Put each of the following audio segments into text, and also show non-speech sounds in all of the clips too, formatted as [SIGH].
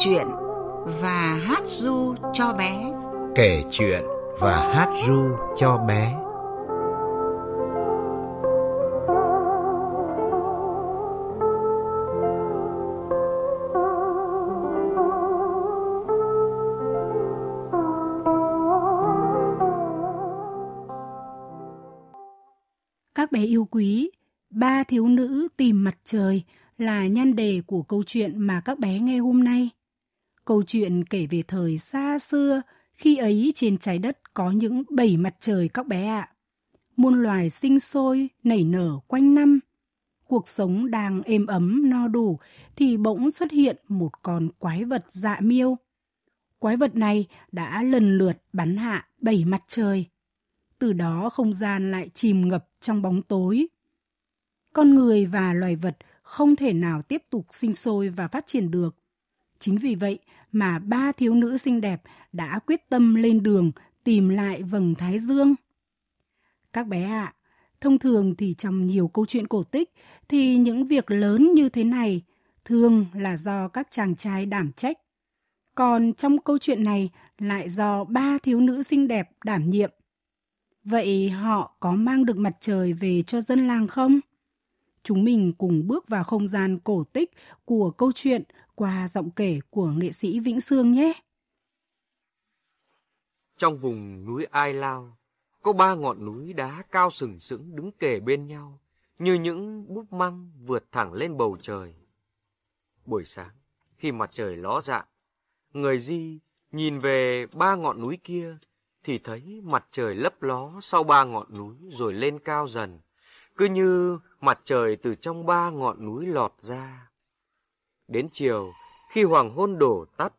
chuyện và hát ru cho bé kể chuyện và hát ru cho bé các bé yêu quý ba thiếu nữ tìm mặt trời là nhan đề của câu chuyện mà các bé nghe hôm nay Câu chuyện kể về thời xa xưa, khi ấy trên trái đất có những bảy mặt trời các bé ạ. À. Muôn loài sinh sôi, nảy nở quanh năm. Cuộc sống đang êm ấm no đủ thì bỗng xuất hiện một con quái vật dạ miêu. Quái vật này đã lần lượt bắn hạ bảy mặt trời. Từ đó không gian lại chìm ngập trong bóng tối. Con người và loài vật không thể nào tiếp tục sinh sôi và phát triển được. Chính vì vậy, mà ba thiếu nữ xinh đẹp đã quyết tâm lên đường tìm lại vầng thái dương. Các bé ạ, à, thông thường thì trong nhiều câu chuyện cổ tích thì những việc lớn như thế này thường là do các chàng trai đảm trách. Còn trong câu chuyện này lại do ba thiếu nữ xinh đẹp đảm nhiệm. Vậy họ có mang được mặt trời về cho dân làng không? Chúng mình cùng bước vào không gian cổ tích của câu chuyện – qua giọng kể của nghệ sĩ Vĩnh Sương nhé. Trong vùng núi Ai Lao, có ba ngọn núi đá cao sừng sững đứng kề bên nhau, như những búp măng vượt thẳng lên bầu trời. Buổi sáng, khi mặt trời ló dạng, người Di nhìn về ba ngọn núi kia thì thấy mặt trời lấp ló sau ba ngọn núi rồi lên cao dần, cứ như mặt trời từ trong ba ngọn núi lọt ra. Đến chiều, khi hoàng hôn đổ tắt,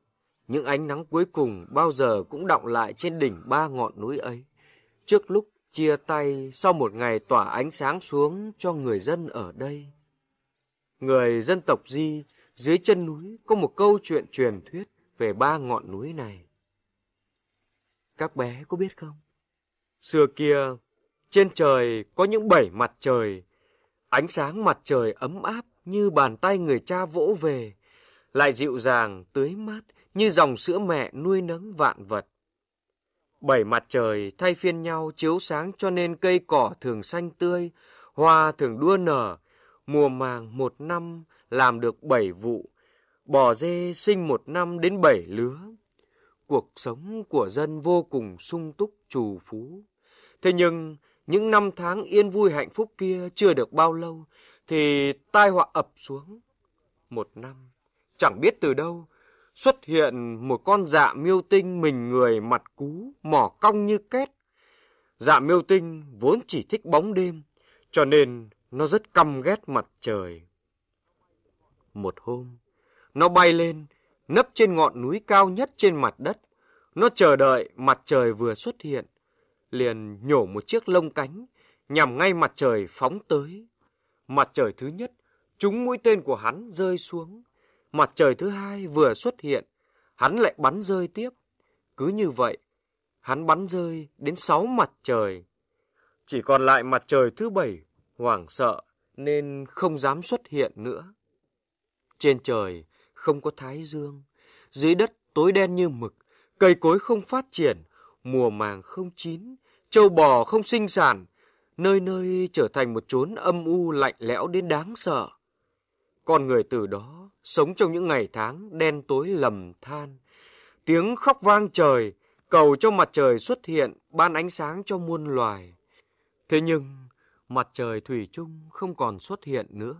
những ánh nắng cuối cùng bao giờ cũng đọng lại trên đỉnh ba ngọn núi ấy. Trước lúc chia tay sau một ngày tỏa ánh sáng xuống cho người dân ở đây. Người dân tộc Di dưới chân núi có một câu chuyện truyền thuyết về ba ngọn núi này. Các bé có biết không? Xưa kia, trên trời có những bảy mặt trời, ánh sáng mặt trời ấm áp như bàn tay người cha vỗ về, lại dịu dàng, tưới mát như dòng sữa mẹ nuôi nấng vạn vật. Bảy mặt trời thay phiên nhau chiếu sáng cho nên cây cỏ thường xanh tươi, hoa thường đua nở, mùa màng một năm làm được bảy vụ, bò dê sinh một năm đến bảy lứa. Cuộc sống của dân vô cùng sung túc trù phú. Thế nhưng, những năm tháng yên vui hạnh phúc kia chưa được bao lâu thì tai họa ập xuống. Một năm, chẳng biết từ đâu, xuất hiện một con dạ miêu tinh mình người mặt cú, mỏ cong như két. Dạ miêu tinh vốn chỉ thích bóng đêm, cho nên nó rất căm ghét mặt trời. Một hôm, nó bay lên, nấp trên ngọn núi cao nhất trên mặt đất. Nó chờ đợi mặt trời vừa xuất hiện, liền nhổ một chiếc lông cánh, nhằm ngay mặt trời phóng tới. Mặt trời thứ nhất, chúng mũi tên của hắn rơi xuống. Mặt trời thứ hai vừa xuất hiện, hắn lại bắn rơi tiếp. Cứ như vậy, hắn bắn rơi đến sáu mặt trời. Chỉ còn lại mặt trời thứ bảy, hoảng sợ nên không dám xuất hiện nữa. Trên trời không có thái dương, dưới đất tối đen như mực, cây cối không phát triển, mùa màng không chín, châu bò không sinh sản, nơi nơi trở thành một chốn âm u lạnh lẽo đến đáng sợ. Con người từ đó sống trong những ngày tháng đen tối lầm than, tiếng khóc vang trời, cầu cho mặt trời xuất hiện ban ánh sáng cho muôn loài. Thế nhưng mặt trời thủy chung không còn xuất hiện nữa.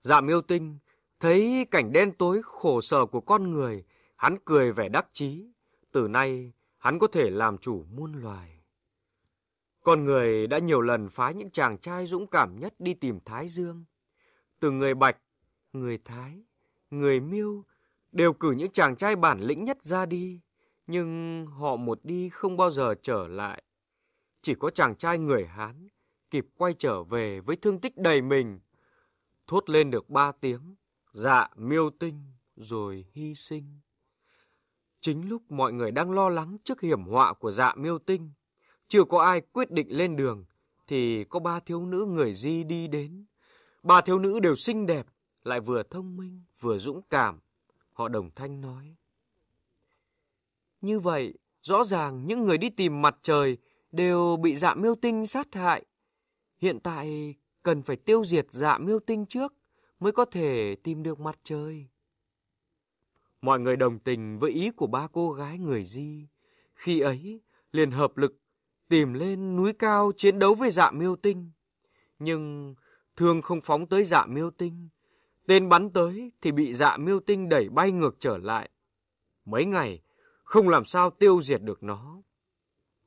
Dạ miêu tinh thấy cảnh đen tối khổ sở của con người, hắn cười vẻ đắc chí. Từ nay hắn có thể làm chủ muôn loài. Con người đã nhiều lần phái những chàng trai dũng cảm nhất đi tìm Thái Dương. Từ người Bạch, người Thái, người Miêu đều cử những chàng trai bản lĩnh nhất ra đi, nhưng họ một đi không bao giờ trở lại. Chỉ có chàng trai người Hán kịp quay trở về với thương tích đầy mình, thốt lên được ba tiếng, dạ miêu tinh rồi hy sinh. Chính lúc mọi người đang lo lắng trước hiểm họa của dạ miêu tinh, chưa có ai quyết định lên đường, thì có ba thiếu nữ người Di đi đến. Ba thiếu nữ đều xinh đẹp, lại vừa thông minh, vừa dũng cảm. Họ đồng thanh nói. Như vậy, rõ ràng những người đi tìm mặt trời đều bị dạ miêu tinh sát hại. Hiện tại cần phải tiêu diệt dạ miêu tinh trước mới có thể tìm được mặt trời. Mọi người đồng tình với ý của ba cô gái người Di. Khi ấy, liền hợp lực tìm lên núi cao chiến đấu với dạ miêu tinh. Nhưng thương không phóng tới dạ miêu tinh. Tên bắn tới thì bị dạ miêu tinh đẩy bay ngược trở lại. Mấy ngày, không làm sao tiêu diệt được nó.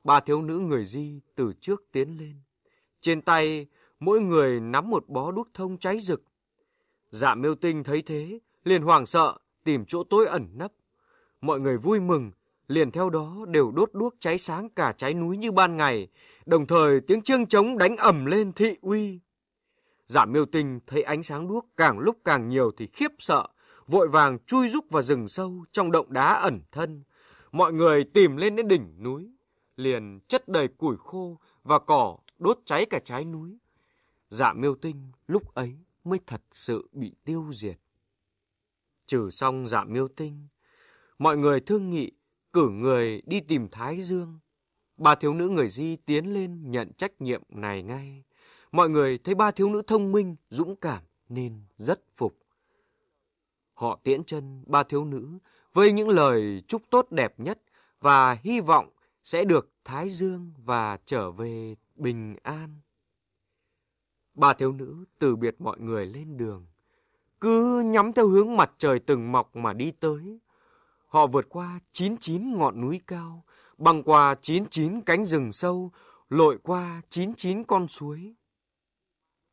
Ba thiếu nữ người Di từ trước tiến lên. Trên tay, mỗi người nắm một bó đuốc thông cháy rực. Dạ miêu tinh thấy thế, liền hoảng sợ, tìm chỗ tối ẩn nấp. Mọi người vui mừng, liền theo đó đều đốt đuốc cháy sáng cả trái núi như ban ngày, đồng thời tiếng chiêng trống đánh ầm lên thị uy. Giả miêu tình thấy ánh sáng đuốc càng lúc càng nhiều thì khiếp sợ, vội vàng chui rúc vào rừng sâu trong động đá ẩn thân. Mọi người tìm lên đến đỉnh núi, liền chất đầy củi khô và cỏ đốt cháy cả trái núi. Dạ miêu tinh lúc ấy mới thật sự bị tiêu diệt. Trừ xong dạ miêu tinh, mọi người thương nghị cử người đi tìm Thái Dương. Ba thiếu nữ người Di tiến lên nhận trách nhiệm này ngay. Mọi người thấy ba thiếu nữ thông minh, dũng cảm nên rất phục. Họ tiễn chân ba thiếu nữ với những lời chúc tốt đẹp nhất và hy vọng sẽ được Thái Dương và trở về bình an. Ba thiếu nữ từ biệt mọi người lên đường, cứ nhắm theo hướng mặt trời từng mọc mà đi tới. Họ vượt qua 99 ngọn núi cao, băng qua 99 cánh rừng sâu, lội qua 99 con suối.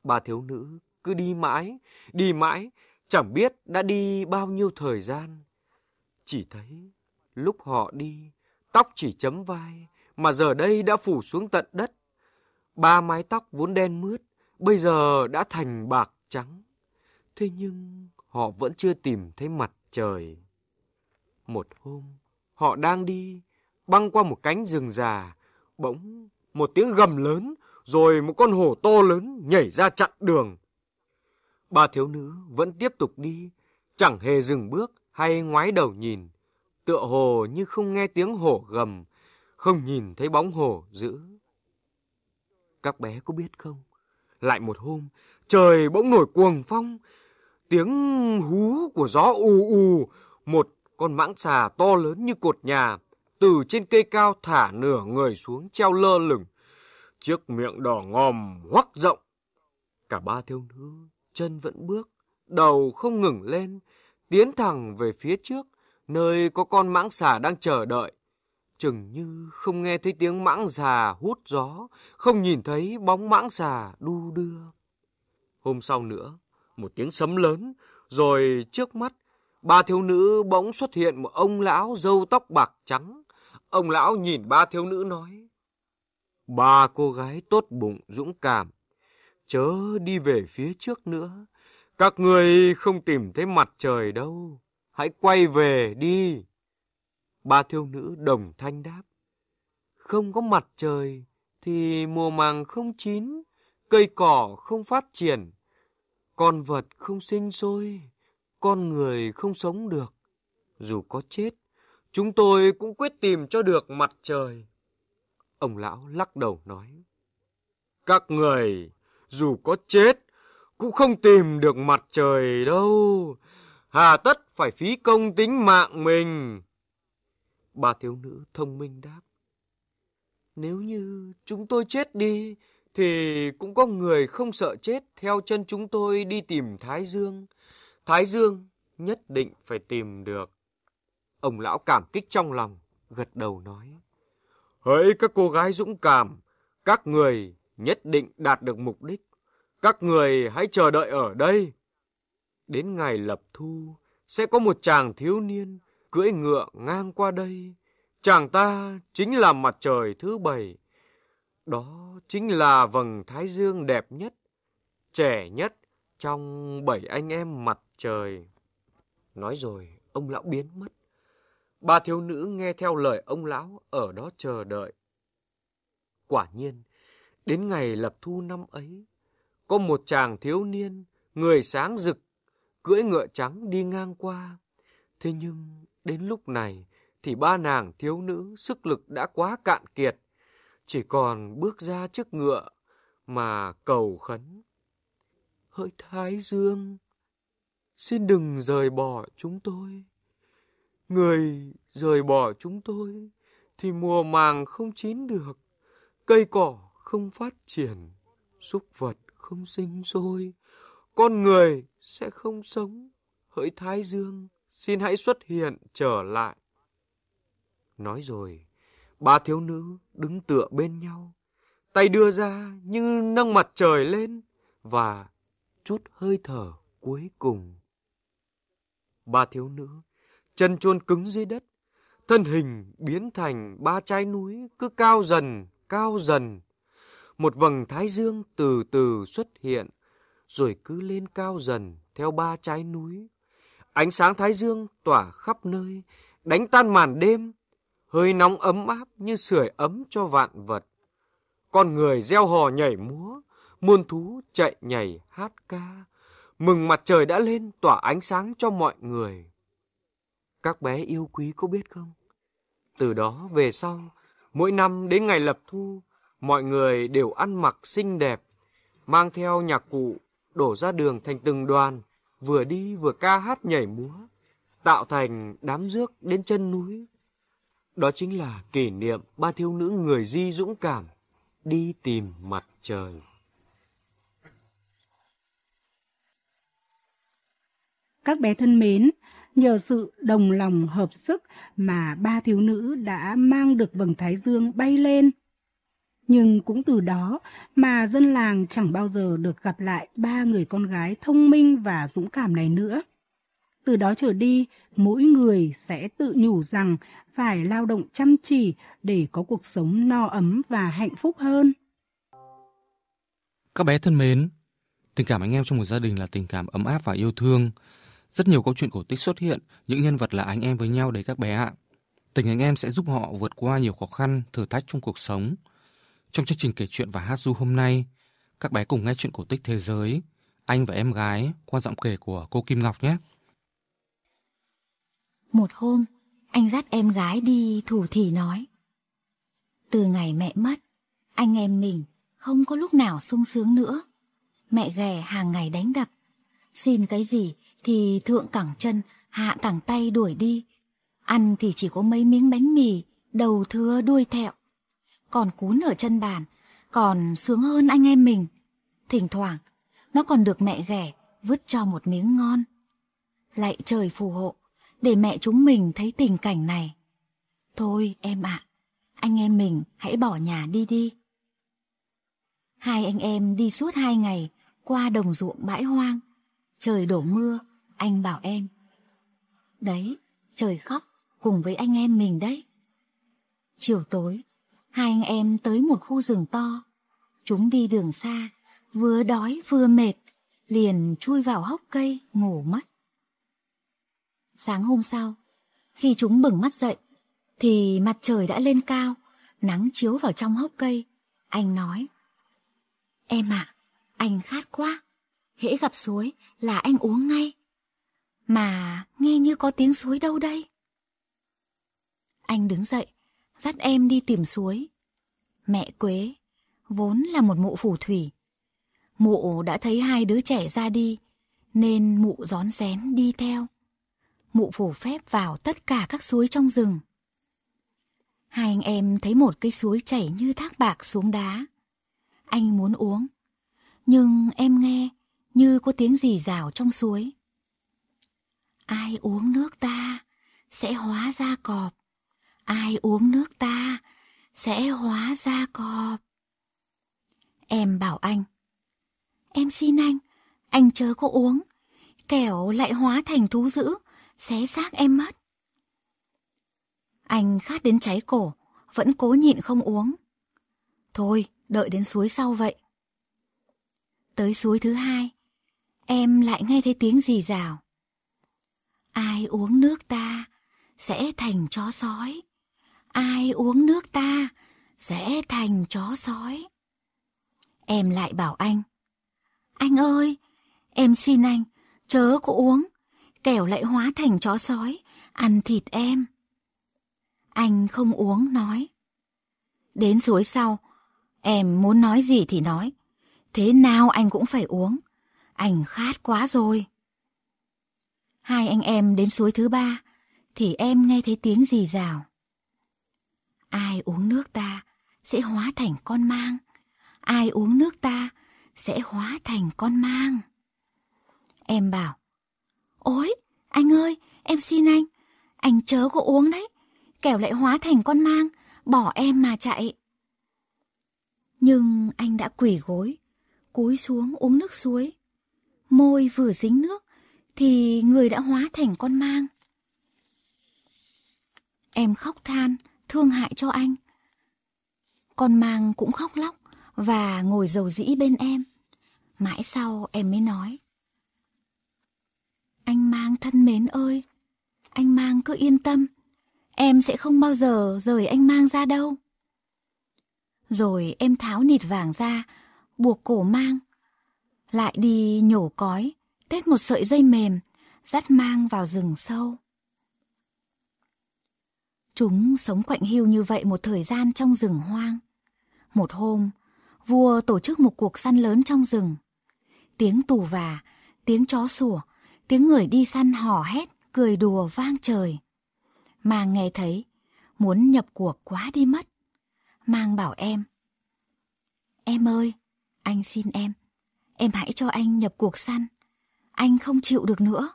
Bà thiếu nữ cứ đi mãi, đi mãi, chẳng biết đã đi bao nhiêu thời gian. Chỉ thấy lúc họ đi, tóc chỉ chấm vai, mà giờ đây đã phủ xuống tận đất. Ba mái tóc vốn đen mướt, bây giờ đã thành bạc trắng. Thế nhưng họ vẫn chưa tìm thấy mặt trời. Một hôm, họ đang đi, băng qua một cánh rừng già, bỗng một tiếng gầm lớn, rồi một con hổ to lớn nhảy ra chặn đường. Ba thiếu nữ vẫn tiếp tục đi, chẳng hề dừng bước hay ngoái đầu nhìn, tựa hồ như không nghe tiếng hổ gầm, không nhìn thấy bóng hổ dữ. Các bé có biết không? Lại một hôm, trời bỗng nổi cuồng phong, tiếng hú của gió ù ù, một con mãng xà to lớn như cột nhà, từ trên cây cao thả nửa người xuống treo lơ lửng. Chiếc miệng đỏ ngòm hoắc rộng. Cả ba thiếu nữ, chân vẫn bước, đầu không ngừng lên, tiến thẳng về phía trước, nơi có con mãng xà đang chờ đợi. Chừng như không nghe thấy tiếng mãng xà hút gió, không nhìn thấy bóng mãng xà đu đưa. Hôm sau nữa, một tiếng sấm lớn, rồi trước mắt ba thiếu nữ bỗng xuất hiện một ông lão râu tóc bạc trắng. Ông lão nhìn ba thiếu nữ nói, ba cô gái tốt bụng dũng cảm, chớ đi về phía trước nữa. Các người không tìm thấy mặt trời đâu, hãy quay về đi. Ba thiếu nữ đồng thanh đáp, không có mặt trời thì mùa màng không chín, cây cỏ không phát triển, con vật không sinh sôi con người không sống được. Dù có chết, chúng tôi cũng quyết tìm cho được mặt trời. Ông lão lắc đầu nói. Các người, dù có chết, cũng không tìm được mặt trời đâu. Hà tất phải phí công tính mạng mình. Bà thiếu nữ thông minh đáp. Nếu như chúng tôi chết đi, thì cũng có người không sợ chết theo chân chúng tôi đi tìm Thái Dương. Thái Dương nhất định phải tìm được. Ông lão cảm kích trong lòng, gật đầu nói. Hỡi các cô gái dũng cảm, các người nhất định đạt được mục đích. Các người hãy chờ đợi ở đây. Đến ngày lập thu, sẽ có một chàng thiếu niên cưỡi ngựa ngang qua đây. Chàng ta chính là mặt trời thứ bảy. Đó chính là vầng thái dương đẹp nhất, trẻ nhất trong bảy anh em mặt trời. Nói rồi, ông lão biến mất. Ba thiếu nữ nghe theo lời ông lão ở đó chờ đợi. Quả nhiên, đến ngày lập thu năm ấy, có một chàng thiếu niên, người sáng rực, cưỡi ngựa trắng đi ngang qua. Thế nhưng, đến lúc này, thì ba nàng thiếu nữ sức lực đã quá cạn kiệt, chỉ còn bước ra trước ngựa mà cầu khấn hỡi Thái Dương, xin đừng rời bỏ chúng tôi. Người rời bỏ chúng tôi thì mùa màng không chín được, cây cỏ không phát triển, súc vật không sinh sôi, con người sẽ không sống. Hỡi Thái Dương, xin hãy xuất hiện trở lại. Nói rồi, ba thiếu nữ đứng tựa bên nhau, tay đưa ra như nâng mặt trời lên và chút hơi thở cuối cùng. Ba thiếu nữ, chân chôn cứng dưới đất, thân hình biến thành ba trái núi cứ cao dần, cao dần. Một vầng thái dương từ từ xuất hiện, rồi cứ lên cao dần theo ba trái núi. Ánh sáng thái dương tỏa khắp nơi, đánh tan màn đêm, hơi nóng ấm áp như sưởi ấm cho vạn vật. Con người gieo hò nhảy múa, muôn thú chạy nhảy hát ca, mừng mặt trời đã lên tỏa ánh sáng cho mọi người. Các bé yêu quý có biết không? Từ đó về sau, mỗi năm đến ngày lập thu, mọi người đều ăn mặc xinh đẹp, mang theo nhạc cụ, đổ ra đường thành từng đoàn, vừa đi vừa ca hát nhảy múa, tạo thành đám rước đến chân núi. Đó chính là kỷ niệm ba thiếu nữ người di dũng cảm đi tìm mặt trời. Các bé thân mến, nhờ sự đồng lòng hợp sức mà ba thiếu nữ đã mang được vầng thái dương bay lên. Nhưng cũng từ đó mà dân làng chẳng bao giờ được gặp lại ba người con gái thông minh và dũng cảm này nữa. Từ đó trở đi, mỗi người sẽ tự nhủ rằng phải lao động chăm chỉ để có cuộc sống no ấm và hạnh phúc hơn. Các bé thân mến, tình cảm anh em trong một gia đình là tình cảm ấm áp và yêu thương, rất nhiều câu chuyện cổ tích xuất hiện, những nhân vật là anh em với nhau đấy các bé ạ. Tình anh em sẽ giúp họ vượt qua nhiều khó khăn, thử thách trong cuộc sống. Trong chương trình kể chuyện và hát du hôm nay, các bé cùng nghe chuyện cổ tích thế giới, anh và em gái qua giọng kể của cô Kim Ngọc nhé. Một hôm, anh dắt em gái đi thủ thì nói. Từ ngày mẹ mất, anh em mình không có lúc nào sung sướng nữa. Mẹ ghẻ hàng ngày đánh đập, xin cái gì thì thượng cẳng chân, hạ cẳng tay đuổi đi. Ăn thì chỉ có mấy miếng bánh mì, đầu thưa đuôi thẹo. Còn cún ở chân bàn, còn sướng hơn anh em mình. Thỉnh thoảng, nó còn được mẹ ghẻ vứt cho một miếng ngon. Lạy trời phù hộ, để mẹ chúng mình thấy tình cảnh này. Thôi em ạ, anh em mình hãy bỏ nhà đi đi. Hai anh em đi suốt hai ngày qua đồng ruộng bãi hoang. Trời đổ mưa, anh bảo em Đấy, trời khóc Cùng với anh em mình đấy Chiều tối Hai anh em tới một khu rừng to Chúng đi đường xa Vừa đói vừa mệt Liền chui vào hốc cây ngủ mất Sáng hôm sau Khi chúng bừng mắt dậy Thì mặt trời đã lên cao Nắng chiếu vào trong hốc cây Anh nói Em ạ, anh khát quá Hễ gặp suối là anh uống ngay mà nghe như có tiếng suối đâu đây? Anh đứng dậy, dắt em đi tìm suối. Mẹ Quế, vốn là một mụ phù thủy. Mụ đã thấy hai đứa trẻ ra đi, nên mụ rón rén đi theo. Mụ phù phép vào tất cả các suối trong rừng. Hai anh em thấy một cây suối chảy như thác bạc xuống đá. Anh muốn uống, nhưng em nghe như có tiếng gì rào trong suối. Ai uống nước ta sẽ hóa ra cọp. Ai uống nước ta sẽ hóa ra cọp. Em bảo anh. Em xin anh, anh chớ có uống. Kẻo lại hóa thành thú dữ, xé xác em mất. Anh khát đến cháy cổ, vẫn cố nhịn không uống. Thôi, đợi đến suối sau vậy. Tới suối thứ hai, em lại nghe thấy tiếng rì rào. Ai uống nước ta sẽ thành chó sói. Ai uống nước ta sẽ thành chó sói. Em lại bảo anh. Anh ơi, em xin anh, chớ có uống, kẻo lại hóa thành chó sói, ăn thịt em. Anh không uống nói. Đến suối sau, em muốn nói gì thì nói, thế nào anh cũng phải uống, anh khát quá rồi. Hai anh em đến suối thứ ba, thì em nghe thấy tiếng rì rào. Ai uống nước ta sẽ hóa thành con mang. Ai uống nước ta sẽ hóa thành con mang. Em bảo, ôi, anh ơi, em xin anh, anh chớ có uống đấy, kẻo lại hóa thành con mang, bỏ em mà chạy. Nhưng anh đã quỷ gối, cúi xuống uống nước suối. Môi vừa dính nước, thì người đã hóa thành con mang. Em khóc than, thương hại cho anh. Con mang cũng khóc lóc và ngồi dầu dĩ bên em. Mãi sau em mới nói. Anh mang thân mến ơi, anh mang cứ yên tâm. Em sẽ không bao giờ rời anh mang ra đâu. Rồi em tháo nịt vàng ra, buộc cổ mang, lại đi nhổ cói tết một sợi dây mềm, dắt mang vào rừng sâu. Chúng sống quạnh hiu như vậy một thời gian trong rừng hoang. Một hôm, vua tổ chức một cuộc săn lớn trong rừng. Tiếng tù và, tiếng chó sủa, tiếng người đi săn hò hét, cười đùa vang trời. Mang nghe thấy, muốn nhập cuộc quá đi mất. Mang bảo em. Em ơi, anh xin em, em hãy cho anh nhập cuộc săn anh không chịu được nữa.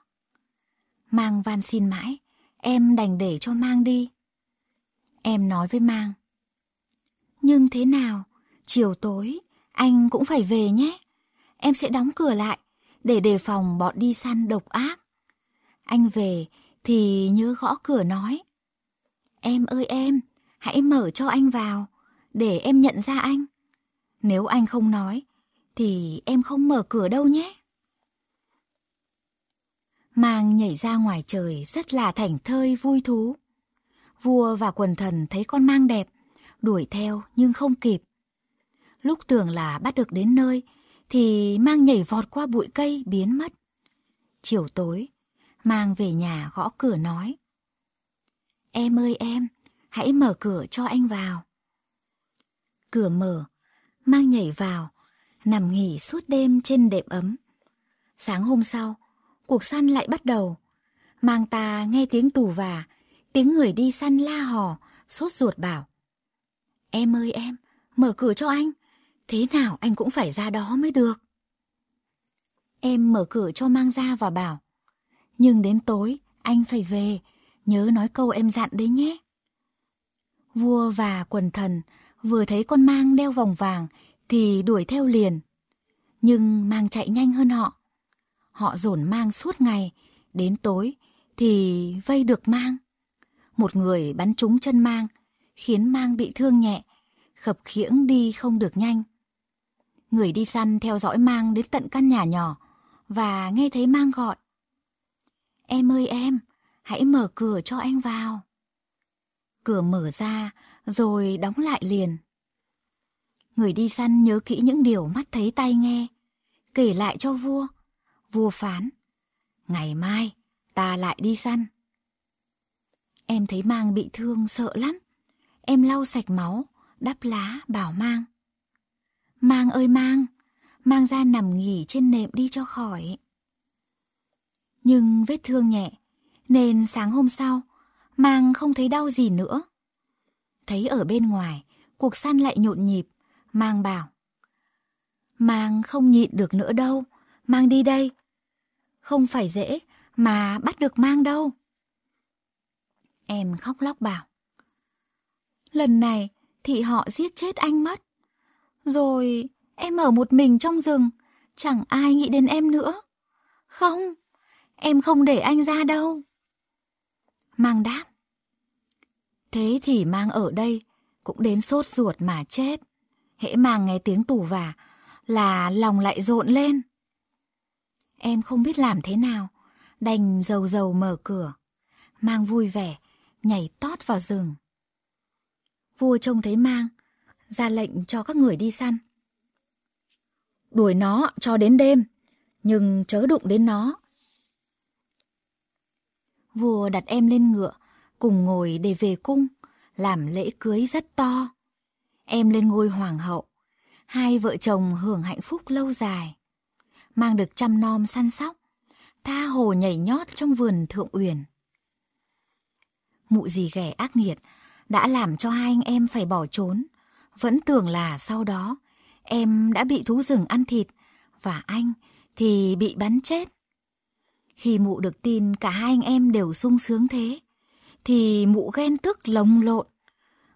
Mang van xin mãi, em đành để cho Mang đi. Em nói với Mang. Nhưng thế nào, chiều tối anh cũng phải về nhé. Em sẽ đóng cửa lại để đề phòng bọn đi săn độc ác. Anh về thì nhớ gõ cửa nói. Em ơi em, hãy mở cho anh vào để em nhận ra anh. Nếu anh không nói thì em không mở cửa đâu nhé. Mang nhảy ra ngoài trời rất là thảnh thơi vui thú. Vua và quần thần thấy con mang đẹp, đuổi theo nhưng không kịp. Lúc tưởng là bắt được đến nơi, thì mang nhảy vọt qua bụi cây biến mất. Chiều tối, mang về nhà gõ cửa nói. Em ơi em, hãy mở cửa cho anh vào. Cửa mở, mang nhảy vào, nằm nghỉ suốt đêm trên đệm ấm. Sáng hôm sau, cuộc săn lại bắt đầu. Mang ta nghe tiếng tù và, tiếng người đi săn la hò, sốt ruột bảo. Em ơi em, mở cửa cho anh, thế nào anh cũng phải ra đó mới được. Em mở cửa cho mang ra và bảo. Nhưng đến tối, anh phải về, nhớ nói câu em dặn đấy nhé. Vua và quần thần vừa thấy con mang đeo vòng vàng thì đuổi theo liền. Nhưng mang chạy nhanh hơn họ họ dồn mang suốt ngày, đến tối thì vây được mang. Một người bắn trúng chân mang, khiến mang bị thương nhẹ, khập khiễng đi không được nhanh. Người đi săn theo dõi mang đến tận căn nhà nhỏ và nghe thấy mang gọi. Em ơi em, hãy mở cửa cho anh vào. Cửa mở ra rồi đóng lại liền. Người đi săn nhớ kỹ những điều mắt thấy tay nghe, kể lại cho vua vua phán, ngày mai ta lại đi săn. Em thấy mang bị thương sợ lắm, em lau sạch máu, đắp lá bảo mang. Mang ơi mang, mang ra nằm nghỉ trên nệm đi cho khỏi. Nhưng vết thương nhẹ, nên sáng hôm sau, mang không thấy đau gì nữa. Thấy ở bên ngoài, cuộc săn lại nhộn nhịp, mang bảo. Mang không nhịn được nữa đâu, mang đi đây, không phải dễ mà bắt được mang đâu. Em khóc lóc bảo. Lần này thì họ giết chết anh mất. Rồi em ở một mình trong rừng, chẳng ai nghĩ đến em nữa. Không, em không để anh ra đâu. Mang đáp. Thế thì mang ở đây cũng đến sốt ruột mà chết. Hễ mang nghe tiếng tù và là lòng lại rộn lên. Em không biết làm thế nào, đành dầu dầu mở cửa. Mang vui vẻ, nhảy tót vào rừng. Vua trông thấy mang, ra lệnh cho các người đi săn. Đuổi nó cho đến đêm, nhưng chớ đụng đến nó. Vua đặt em lên ngựa, cùng ngồi để về cung, làm lễ cưới rất to. Em lên ngôi hoàng hậu, hai vợ chồng hưởng hạnh phúc lâu dài mang được chăm nom săn sóc, tha hồ nhảy nhót trong vườn thượng uyển. Mụ gì ghẻ ác nghiệt đã làm cho hai anh em phải bỏ trốn, vẫn tưởng là sau đó em đã bị thú rừng ăn thịt và anh thì bị bắn chết. Khi mụ được tin cả hai anh em đều sung sướng thế, thì mụ ghen tức lồng lộn.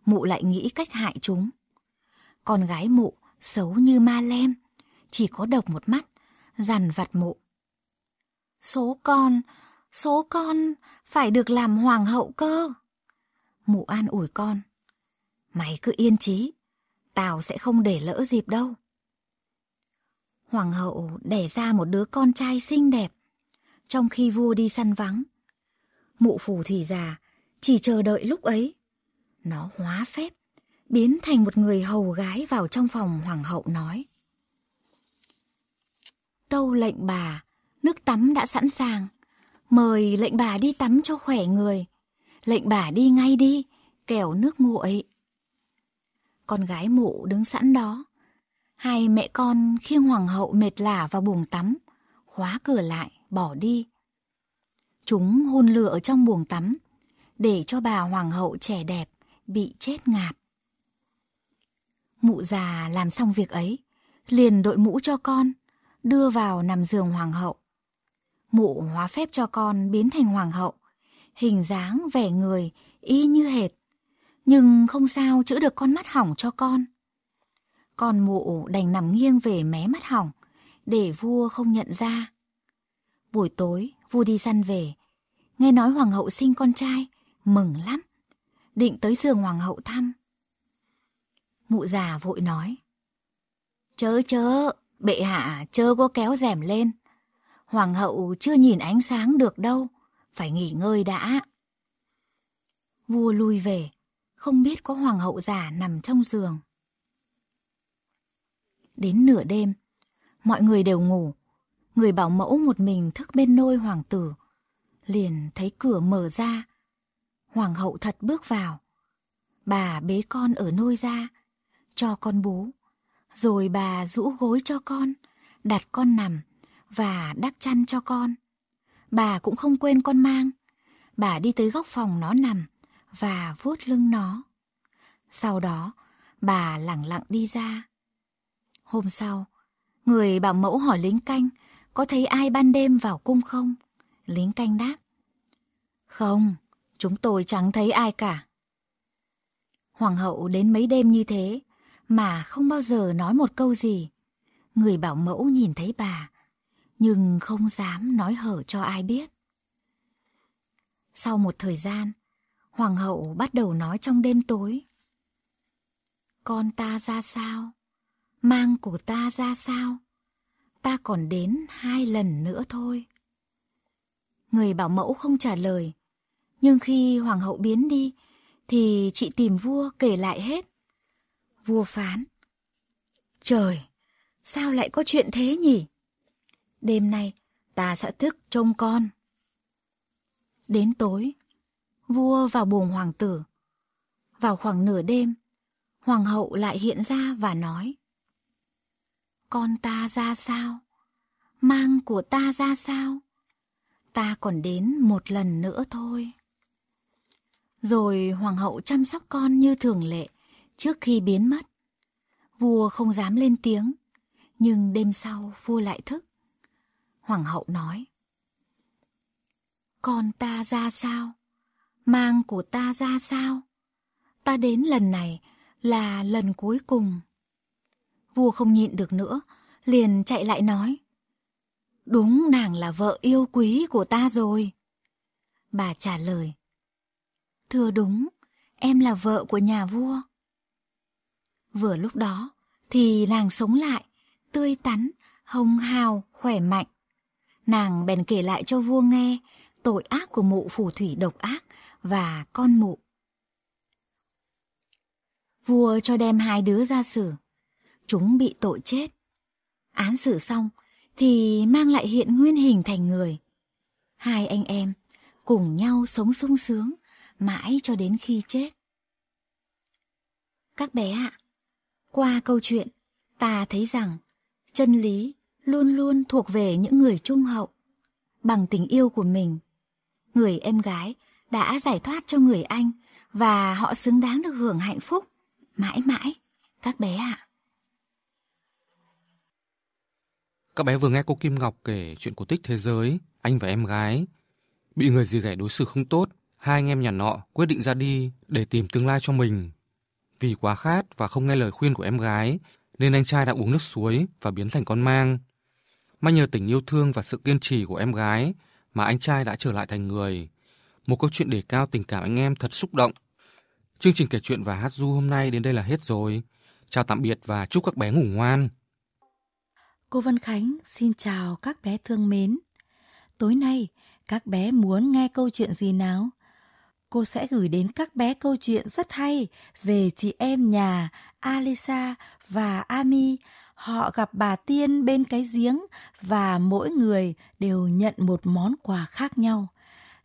Mụ lại nghĩ cách hại chúng. Con gái mụ xấu như ma lem, chỉ có độc một mắt, dằn vặt mụ. Số con, số con phải được làm hoàng hậu cơ. Mụ an ủi con. Mày cứ yên trí, tao sẽ không để lỡ dịp đâu. Hoàng hậu đẻ ra một đứa con trai xinh đẹp, trong khi vua đi săn vắng. Mụ phù thủy già chỉ chờ đợi lúc ấy. Nó hóa phép, biến thành một người hầu gái vào trong phòng hoàng hậu nói. Tâu lệnh bà, nước tắm đã sẵn sàng. Mời lệnh bà đi tắm cho khỏe người. Lệnh bà đi ngay đi, kẻo nước nguội. Con gái mụ đứng sẵn đó. Hai mẹ con khiêng hoàng hậu mệt lả vào buồng tắm, khóa cửa lại, bỏ đi. Chúng hôn lửa ở trong buồng tắm, để cho bà hoàng hậu trẻ đẹp bị chết ngạt. Mụ già làm xong việc ấy, liền đội mũ cho con, đưa vào nằm giường hoàng hậu. Mụ hóa phép cho con biến thành hoàng hậu, hình dáng vẻ người y như hệt, nhưng không sao chữa được con mắt hỏng cho con. Con mụ đành nằm nghiêng về mé mắt hỏng, để vua không nhận ra. Buổi tối, vua đi săn về, nghe nói hoàng hậu sinh con trai, mừng lắm, định tới giường hoàng hậu thăm. Mụ già vội nói, chớ chớ, Bệ hạ chưa có kéo rèm lên. Hoàng hậu chưa nhìn ánh sáng được đâu, phải nghỉ ngơi đã. Vua lui về, không biết có hoàng hậu già nằm trong giường. Đến nửa đêm, mọi người đều ngủ. Người bảo mẫu một mình thức bên nôi hoàng tử. Liền thấy cửa mở ra. Hoàng hậu thật bước vào. Bà bế con ở nôi ra, cho con bú. Rồi bà rũ gối cho con, đặt con nằm và đắp chăn cho con. Bà cũng không quên con mang. Bà đi tới góc phòng nó nằm và vuốt lưng nó. Sau đó, bà lẳng lặng đi ra. Hôm sau, người bảo mẫu hỏi lính canh có thấy ai ban đêm vào cung không? Lính canh đáp. Không, chúng tôi chẳng thấy ai cả. Hoàng hậu đến mấy đêm như thế, mà không bao giờ nói một câu gì. Người bảo mẫu nhìn thấy bà, nhưng không dám nói hở cho ai biết. Sau một thời gian, hoàng hậu bắt đầu nói trong đêm tối. Con ta ra sao? Mang của ta ra sao? Ta còn đến hai lần nữa thôi. Người bảo mẫu không trả lời, nhưng khi hoàng hậu biến đi, thì chị tìm vua kể lại hết. Vua phán. Trời, sao lại có chuyện thế nhỉ? Đêm nay, ta sẽ thức trông con. Đến tối, vua vào buồn hoàng tử. Vào khoảng nửa đêm, hoàng hậu lại hiện ra và nói. Con ta ra sao? Mang của ta ra sao? Ta còn đến một lần nữa thôi. Rồi hoàng hậu chăm sóc con như thường lệ trước khi biến mất. Vua không dám lên tiếng, nhưng đêm sau vua lại thức. Hoàng hậu nói, Con ta ra sao? Mang của ta ra sao? Ta đến lần này là lần cuối cùng. Vua không nhịn được nữa, liền chạy lại nói, Đúng nàng là vợ yêu quý của ta rồi. Bà trả lời, Thưa đúng, em là vợ của nhà vua. Vừa lúc đó thì nàng sống lại, tươi tắn, hồng hào, khỏe mạnh. Nàng bèn kể lại cho vua nghe tội ác của mụ phù thủy độc ác và con mụ. Vua cho đem hai đứa ra xử. Chúng bị tội chết. Án xử xong thì mang lại hiện nguyên hình thành người. Hai anh em cùng nhau sống sung sướng mãi cho đến khi chết. Các bé ạ, à, qua câu chuyện, ta thấy rằng chân lý luôn luôn thuộc về những người trung hậu. Bằng tình yêu của mình, người em gái đã giải thoát cho người anh và họ xứng đáng được hưởng hạnh phúc mãi mãi các bé ạ. Các bé vừa nghe cô Kim Ngọc kể chuyện cổ tích thế giới, anh và em gái bị người gì ghẻ đối xử không tốt, hai anh em nhà nọ quyết định ra đi để tìm tương lai cho mình. Vì quá khát và không nghe lời khuyên của em gái, nên anh trai đã uống nước suối và biến thành con mang. May nhờ tình yêu thương và sự kiên trì của em gái mà anh trai đã trở lại thành người. Một câu chuyện đề cao tình cảm anh em thật xúc động. Chương trình kể chuyện và hát du hôm nay đến đây là hết rồi. Chào tạm biệt và chúc các bé ngủ ngoan. Cô Văn Khánh xin chào các bé thương mến. Tối nay, các bé muốn nghe câu chuyện gì nào? cô sẽ gửi đến các bé câu chuyện rất hay về chị em nhà Alisa và Ami. Họ gặp bà Tiên bên cái giếng và mỗi người đều nhận một món quà khác nhau.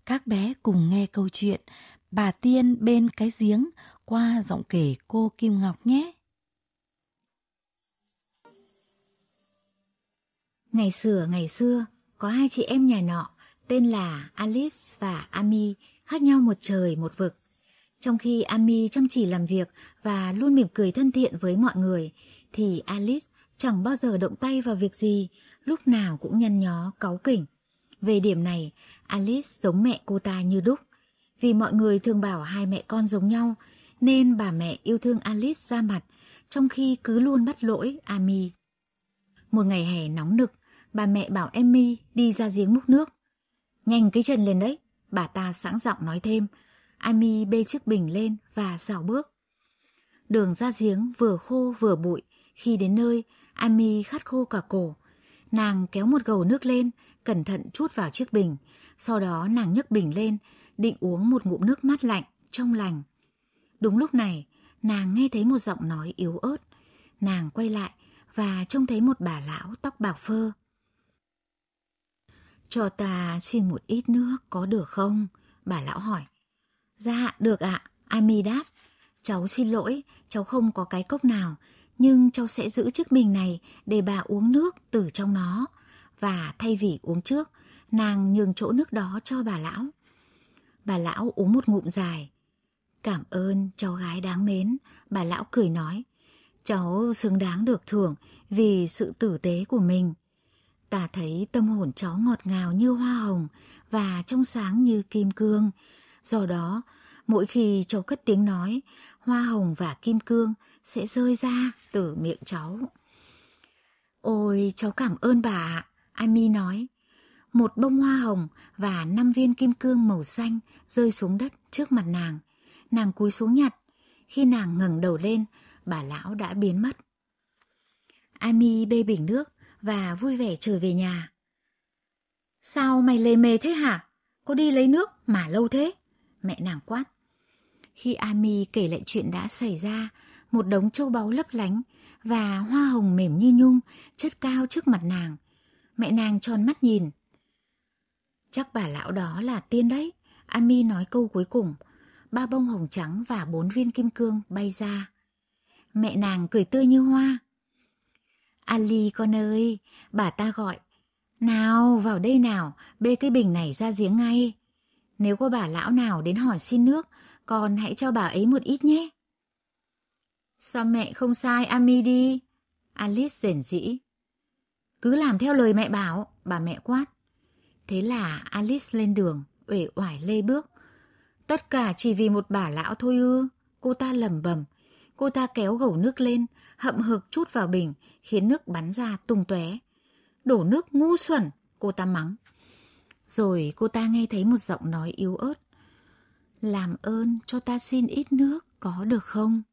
Các bé cùng nghe câu chuyện Bà Tiên bên cái giếng qua giọng kể cô Kim Ngọc nhé. Ngày xưa ngày xưa, có hai chị em nhà nọ tên là Alice và Ami khác nhau một trời một vực. Trong khi Ami chăm chỉ làm việc và luôn mỉm cười thân thiện với mọi người, thì Alice chẳng bao giờ động tay vào việc gì, lúc nào cũng nhăn nhó, cáu kỉnh. Về điểm này, Alice giống mẹ cô ta như đúc. Vì mọi người thường bảo hai mẹ con giống nhau, nên bà mẹ yêu thương Alice ra mặt, trong khi cứ luôn bắt lỗi Ami. Một ngày hè nóng nực, bà mẹ bảo Emmy đi ra giếng múc nước. Nhanh cái chân lên đấy, Bà ta sẵn giọng nói thêm, Amy bê chiếc bình lên và dạo bước. Đường ra giếng vừa khô vừa bụi, khi đến nơi, Amy khát khô cả cổ. Nàng kéo một gầu nước lên, cẩn thận chút vào chiếc bình, sau đó nàng nhấc bình lên, định uống một ngụm nước mát lạnh, trong lành. Đúng lúc này, nàng nghe thấy một giọng nói yếu ớt. Nàng quay lại và trông thấy một bà lão tóc bạc phơ. Cho ta xin một ít nước có được không? Bà lão hỏi. Dạ, được ạ. À. Ami đáp. Cháu xin lỗi, cháu không có cái cốc nào, nhưng cháu sẽ giữ chiếc bình này để bà uống nước từ trong nó. Và thay vì uống trước, nàng nhường chỗ nước đó cho bà lão. Bà lão uống một ngụm dài. Cảm ơn cháu gái đáng mến, bà lão cười nói. Cháu xứng đáng được thưởng vì sự tử tế của mình ta thấy tâm hồn cháu ngọt ngào như hoa hồng và trong sáng như kim cương. Do đó, mỗi khi cháu cất tiếng nói, hoa hồng và kim cương sẽ rơi ra từ miệng cháu. Ôi, cháu cảm ơn bà ạ, Ami nói. Một bông hoa hồng và năm viên kim cương màu xanh rơi xuống đất trước mặt nàng. Nàng cúi xuống nhặt. Khi nàng ngẩng đầu lên, bà lão đã biến mất. Amy bê bình nước và vui vẻ trở về nhà. Sao mày lề mề thế hả? Có đi lấy nước mà lâu thế? Mẹ nàng quát. Khi Ami kể lại chuyện đã xảy ra, một đống châu báu lấp lánh và hoa hồng mềm như nhung chất cao trước mặt nàng. Mẹ nàng tròn mắt nhìn. Chắc bà lão đó là tiên đấy, Ami nói câu cuối cùng. Ba bông hồng trắng và bốn viên kim cương bay ra. Mẹ nàng cười tươi như hoa. Ali con ơi, bà ta gọi. Nào, vào đây nào, bê cái bình này ra giếng ngay. Nếu có bà lão nào đến hỏi xin nước, con hãy cho bà ấy một ít nhé. Sao mẹ không sai Ami đi? Alice rền rĩ. Cứ làm theo lời mẹ bảo, bà mẹ quát. Thế là Alice lên đường, uể oải lê bước. Tất cả chỉ vì một bà lão thôi ư, cô ta lầm bầm. Cô ta kéo gầu nước lên, hậm hực chút vào bình, khiến nước bắn ra tung tóe. Đổ nước ngu xuẩn, cô ta mắng. Rồi cô ta nghe thấy một giọng nói yếu ớt. Làm ơn cho ta xin ít nước, có được không?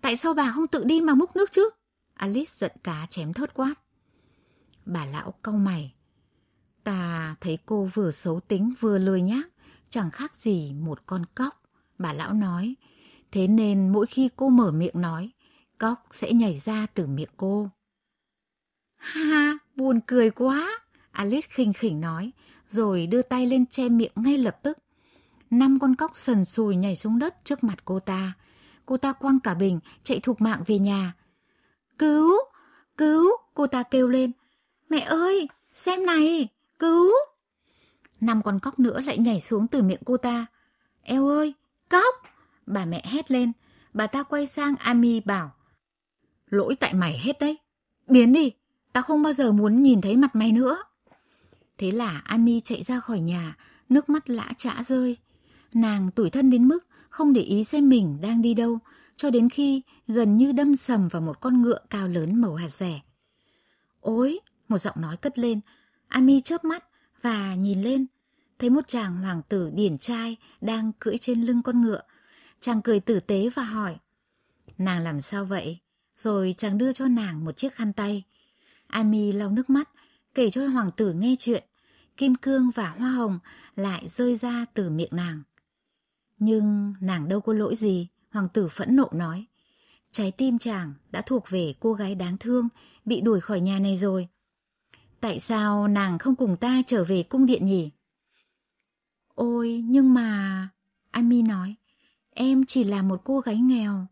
Tại sao bà không tự đi mà múc nước chứ? Alice giận cá chém thớt quát. Bà lão cau mày. Ta thấy cô vừa xấu tính vừa lười nhác, chẳng khác gì một con cóc. Bà lão nói, thế nên mỗi khi cô mở miệng nói, Cóc sẽ nhảy ra từ miệng cô. Ha ha, buồn cười quá, Alice khinh khỉnh nói, rồi đưa tay lên che miệng ngay lập tức. Năm con cóc sần sùi nhảy xuống đất trước mặt cô ta. Cô ta quăng cả bình, chạy thục mạng về nhà. Cứu, cứu, cô ta kêu lên. Mẹ ơi, xem này, cứu. Năm con cóc nữa lại nhảy xuống từ miệng cô ta. Eo ơi, cóc, bà mẹ hét lên. Bà ta quay sang Ami bảo, Lỗi tại mày hết đấy. Biến đi, tao không bao giờ muốn nhìn thấy mặt mày nữa. Thế là Ami chạy ra khỏi nhà, nước mắt lã chã rơi. Nàng tủi thân đến mức không để ý xem mình đang đi đâu, cho đến khi gần như đâm sầm vào một con ngựa cao lớn màu hạt rẻ. Ôi, một giọng nói cất lên, Ami chớp mắt và nhìn lên, thấy một chàng hoàng tử điển trai đang cưỡi trên lưng con ngựa. Chàng cười tử tế và hỏi, nàng làm sao vậy? rồi chàng đưa cho nàng một chiếc khăn tay. Ami lau nước mắt, kể cho hoàng tử nghe chuyện, kim cương và hoa hồng lại rơi ra từ miệng nàng. Nhưng nàng đâu có lỗi gì, hoàng tử phẫn nộ nói. Trái tim chàng đã thuộc về cô gái đáng thương, bị đuổi khỏi nhà này rồi. Tại sao nàng không cùng ta trở về cung điện nhỉ? Ôi, nhưng mà... Ami nói, em chỉ là một cô gái nghèo,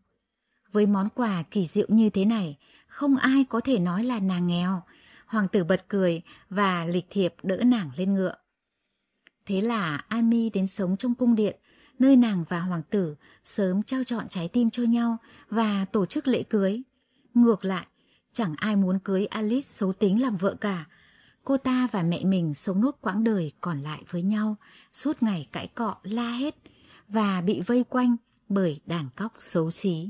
với món quà kỳ diệu như thế này, không ai có thể nói là nàng nghèo. Hoàng tử bật cười và lịch thiệp đỡ nàng lên ngựa. Thế là Ami đến sống trong cung điện, nơi nàng và hoàng tử sớm trao chọn trái tim cho nhau và tổ chức lễ cưới. Ngược lại, chẳng ai muốn cưới Alice xấu tính làm vợ cả. Cô ta và mẹ mình sống nốt quãng đời còn lại với nhau, suốt ngày cãi cọ la hết và bị vây quanh bởi đàn cóc xấu xí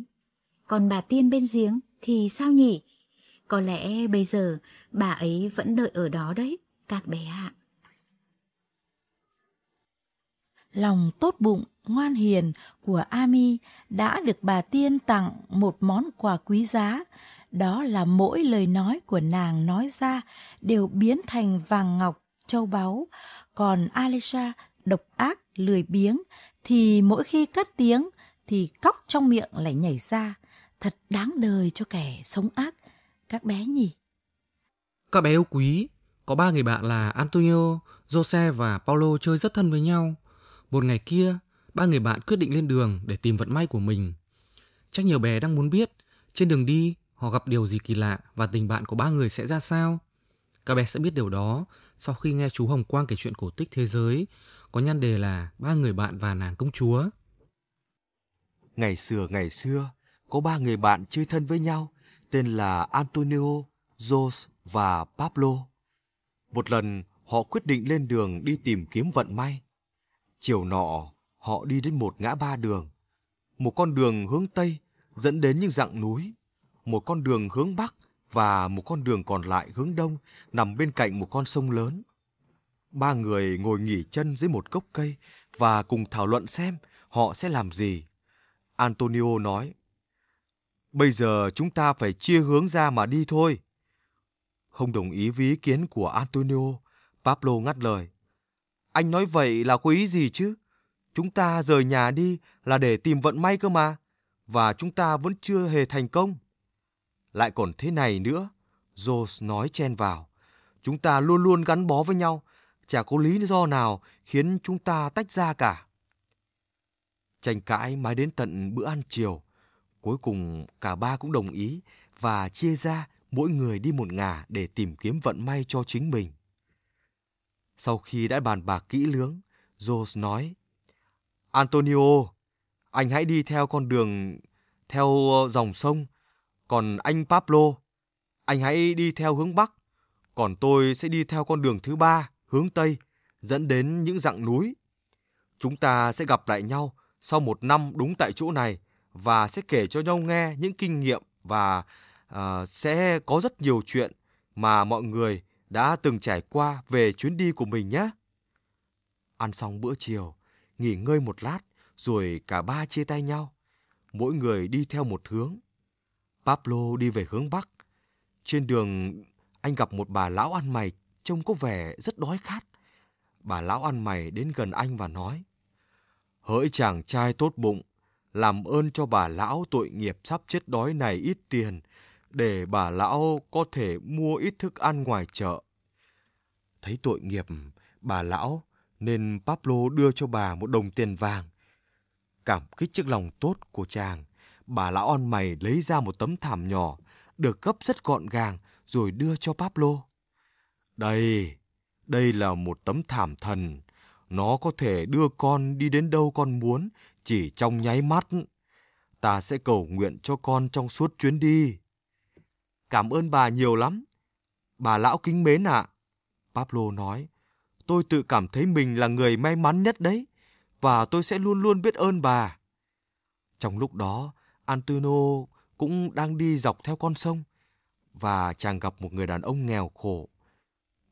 còn bà Tiên bên giếng thì sao nhỉ? Có lẽ bây giờ bà ấy vẫn đợi ở đó đấy, các bé ạ. Lòng tốt bụng, ngoan hiền của Ami đã được bà Tiên tặng một món quà quý giá. Đó là mỗi lời nói của nàng nói ra đều biến thành vàng ngọc, châu báu. Còn Alisha độc ác, lười biếng thì mỗi khi cất tiếng thì cóc trong miệng lại nhảy ra thật đáng đời cho kẻ sống ác các bé nhỉ các bé yêu quý có ba người bạn là antonio jose và paulo chơi rất thân với nhau một ngày kia ba người bạn quyết định lên đường để tìm vận may của mình chắc nhiều bé đang muốn biết trên đường đi họ gặp điều gì kỳ lạ và tình bạn của ba người sẽ ra sao các bé sẽ biết điều đó sau khi nghe chú Hồng Quang kể chuyện cổ tích thế giới có nhan đề là Ba người bạn và nàng công chúa. Ngày xưa ngày xưa, có ba người bạn chơi thân với nhau tên là Antonio, Jose và Pablo. Một lần, họ quyết định lên đường đi tìm kiếm vận may. Chiều nọ, họ đi đến một ngã ba đường. Một con đường hướng Tây dẫn đến những dặng núi, một con đường hướng Bắc và một con đường còn lại hướng Đông nằm bên cạnh một con sông lớn. Ba người ngồi nghỉ chân dưới một gốc cây và cùng thảo luận xem họ sẽ làm gì. Antonio nói, Bây giờ chúng ta phải chia hướng ra mà đi thôi. Không đồng ý với ý kiến của Antonio, Pablo ngắt lời. Anh nói vậy là có ý gì chứ? Chúng ta rời nhà đi là để tìm vận may cơ mà. Và chúng ta vẫn chưa hề thành công. Lại còn thế này nữa, Rose nói chen vào. Chúng ta luôn luôn gắn bó với nhau, chả có lý do nào khiến chúng ta tách ra cả. Tranh cãi mãi đến tận bữa ăn chiều – Cuối cùng cả ba cũng đồng ý và chia ra mỗi người đi một ngả để tìm kiếm vận may cho chính mình. Sau khi đã bàn bạc kỹ lưỡng, Jos nói, Antonio, anh hãy đi theo con đường, theo dòng sông, còn anh Pablo, anh hãy đi theo hướng Bắc, còn tôi sẽ đi theo con đường thứ ba, hướng Tây, dẫn đến những dặng núi. Chúng ta sẽ gặp lại nhau sau một năm đúng tại chỗ này và sẽ kể cho nhau nghe những kinh nghiệm và uh, sẽ có rất nhiều chuyện mà mọi người đã từng trải qua về chuyến đi của mình nhé. Ăn xong bữa chiều, nghỉ ngơi một lát rồi cả ba chia tay nhau. Mỗi người đi theo một hướng. Pablo đi về hướng Bắc. Trên đường anh gặp một bà lão ăn mày trông có vẻ rất đói khát. Bà lão ăn mày đến gần anh và nói Hỡi chàng trai tốt bụng, làm ơn cho bà lão tội nghiệp sắp chết đói này ít tiền, để bà lão có thể mua ít thức ăn ngoài chợ. Thấy tội nghiệp bà lão, nên Pablo đưa cho bà một đồng tiền vàng. Cảm kích chiếc lòng tốt của chàng, bà lão on mày lấy ra một tấm thảm nhỏ, được gấp rất gọn gàng rồi đưa cho Pablo. Đây, đây là một tấm thảm thần. Nó có thể đưa con đi đến đâu con muốn chỉ trong nháy mắt, ta sẽ cầu nguyện cho con trong suốt chuyến đi. Cảm ơn bà nhiều lắm. Bà lão kính mến ạ. Pablo nói, tôi tự cảm thấy mình là người may mắn nhất đấy, và tôi sẽ luôn luôn biết ơn bà. Trong lúc đó, Antonio cũng đang đi dọc theo con sông, và chàng gặp một người đàn ông nghèo khổ.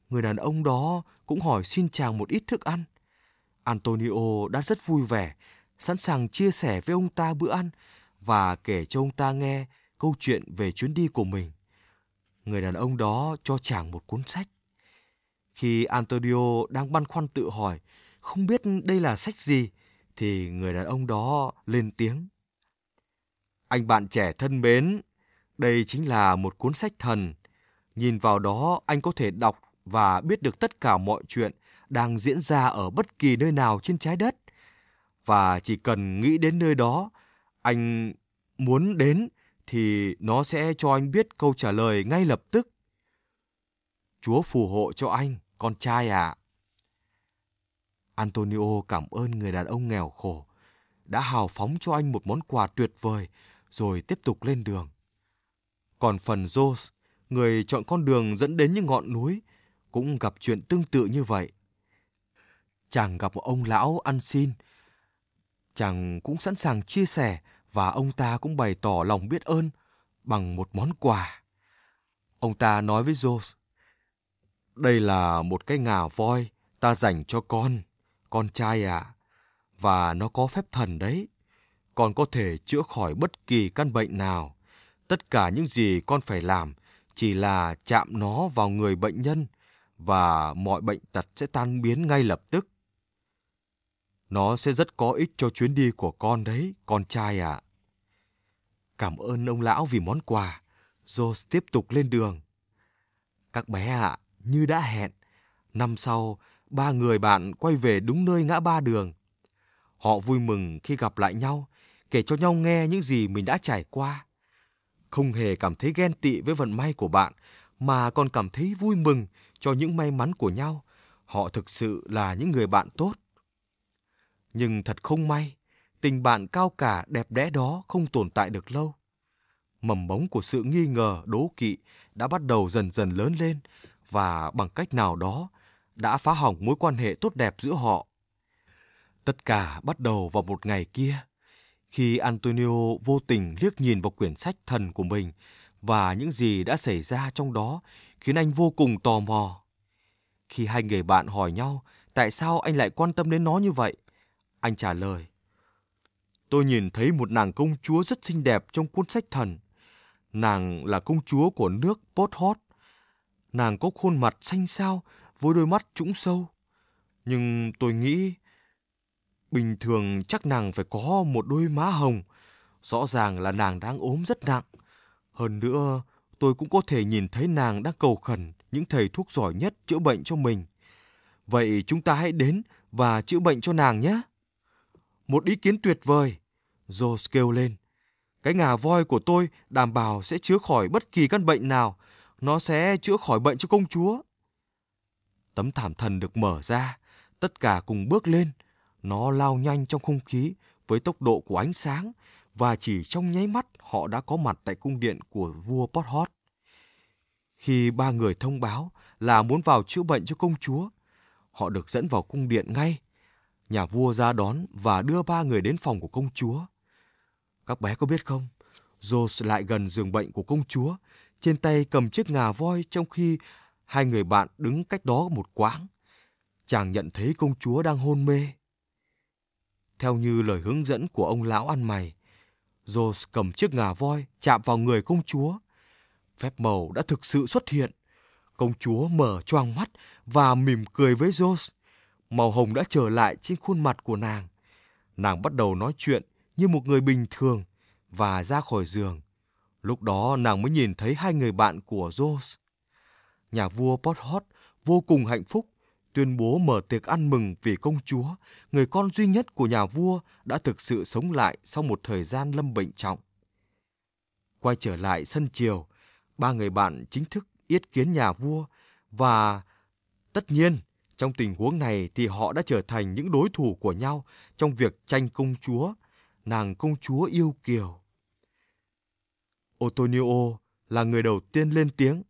Người đàn ông đó cũng hỏi xin chàng một ít thức ăn. Antonio đã rất vui vẻ sẵn sàng chia sẻ với ông ta bữa ăn và kể cho ông ta nghe câu chuyện về chuyến đi của mình. Người đàn ông đó cho chàng một cuốn sách. Khi Antonio đang băn khoăn tự hỏi không biết đây là sách gì thì người đàn ông đó lên tiếng. Anh bạn trẻ thân mến, đây chính là một cuốn sách thần. Nhìn vào đó anh có thể đọc và biết được tất cả mọi chuyện đang diễn ra ở bất kỳ nơi nào trên trái đất và chỉ cần nghĩ đến nơi đó, anh muốn đến thì nó sẽ cho anh biết câu trả lời ngay lập tức. Chúa phù hộ cho anh, con trai ạ. À. Antonio cảm ơn người đàn ông nghèo khổ đã hào phóng cho anh một món quà tuyệt vời rồi tiếp tục lên đường. Còn phần Jos, người chọn con đường dẫn đến những ngọn núi, cũng gặp chuyện tương tự như vậy. Chàng gặp một ông lão ăn xin, Chàng cũng sẵn sàng chia sẻ và ông ta cũng bày tỏ lòng biết ơn bằng một món quà. Ông ta nói với Rose, đây là một cái ngà voi ta dành cho con, con trai ạ, à, và nó có phép thần đấy. Con có thể chữa khỏi bất kỳ căn bệnh nào. Tất cả những gì con phải làm chỉ là chạm nó vào người bệnh nhân và mọi bệnh tật sẽ tan biến ngay lập tức. Nó sẽ rất có ích cho chuyến đi của con đấy, con trai ạ. À. Cảm ơn ông lão vì món quà. Rose tiếp tục lên đường. Các bé ạ, à, như đã hẹn, năm sau, ba người bạn quay về đúng nơi ngã ba đường. Họ vui mừng khi gặp lại nhau, kể cho nhau nghe những gì mình đã trải qua. Không hề cảm thấy ghen tị với vận may của bạn, mà còn cảm thấy vui mừng cho những may mắn của nhau. Họ thực sự là những người bạn tốt. Nhưng thật không may, tình bạn cao cả đẹp đẽ đó không tồn tại được lâu. Mầm mống của sự nghi ngờ, đố kỵ đã bắt đầu dần dần lớn lên và bằng cách nào đó đã phá hỏng mối quan hệ tốt đẹp giữa họ. Tất cả bắt đầu vào một ngày kia, khi Antonio vô tình liếc nhìn vào quyển sách thần của mình và những gì đã xảy ra trong đó khiến anh vô cùng tò mò. Khi hai người bạn hỏi nhau tại sao anh lại quan tâm đến nó như vậy, anh trả lời, tôi nhìn thấy một nàng công chúa rất xinh đẹp trong cuốn sách thần. Nàng là công chúa của nước Pothot. Nàng có khuôn mặt xanh xao với đôi mắt trũng sâu. Nhưng tôi nghĩ bình thường chắc nàng phải có một đôi má hồng. Rõ ràng là nàng đang ốm rất nặng. Hơn nữa, tôi cũng có thể nhìn thấy nàng đang cầu khẩn những thầy thuốc giỏi nhất chữa bệnh cho mình. Vậy chúng ta hãy đến và chữa bệnh cho nàng nhé một ý kiến tuyệt vời. Jones kêu lên. Cái ngà voi của tôi đảm bảo sẽ chữa khỏi bất kỳ căn bệnh nào. Nó sẽ chữa khỏi bệnh cho công chúa. Tấm thảm thần được mở ra, tất cả cùng bước lên. Nó lao nhanh trong không khí với tốc độ của ánh sáng và chỉ trong nháy mắt họ đã có mặt tại cung điện của vua Pothot. Khi ba người thông báo là muốn vào chữa bệnh cho công chúa, họ được dẫn vào cung điện ngay – nhà vua ra đón và đưa ba người đến phòng của công chúa. Các bé có biết không, Rose lại gần giường bệnh của công chúa, trên tay cầm chiếc ngà voi trong khi hai người bạn đứng cách đó một quãng. Chàng nhận thấy công chúa đang hôn mê. Theo như lời hướng dẫn của ông lão ăn mày, Rose cầm chiếc ngà voi chạm vào người công chúa. Phép màu đã thực sự xuất hiện. Công chúa mở choang mắt và mỉm cười với Rose màu hồng đã trở lại trên khuôn mặt của nàng. Nàng bắt đầu nói chuyện như một người bình thường và ra khỏi giường. Lúc đó nàng mới nhìn thấy hai người bạn của Rose. Nhà vua Pothot vô cùng hạnh phúc, tuyên bố mở tiệc ăn mừng vì công chúa, người con duy nhất của nhà vua đã thực sự sống lại sau một thời gian lâm bệnh trọng. Quay trở lại sân triều, ba người bạn chính thức yết kiến nhà vua và tất nhiên trong tình huống này thì họ đã trở thành những đối thủ của nhau trong việc tranh công chúa, nàng công chúa yêu kiều. Otonio là người đầu tiên lên tiếng.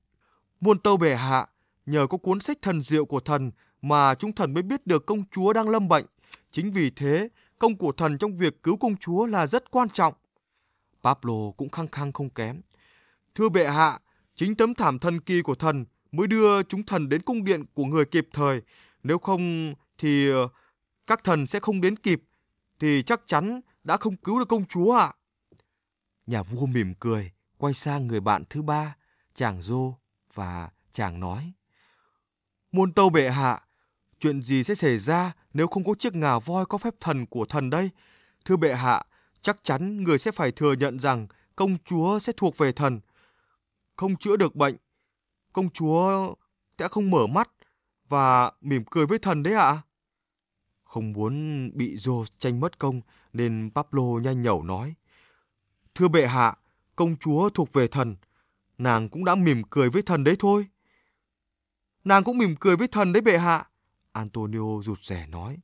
Muôn tâu bệ hạ, nhờ có cuốn sách thần diệu của thần mà chúng thần mới biết được công chúa đang lâm bệnh. Chính vì thế, công của thần trong việc cứu công chúa là rất quan trọng. Pablo cũng khăng khăng không kém. Thưa bệ hạ, chính tấm thảm thần kỳ của thần mới đưa chúng thần đến cung điện của người kịp thời, nếu không thì ờ, các thần sẽ không đến kịp, thì chắc chắn đã không cứu được công chúa ạ. Nhà vua mỉm cười, quay sang người bạn thứ ba, chàng Dô, và chàng nói. Muôn tâu bệ hạ, chuyện gì sẽ xảy ra nếu không có chiếc ngà voi có phép thần của thần đây? Thưa bệ hạ, chắc chắn người sẽ phải thừa nhận rằng công chúa sẽ thuộc về thần. Không chữa được bệnh, công chúa sẽ không mở mắt và mỉm cười với thần đấy ạ. Không muốn bị Dô tranh mất công nên Pablo nhanh nhẩu nói. Thưa bệ hạ, công chúa thuộc về thần. Nàng cũng đã mỉm cười với thần đấy thôi. Nàng cũng mỉm cười với thần đấy bệ hạ. Antonio rụt rẻ nói.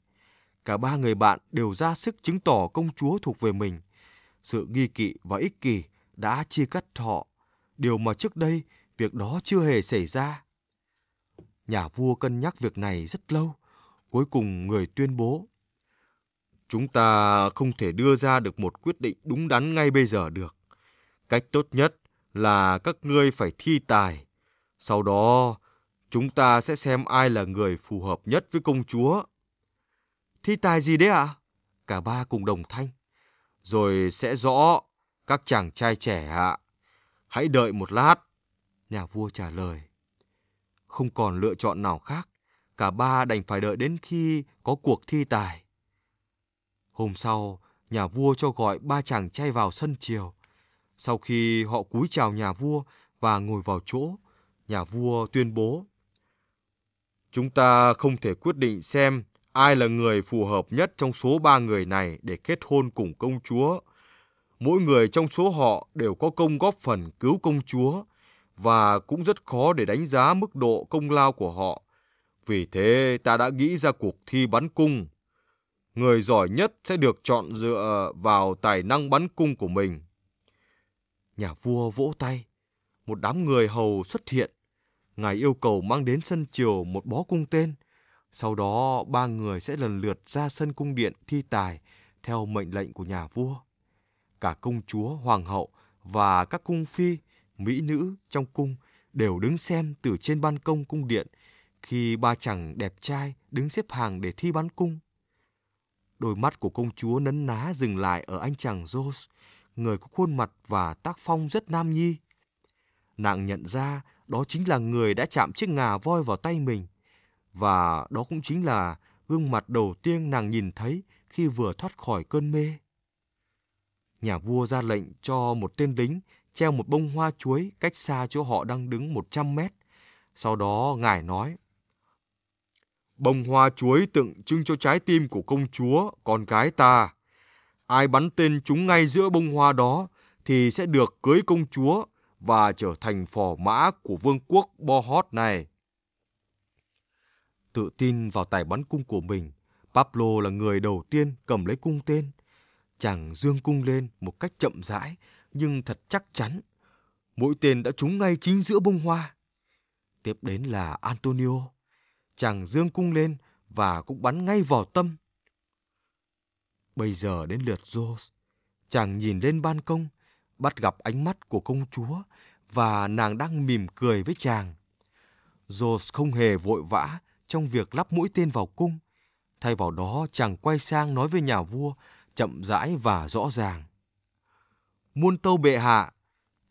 Cả ba người bạn đều ra sức chứng tỏ công chúa thuộc về mình. Sự nghi kỵ và ích kỷ đã chia cắt họ. Điều mà trước đây việc đó chưa hề xảy ra. Nhà vua cân nhắc việc này rất lâu, cuối cùng người tuyên bố. Chúng ta không thể đưa ra được một quyết định đúng đắn ngay bây giờ được. Cách tốt nhất là các ngươi phải thi tài. Sau đó, chúng ta sẽ xem ai là người phù hợp nhất với công chúa. Thi tài gì đấy ạ? À? Cả ba cùng đồng thanh. Rồi sẽ rõ các chàng trai trẻ ạ. Hãy đợi một lát, Nhà vua trả lời, không còn lựa chọn nào khác, cả ba đành phải đợi đến khi có cuộc thi tài. Hôm sau, nhà vua cho gọi ba chàng trai vào sân chiều Sau khi họ cúi chào nhà vua và ngồi vào chỗ, nhà vua tuyên bố Chúng ta không thể quyết định xem ai là người phù hợp nhất trong số ba người này để kết hôn cùng công chúa. Mỗi người trong số họ đều có công góp phần cứu công chúa và cũng rất khó để đánh giá mức độ công lao của họ. Vì thế, ta đã nghĩ ra cuộc thi bắn cung. Người giỏi nhất sẽ được chọn dựa vào tài năng bắn cung của mình. Nhà vua vỗ tay. Một đám người hầu xuất hiện. Ngài yêu cầu mang đến sân triều một bó cung tên. Sau đó, ba người sẽ lần lượt ra sân cung điện thi tài theo mệnh lệnh của nhà vua. Cả công chúa, hoàng hậu và các cung phi – mỹ nữ trong cung đều đứng xem từ trên ban công cung điện khi ba chàng đẹp trai đứng xếp hàng để thi bắn cung. Đôi mắt của công chúa nấn ná dừng lại ở anh chàng Jos, người có khuôn mặt và tác phong rất nam nhi. Nàng nhận ra đó chính là người đã chạm chiếc ngà voi vào tay mình, và đó cũng chính là gương mặt đầu tiên nàng nhìn thấy khi vừa thoát khỏi cơn mê. Nhà vua ra lệnh cho một tên lính treo một bông hoa chuối cách xa chỗ họ đang đứng 100 mét. Sau đó ngài nói, Bông hoa chuối tượng trưng cho trái tim của công chúa, con gái ta. Ai bắn tên chúng ngay giữa bông hoa đó thì sẽ được cưới công chúa và trở thành phò mã của vương quốc Bohot này. Tự tin vào tài bắn cung của mình, Pablo là người đầu tiên cầm lấy cung tên. Chàng dương cung lên một cách chậm rãi, nhưng thật chắc chắn. mũi tên đã trúng ngay chính giữa bông hoa. Tiếp đến là Antonio. Chàng dương cung lên và cũng bắn ngay vào tâm. Bây giờ đến lượt Rose. Chàng nhìn lên ban công, bắt gặp ánh mắt của công chúa và nàng đang mỉm cười với chàng. Rose không hề vội vã trong việc lắp mũi tên vào cung. Thay vào đó, chàng quay sang nói với nhà vua, chậm rãi và rõ ràng muôn tâu bệ hạ.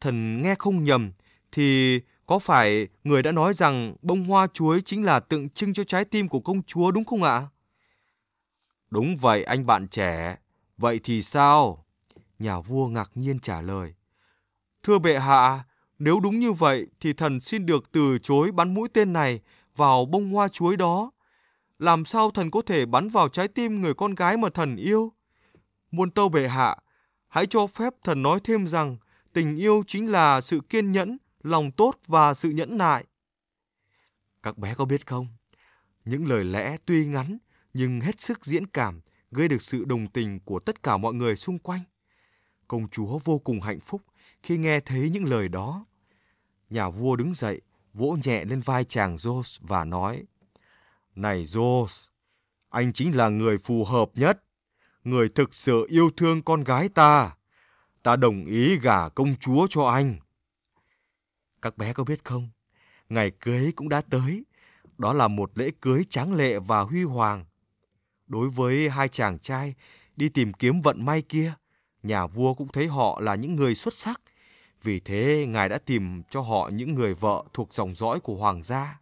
Thần nghe không nhầm, thì có phải người đã nói rằng bông hoa chuối chính là tượng trưng cho trái tim của công chúa đúng không ạ? Đúng vậy anh bạn trẻ, vậy thì sao? Nhà vua ngạc nhiên trả lời. Thưa bệ hạ, nếu đúng như vậy thì thần xin được từ chối bắn mũi tên này vào bông hoa chuối đó. Làm sao thần có thể bắn vào trái tim người con gái mà thần yêu? Muôn tâu bệ hạ, hãy cho phép thần nói thêm rằng tình yêu chính là sự kiên nhẫn, lòng tốt và sự nhẫn nại. Các bé có biết không? Những lời lẽ tuy ngắn nhưng hết sức diễn cảm, gây được sự đồng tình của tất cả mọi người xung quanh. Công chúa vô cùng hạnh phúc khi nghe thấy những lời đó. Nhà vua đứng dậy, vỗ nhẹ lên vai chàng jos và nói, Này jos anh chính là người phù hợp nhất người thực sự yêu thương con gái ta. Ta đồng ý gả công chúa cho anh. Các bé có biết không, ngày cưới cũng đã tới. Đó là một lễ cưới tráng lệ và huy hoàng. Đối với hai chàng trai đi tìm kiếm vận may kia, nhà vua cũng thấy họ là những người xuất sắc. Vì thế, ngài đã tìm cho họ những người vợ thuộc dòng dõi của hoàng gia.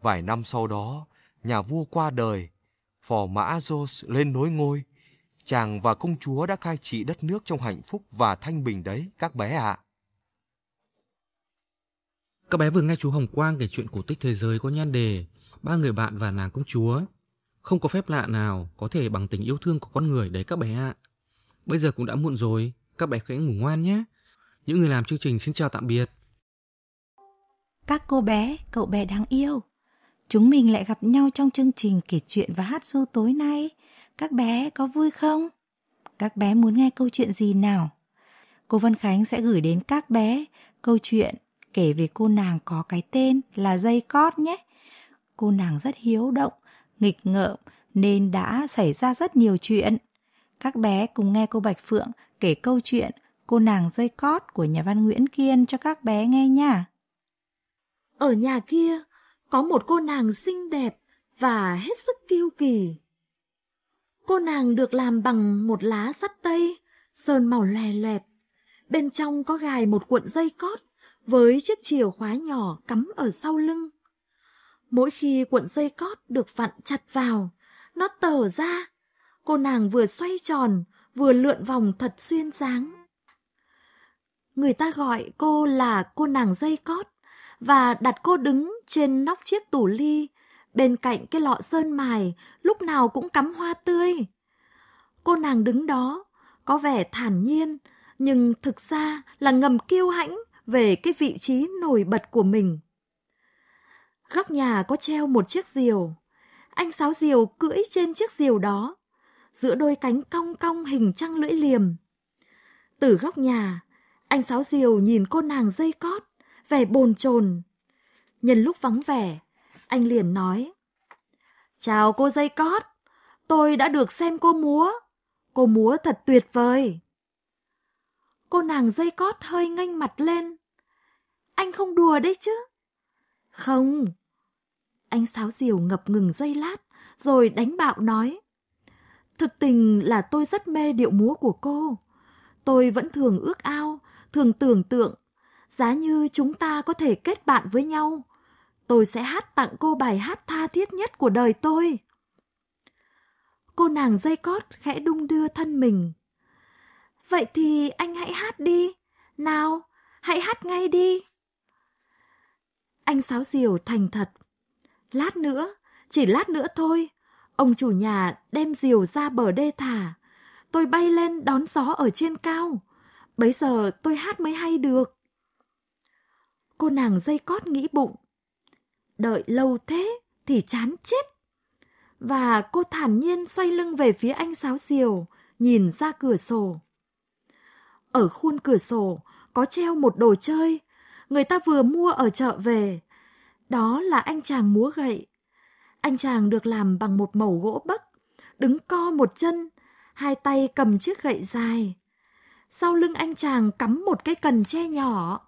Vài năm sau đó, nhà vua qua đời phò mã Athos lên nối ngôi. Chàng và công chúa đã khai trị đất nước trong hạnh phúc và thanh bình đấy, các bé ạ. À. Các bé vừa nghe chú Hồng Quang kể chuyện cổ tích thế giới có nhan đề Ba người bạn và nàng công chúa. Không có phép lạ nào có thể bằng tình yêu thương của con người đấy các bé ạ. À. Bây giờ cũng đã muộn rồi, các bé hãy ngủ ngoan nhé. Những người làm chương trình xin chào tạm biệt. Các cô bé, cậu bé đáng yêu. Chúng mình lại gặp nhau trong chương trình kể chuyện và hát du tối nay. Các bé có vui không? Các bé muốn nghe câu chuyện gì nào? Cô Vân Khánh sẽ gửi đến các bé câu chuyện kể về cô nàng có cái tên là dây cót nhé. Cô nàng rất hiếu động, nghịch ngợm nên đã xảy ra rất nhiều chuyện. Các bé cùng nghe cô Bạch Phượng kể câu chuyện cô nàng dây cót của nhà văn Nguyễn Kiên cho các bé nghe nha. Ở nhà kia, có một cô nàng xinh đẹp và hết sức kiêu kỳ. Cô nàng được làm bằng một lá sắt tây, sơn màu lè lẹt. Bên trong có gài một cuộn dây cót với chiếc chìa khóa nhỏ cắm ở sau lưng. Mỗi khi cuộn dây cót được vặn chặt vào, nó tở ra. Cô nàng vừa xoay tròn, vừa lượn vòng thật xuyên dáng. Người ta gọi cô là cô nàng dây cót và đặt cô đứng trên nóc chiếc tủ ly bên cạnh cái lọ sơn mài lúc nào cũng cắm hoa tươi. Cô nàng đứng đó có vẻ thản nhiên nhưng thực ra là ngầm kiêu hãnh về cái vị trí nổi bật của mình. Góc nhà có treo một chiếc diều. Anh sáu diều cưỡi trên chiếc diều đó, giữa đôi cánh cong cong hình trăng lưỡi liềm. Từ góc nhà, anh sáu diều nhìn cô nàng dây cót vẻ bồn chồn. Nhân lúc vắng vẻ, anh liền nói. Chào cô dây cót, tôi đã được xem cô múa. Cô múa thật tuyệt vời. Cô nàng dây cót hơi nganh mặt lên. Anh không đùa đấy chứ? Không. Anh sáo diều ngập ngừng dây lát, rồi đánh bạo nói. Thực tình là tôi rất mê điệu múa của cô. Tôi vẫn thường ước ao, thường tưởng tượng giá như chúng ta có thể kết bạn với nhau tôi sẽ hát tặng cô bài hát tha thiết nhất của đời tôi cô nàng dây cót khẽ đung đưa thân mình vậy thì anh hãy hát đi nào hãy hát ngay đi anh sáo diều thành thật lát nữa chỉ lát nữa thôi ông chủ nhà đem diều ra bờ đê thả tôi bay lên đón gió ở trên cao bấy giờ tôi hát mới hay được cô nàng dây cót nghĩ bụng. Đợi lâu thế thì chán chết. Và cô thản nhiên xoay lưng về phía anh sáo diều, nhìn ra cửa sổ. Ở khuôn cửa sổ có treo một đồ chơi, người ta vừa mua ở chợ về. Đó là anh chàng múa gậy. Anh chàng được làm bằng một mẩu gỗ bấc, đứng co một chân, hai tay cầm chiếc gậy dài. Sau lưng anh chàng cắm một cái cần tre nhỏ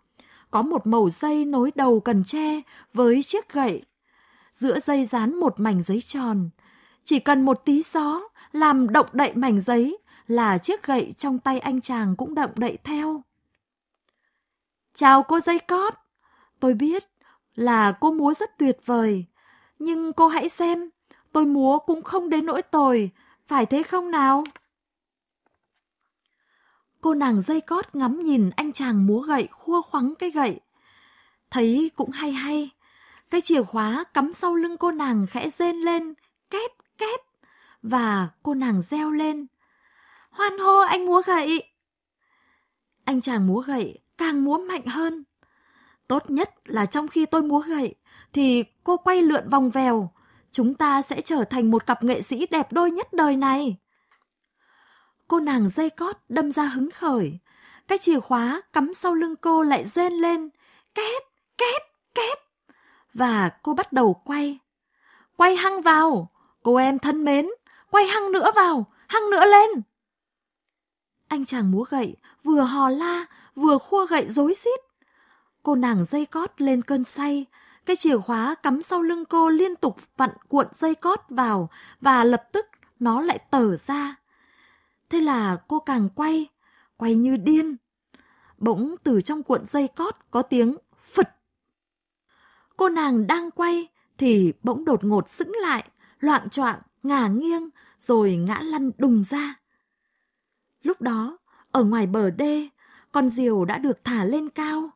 có một màu dây nối đầu cần tre với chiếc gậy. Giữa dây dán một mảnh giấy tròn. Chỉ cần một tí gió làm động đậy mảnh giấy là chiếc gậy trong tay anh chàng cũng động đậy theo. Chào cô dây cót. Tôi biết là cô múa rất tuyệt vời. Nhưng cô hãy xem, tôi múa cũng không đến nỗi tồi. Phải thế không nào? cô nàng dây cót ngắm nhìn anh chàng múa gậy khua khoắng cái gậy. Thấy cũng hay hay, cái chìa khóa cắm sau lưng cô nàng khẽ rên lên, két két, và cô nàng reo lên. Hoan hô anh múa gậy! Anh chàng múa gậy càng múa mạnh hơn. Tốt nhất là trong khi tôi múa gậy, thì cô quay lượn vòng vèo, chúng ta sẽ trở thành một cặp nghệ sĩ đẹp đôi nhất đời này. Cô nàng dây cót đâm ra hứng khởi. Cái chìa khóa cắm sau lưng cô lại rên lên. Két, két, két. Và cô bắt đầu quay. Quay hăng vào, cô em thân mến. Quay hăng nữa vào, hăng nữa lên. Anh chàng múa gậy, vừa hò la, vừa khua gậy rối xít, Cô nàng dây cót lên cơn say, cái chìa khóa cắm sau lưng cô liên tục vặn cuộn dây cót vào và lập tức nó lại tở ra. Thế là cô càng quay, quay như điên. Bỗng từ trong cuộn dây cót có tiếng phật. Cô nàng đang quay thì bỗng đột ngột sững lại, loạn choạng, ngả nghiêng rồi ngã lăn đùng ra. Lúc đó, ở ngoài bờ đê, con diều đã được thả lên cao.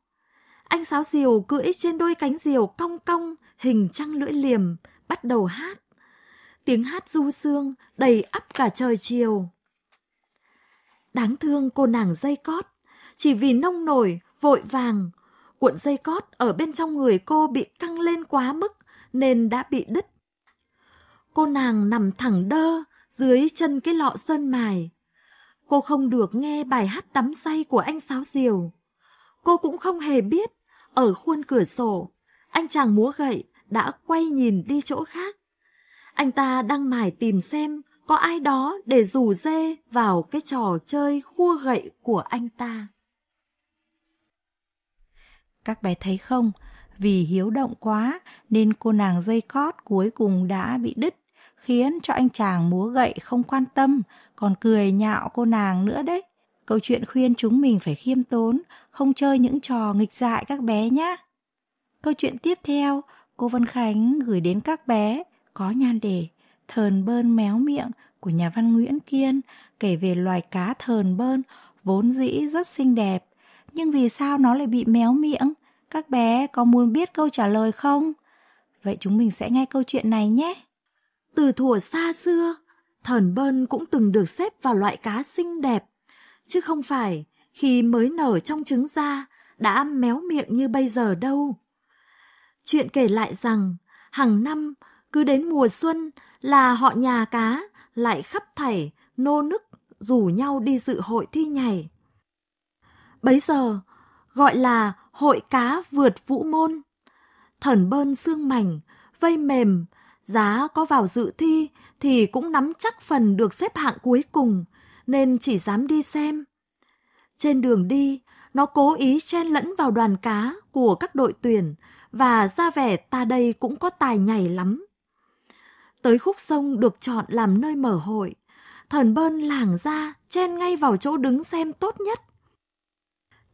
Anh sáo diều cưỡi trên đôi cánh diều cong cong, hình trăng lưỡi liềm, bắt đầu hát. Tiếng hát du sương đầy ắp cả trời chiều. Đáng thương cô nàng dây cót, chỉ vì nông nổi, vội vàng. Cuộn dây cót ở bên trong người cô bị căng lên quá mức nên đã bị đứt. Cô nàng nằm thẳng đơ dưới chân cái lọ sơn mài. Cô không được nghe bài hát đắm say của anh Sáo Diều. Cô cũng không hề biết ở khuôn cửa sổ, anh chàng múa gậy đã quay nhìn đi chỗ khác. Anh ta đang mải tìm xem có ai đó để rủ dê vào cái trò chơi khua gậy của anh ta. Các bé thấy không, vì hiếu động quá nên cô nàng dây cót cuối cùng đã bị đứt, khiến cho anh chàng múa gậy không quan tâm, còn cười nhạo cô nàng nữa đấy. Câu chuyện khuyên chúng mình phải khiêm tốn, không chơi những trò nghịch dại các bé nhé. Câu chuyện tiếp theo, cô Vân Khánh gửi đến các bé có nhan đề thờn bơn méo miệng của nhà văn Nguyễn Kiên kể về loài cá thờn bơn vốn dĩ rất xinh đẹp. Nhưng vì sao nó lại bị méo miệng? Các bé có muốn biết câu trả lời không? Vậy chúng mình sẽ nghe câu chuyện này nhé. Từ thuở xa xưa, thờn bơn cũng từng được xếp vào loại cá xinh đẹp. Chứ không phải khi mới nở trong trứng ra đã méo miệng như bây giờ đâu. Chuyện kể lại rằng, hàng năm cứ đến mùa xuân là họ nhà cá lại khắp thảy nô nức rủ nhau đi dự hội thi nhảy. Bấy giờ gọi là hội cá vượt vũ môn. Thần bơn xương mảnh, vây mềm, giá có vào dự thi thì cũng nắm chắc phần được xếp hạng cuối cùng, nên chỉ dám đi xem. Trên đường đi, nó cố ý chen lẫn vào đoàn cá của các đội tuyển và ra vẻ ta đây cũng có tài nhảy lắm. Tới khúc sông được chọn làm nơi mở hội, thần bơn làng ra chen ngay vào chỗ đứng xem tốt nhất.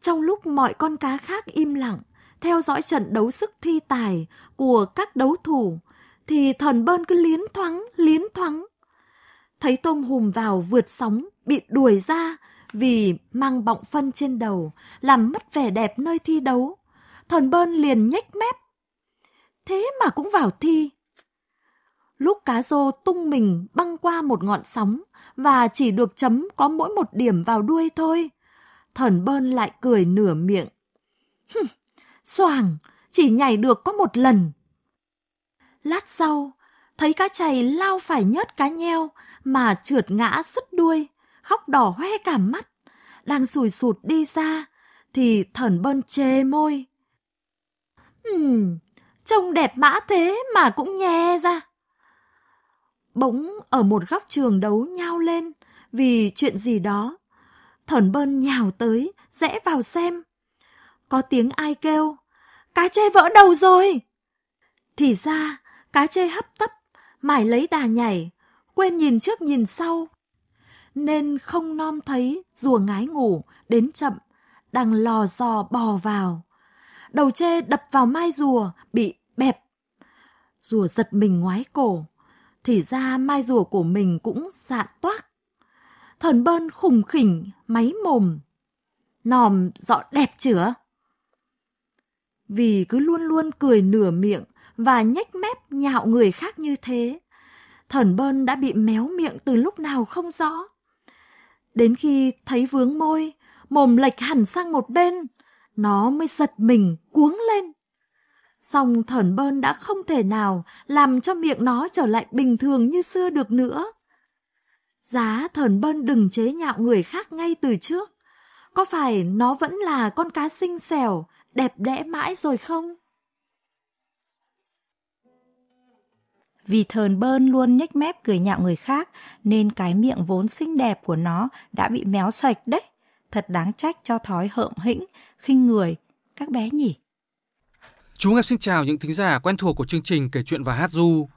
Trong lúc mọi con cá khác im lặng, theo dõi trận đấu sức thi tài của các đấu thủ, thì thần bơn cứ liến thoáng, liến thoáng. Thấy tôm hùm vào vượt sóng, bị đuổi ra vì mang bọng phân trên đầu, làm mất vẻ đẹp nơi thi đấu. Thần bơn liền nhếch mép. Thế mà cũng vào thi, lúc cá rô tung mình băng qua một ngọn sóng và chỉ được chấm có mỗi một điểm vào đuôi thôi. Thần bơn lại cười nửa miệng. Hừm, soàng, chỉ nhảy được có một lần. Lát sau, thấy cá chày lao phải nhớt cá nheo mà trượt ngã sứt đuôi, khóc đỏ hoe cả mắt, đang sùi sụt đi ra, thì thần bơn chê môi. Ừm, trông đẹp mã thế mà cũng nhè ra bỗng ở một góc trường đấu nhau lên vì chuyện gì đó. thần bơn nhào tới, rẽ vào xem. Có tiếng ai kêu, cá chê vỡ đầu rồi. Thì ra, cá chê hấp tấp, mải lấy đà nhảy, quên nhìn trước nhìn sau. Nên không nom thấy rùa ngái ngủ, đến chậm, đang lò dò bò vào. Đầu chê đập vào mai rùa, bị bẹp. Rùa giật mình ngoái cổ, thì ra mai rùa của mình cũng sạn toác. Thần bơn khủng khỉnh, máy mồm. Nòm dọ đẹp chửa. Vì cứ luôn luôn cười nửa miệng và nhếch mép nhạo người khác như thế, thần bơn đã bị méo miệng từ lúc nào không rõ. Đến khi thấy vướng môi, mồm lệch hẳn sang một bên, nó mới giật mình cuống lên xong thẩn bơn đã không thể nào làm cho miệng nó trở lại bình thường như xưa được nữa. Giá thẩn bơn đừng chế nhạo người khác ngay từ trước. Có phải nó vẫn là con cá xinh xẻo, đẹp đẽ mãi rồi không? Vì thờn bơn luôn nhếch mép cười nhạo người khác nên cái miệng vốn xinh đẹp của nó đã bị méo sạch đấy. Thật đáng trách cho thói hợm hĩnh, khinh người. Các bé nhỉ? Chú Ngập xin chào những thính giả quen thuộc của chương trình kể chuyện và hát du.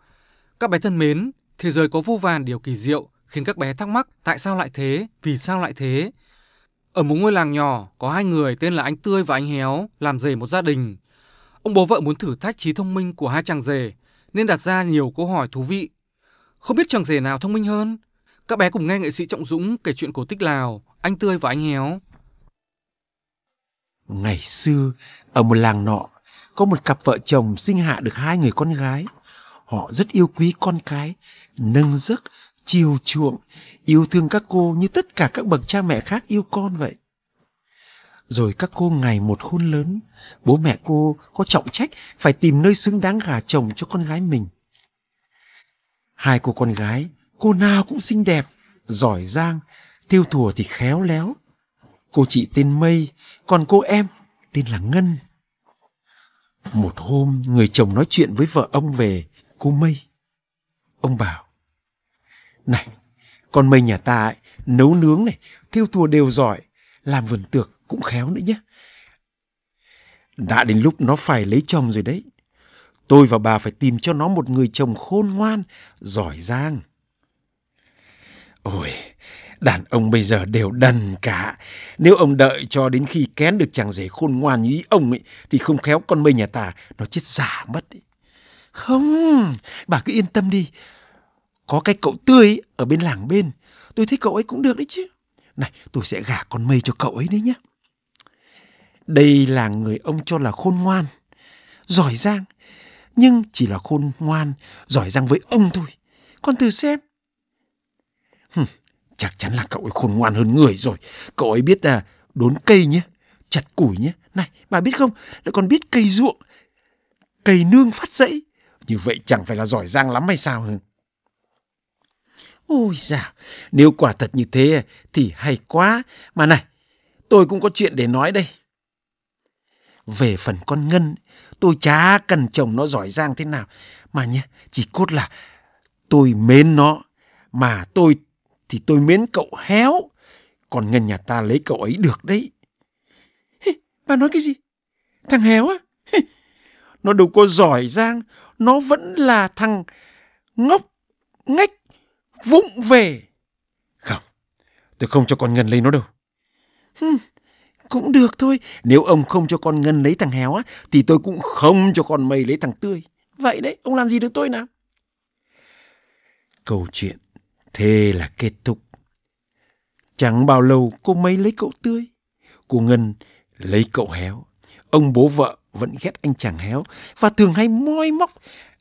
Các bé thân mến, thế giới có vô vàn điều kỳ diệu khiến các bé thắc mắc tại sao lại thế, vì sao lại thế. Ở một ngôi làng nhỏ, có hai người tên là anh Tươi và anh Héo làm rể một gia đình. Ông bố vợ muốn thử thách trí thông minh của hai chàng rể nên đặt ra nhiều câu hỏi thú vị. Không biết chàng rể nào thông minh hơn? Các bé cùng nghe nghệ sĩ Trọng Dũng kể chuyện cổ tích Lào, anh Tươi và anh Héo. Ngày xưa, ở một làng nọ, có một cặp vợ chồng sinh hạ được hai người con gái. Họ rất yêu quý con cái, nâng giấc, chiều chuộng, yêu thương các cô như tất cả các bậc cha mẹ khác yêu con vậy. Rồi các cô ngày một khôn lớn, bố mẹ cô có trọng trách phải tìm nơi xứng đáng gả chồng cho con gái mình. Hai cô con gái, cô nào cũng xinh đẹp, giỏi giang, tiêu thùa thì khéo léo. Cô chị tên Mây, còn cô em tên là Ngân. Một hôm, người chồng nói chuyện với vợ ông về cô Mây. Ông bảo, này, con Mây nhà ta ấy, nấu nướng này, thiêu thùa đều giỏi, làm vườn tược cũng khéo nữa nhé. Đã đến lúc nó phải lấy chồng rồi đấy. Tôi và bà phải tìm cho nó một người chồng khôn ngoan, giỏi giang. Ôi, Đàn ông bây giờ đều đần cả. Nếu ông đợi cho đến khi kén được chàng rể khôn ngoan như ý ông ấy, thì không khéo con mây nhà ta nó chết giả mất. Ấy. Không, bà cứ yên tâm đi. Có cái cậu tươi ở bên làng bên. Tôi thấy cậu ấy cũng được đấy chứ. Này, tôi sẽ gả con mây cho cậu ấy đấy nhé. Đây là người ông cho là khôn ngoan, giỏi giang. Nhưng chỉ là khôn ngoan, giỏi giang với ông thôi. Con thử xem, Chắc chắn là cậu ấy khôn ngoan hơn người rồi. Cậu ấy biết là đốn cây nhé, chặt củi nhé. Này, bà biết không, lại còn biết cây ruộng, cây nương phát dãy. Như vậy chẳng phải là giỏi giang lắm hay sao hơn. Ôi dạ, nếu quả thật như thế thì hay quá. Mà này, tôi cũng có chuyện để nói đây. Về phần con Ngân, tôi chả cần chồng nó giỏi giang thế nào. Mà nhé, chỉ cốt là tôi mến nó, mà tôi thì tôi mến cậu héo. Còn ngân nhà ta lấy cậu ấy được đấy. Hê, bà nói cái gì? Thằng héo á? nó đâu có giỏi giang. Nó vẫn là thằng ngốc, ngách, vụng về. Không, tôi không cho con Ngân lấy nó đâu. Hừm, cũng được thôi. Nếu ông không cho con Ngân lấy thằng héo á, thì tôi cũng không cho con mày lấy thằng tươi. Vậy đấy, ông làm gì được tôi nào? Câu chuyện Thế là kết thúc. Chẳng bao lâu cô mấy lấy cậu tươi. Cô Ngân lấy cậu héo. Ông bố vợ vẫn ghét anh chàng héo và thường hay moi móc,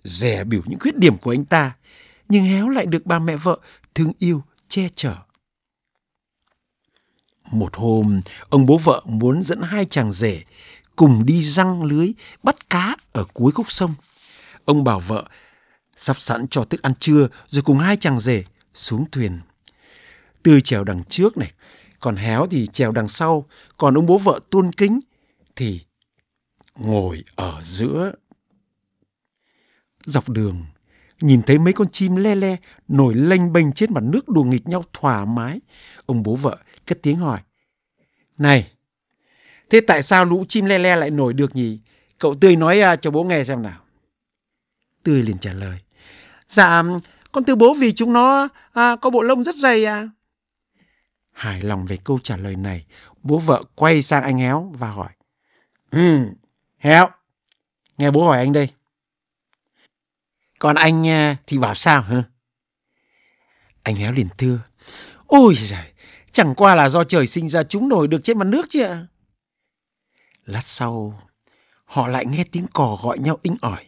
rẻ biểu những khuyết điểm của anh ta. Nhưng héo lại được bà mẹ vợ thương yêu, che chở. Một hôm, ông bố vợ muốn dẫn hai chàng rể cùng đi răng lưới bắt cá ở cuối khúc sông. Ông bảo vợ sắp sẵn cho thức ăn trưa rồi cùng hai chàng rể xuống thuyền. Tư trèo đằng trước này, còn Héo thì trèo đằng sau, còn ông bố vợ tuôn kính thì ngồi ở giữa. Dọc đường, nhìn thấy mấy con chim le le nổi lênh bênh trên mặt nước đùa nghịch nhau thoải mái. Ông bố vợ cất tiếng hỏi. Này, thế tại sao lũ chim le le lại nổi được nhỉ? Cậu Tươi nói à, cho bố nghe xem nào. Tươi liền trả lời. Dạ, con từ bố vì chúng nó à, có bộ lông rất dày à. Hài lòng về câu trả lời này, bố vợ quay sang anh Héo và hỏi. Ừ, Héo, nghe bố hỏi anh đây. Còn anh à, thì bảo sao hả? Anh Héo liền thưa. Ôi giời, chẳng qua là do trời sinh ra chúng nổi được trên mặt nước chứ ạ. Lát sau, họ lại nghe tiếng cò gọi nhau inh ỏi.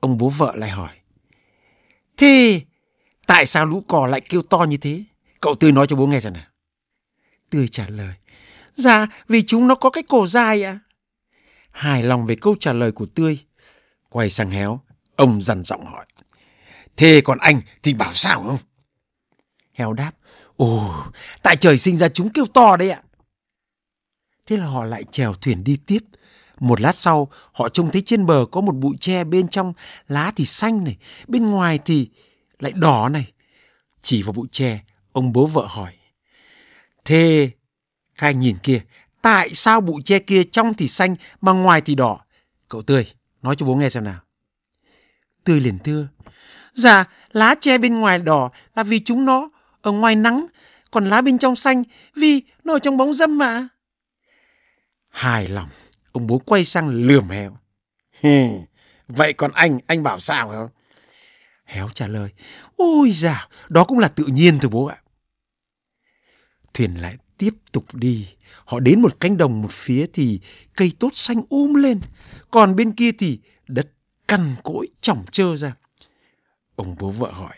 Ông bố vợ lại hỏi. Thế tại sao lũ cò lại kêu to như thế? Cậu Tư nói cho bố nghe rồi nào. Tươi trả lời. Dạ, vì chúng nó có cái cổ dài ạ. À. Hài lòng về câu trả lời của Tươi. Quay sang Héo, ông dằn giọng hỏi. Thế còn anh thì bảo sao không? Héo đáp. Ồ, tại trời sinh ra chúng kêu to đấy ạ. À. Thế là họ lại chèo thuyền đi tiếp. Một lát sau, họ trông thấy trên bờ có một bụi tre bên trong lá thì xanh này, bên ngoài thì lại đỏ này. Chỉ vào bụi tre, ông bố vợ hỏi. Thế, các anh nhìn kia, tại sao bụi tre kia trong thì xanh mà ngoài thì đỏ? Cậu Tươi, nói cho bố nghe xem nào. Tươi liền thưa. Dạ, lá tre bên ngoài đỏ là vì chúng nó ở ngoài nắng, còn lá bên trong xanh vì nó ở trong bóng râm mà. Hài lòng. Ông bố quay sang lườm Héo. Vậy còn anh, anh bảo sao không? Héo trả lời. Ôi dào, đó cũng là tự nhiên thôi bố ạ. Thuyền lại tiếp tục đi. Họ đến một cánh đồng một phía thì cây tốt xanh um lên. Còn bên kia thì đất cằn cỗi chỏng trơ ra. Ông bố vợ hỏi.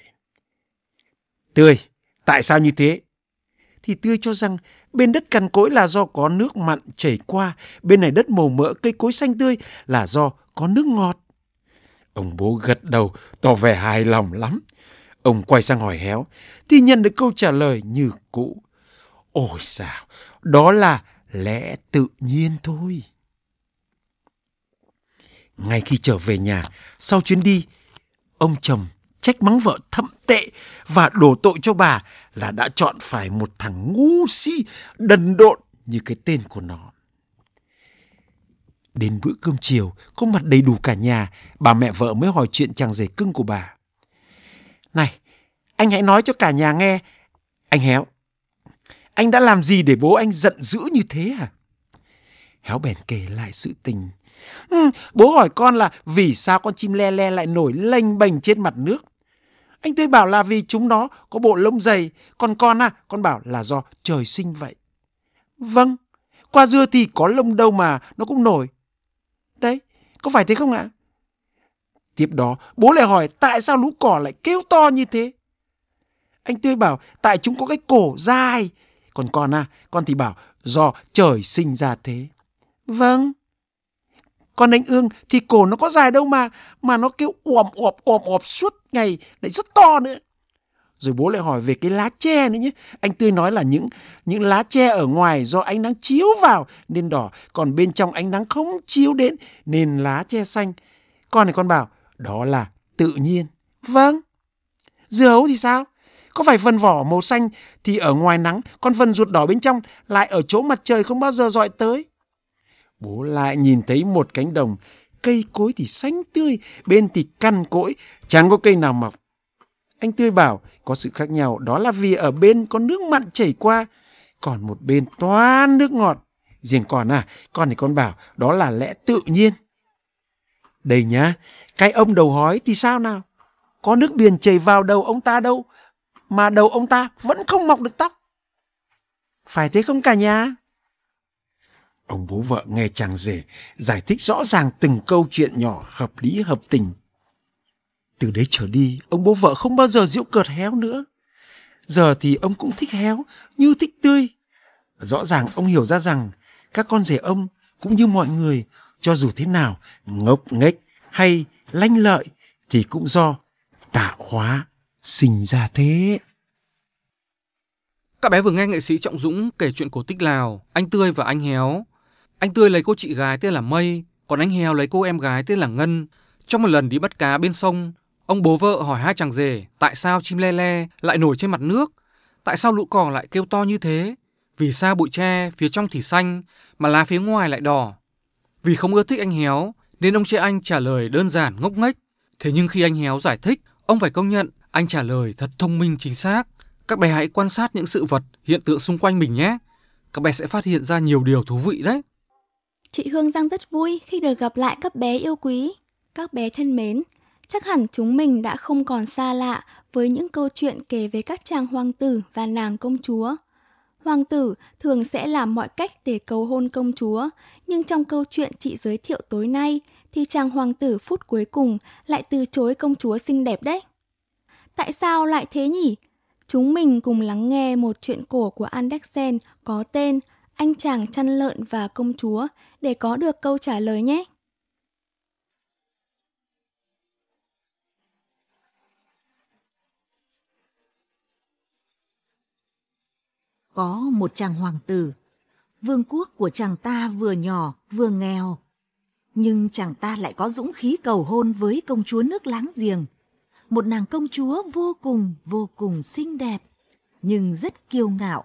Tươi, tại sao như thế? Thì Tươi cho rằng bên đất cằn cỗi là do có nước mặn chảy qua, bên này đất màu mỡ cây cối xanh tươi là do có nước ngọt. Ông bố gật đầu, tỏ vẻ hài lòng lắm. Ông quay sang hỏi Héo, thì nhận được câu trả lời như cũ. Ôi sao, đó là lẽ tự nhiên thôi. Ngay khi trở về nhà, sau chuyến đi, ông chồng trách mắng vợ thậm tệ và đổ tội cho bà là đã chọn phải một thằng ngu si đần độn như cái tên của nó. Đến bữa cơm chiều, có mặt đầy đủ cả nhà, bà mẹ vợ mới hỏi chuyện chàng rể cưng của bà. Này, anh hãy nói cho cả nhà nghe, anh Héo, anh đã làm gì để bố anh giận dữ như thế à? Héo bèn kể lại sự tình. Ừ, bố hỏi con là vì sao con chim le le lại nổi lênh bềnh trên mặt nước. Anh tươi bảo là vì chúng nó có bộ lông dày, còn con à, con bảo là do trời sinh vậy. Vâng, qua dưa thì có lông đâu mà nó cũng nổi. Đấy, có phải thế không ạ? Tiếp đó, bố lại hỏi tại sao lũ cỏ lại kêu to như thế? Anh tươi bảo tại chúng có cái cổ dài. Còn con à, con thì bảo do trời sinh ra thế. Vâng. Còn anh Ương thì cổ nó có dài đâu mà, mà nó kêu uồm uộp uồm uộp suốt ngày lại rất to nữa rồi bố lại hỏi về cái lá tre nữa nhé anh tươi nói là những những lá tre ở ngoài do ánh nắng chiếu vào nên đỏ còn bên trong ánh nắng không chiếu đến nên lá tre xanh con này con bảo đó là tự nhiên vâng dưa hấu thì sao có phải phần vỏ màu xanh thì ở ngoài nắng còn phần ruột đỏ bên trong lại ở chỗ mặt trời không bao giờ dọi tới bố lại nhìn thấy một cánh đồng cây cối thì xanh tươi, bên thì cằn cỗi, chẳng có cây nào mọc. Anh Tươi bảo có sự khác nhau đó là vì ở bên có nước mặn chảy qua, còn một bên toàn nước ngọt. Riêng con à, con thì con bảo đó là lẽ tự nhiên. Đây nhá, cái ông đầu hói thì sao nào? Có nước biển chảy vào đầu ông ta đâu, mà đầu ông ta vẫn không mọc được tóc. Phải thế không cả nhà? Ông bố vợ nghe chàng rể giải thích rõ ràng từng câu chuyện nhỏ hợp lý hợp tình. Từ đấy trở đi, ông bố vợ không bao giờ giễu cợt héo nữa. Giờ thì ông cũng thích héo, như thích tươi. Rõ ràng ông hiểu ra rằng các con rể ông cũng như mọi người, cho dù thế nào ngốc nghếch hay lanh lợi thì cũng do tạo hóa sinh ra thế. Các bé vừa nghe nghệ sĩ Trọng Dũng kể chuyện cổ tích Lào, anh Tươi và anh Héo. Anh Tươi lấy cô chị gái tên là Mây, còn anh Heo lấy cô em gái tên là Ngân. Trong một lần đi bắt cá bên sông, ông bố vợ hỏi hai chàng rể tại sao chim le le lại nổi trên mặt nước, tại sao lũ cò lại kêu to như thế, vì sao bụi tre phía trong thì xanh mà lá phía ngoài lại đỏ. Vì không ưa thích anh Héo nên ông chê anh trả lời đơn giản ngốc nghếch. Thế nhưng khi anh Héo giải thích, ông phải công nhận anh trả lời thật thông minh chính xác. Các bé hãy quan sát những sự vật, hiện tượng xung quanh mình nhé. Các bé sẽ phát hiện ra nhiều điều thú vị đấy. Chị Hương Giang rất vui khi được gặp lại các bé yêu quý. Các bé thân mến, chắc hẳn chúng mình đã không còn xa lạ với những câu chuyện kể về các chàng hoàng tử và nàng công chúa. Hoàng tử thường sẽ làm mọi cách để cầu hôn công chúa, nhưng trong câu chuyện chị giới thiệu tối nay thì chàng hoàng tử phút cuối cùng lại từ chối công chúa xinh đẹp đấy. Tại sao lại thế nhỉ? Chúng mình cùng lắng nghe một chuyện cổ của Andersen có tên anh chàng chăn lợn và công chúa để có được câu trả lời nhé. Có một chàng hoàng tử, vương quốc của chàng ta vừa nhỏ vừa nghèo, nhưng chàng ta lại có dũng khí cầu hôn với công chúa nước láng giềng, một nàng công chúa vô cùng vô cùng xinh đẹp, nhưng rất kiêu ngạo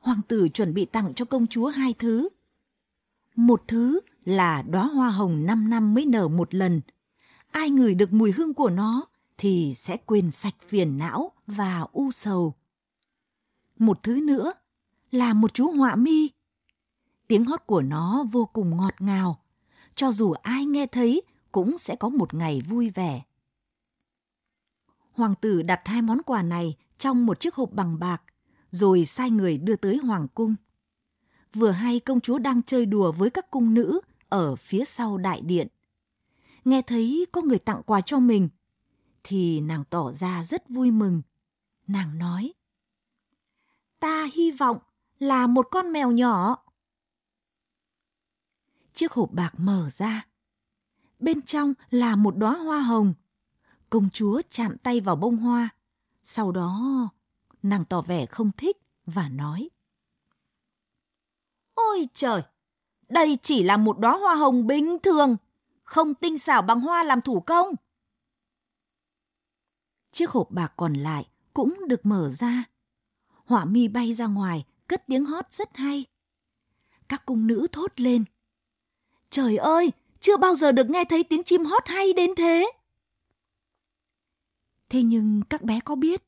hoàng tử chuẩn bị tặng cho công chúa hai thứ. Một thứ là đóa hoa hồng 5 năm mới nở một lần. Ai ngửi được mùi hương của nó thì sẽ quên sạch phiền não và u sầu. Một thứ nữa là một chú họa mi. Tiếng hót của nó vô cùng ngọt ngào. Cho dù ai nghe thấy cũng sẽ có một ngày vui vẻ. Hoàng tử đặt hai món quà này trong một chiếc hộp bằng bạc rồi sai người đưa tới hoàng cung. Vừa hay công chúa đang chơi đùa với các cung nữ ở phía sau đại điện. Nghe thấy có người tặng quà cho mình, thì nàng tỏ ra rất vui mừng. Nàng nói, ta hy vọng là một con mèo nhỏ. Chiếc hộp bạc mở ra. Bên trong là một đóa hoa hồng. Công chúa chạm tay vào bông hoa. Sau đó nàng tỏ vẻ không thích và nói. Ôi trời, đây chỉ là một đóa hoa hồng bình thường, không tinh xảo bằng hoa làm thủ công. Chiếc hộp bạc còn lại cũng được mở ra. Hỏa mi bay ra ngoài, cất tiếng hót rất hay. Các cung nữ thốt lên. Trời ơi, chưa bao giờ được nghe thấy tiếng chim hót hay đến thế. Thế nhưng các bé có biết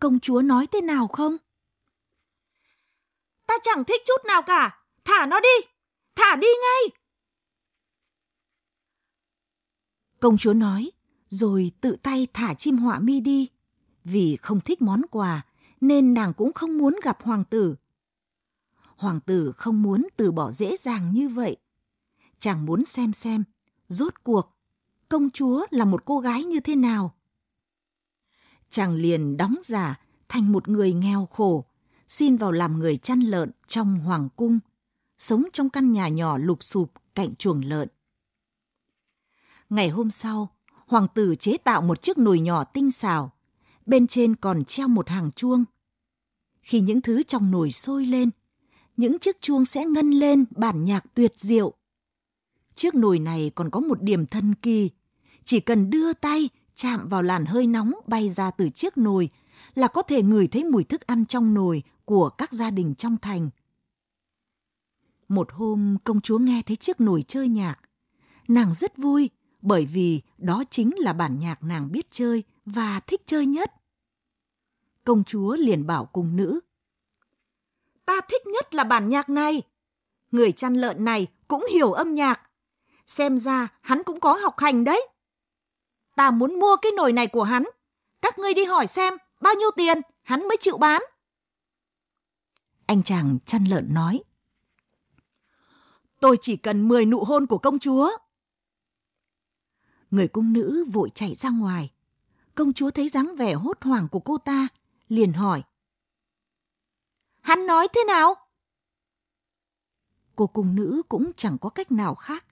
công chúa nói thế nào không? Ta chẳng thích chút nào cả. Thả nó đi. Thả đi ngay. Công chúa nói, rồi tự tay thả chim họa mi đi. Vì không thích món quà, nên nàng cũng không muốn gặp hoàng tử. Hoàng tử không muốn từ bỏ dễ dàng như vậy. Chàng muốn xem xem, rốt cuộc, công chúa là một cô gái như thế nào chàng liền đóng giả thành một người nghèo khổ, xin vào làm người chăn lợn trong hoàng cung, sống trong căn nhà nhỏ lụp sụp cạnh chuồng lợn. Ngày hôm sau, hoàng tử chế tạo một chiếc nồi nhỏ tinh xảo, bên trên còn treo một hàng chuông. Khi những thứ trong nồi sôi lên, những chiếc chuông sẽ ngân lên bản nhạc tuyệt diệu. Chiếc nồi này còn có một điểm thần kỳ, chỉ cần đưa tay chạm vào làn hơi nóng bay ra từ chiếc nồi là có thể ngửi thấy mùi thức ăn trong nồi của các gia đình trong thành. Một hôm công chúa nghe thấy chiếc nồi chơi nhạc. Nàng rất vui bởi vì đó chính là bản nhạc nàng biết chơi và thích chơi nhất. Công chúa liền bảo cùng nữ. Ta thích nhất là bản nhạc này. Người chăn lợn này cũng hiểu âm nhạc. Xem ra hắn cũng có học hành đấy ta muốn mua cái nồi này của hắn. Các ngươi đi hỏi xem bao nhiêu tiền hắn mới chịu bán. Anh chàng chăn lợn nói. Tôi chỉ cần 10 nụ hôn của công chúa. Người cung nữ vội chạy ra ngoài. Công chúa thấy dáng vẻ hốt hoảng của cô ta, liền hỏi. Hắn nói thế nào? Cô cung nữ cũng chẳng có cách nào khác,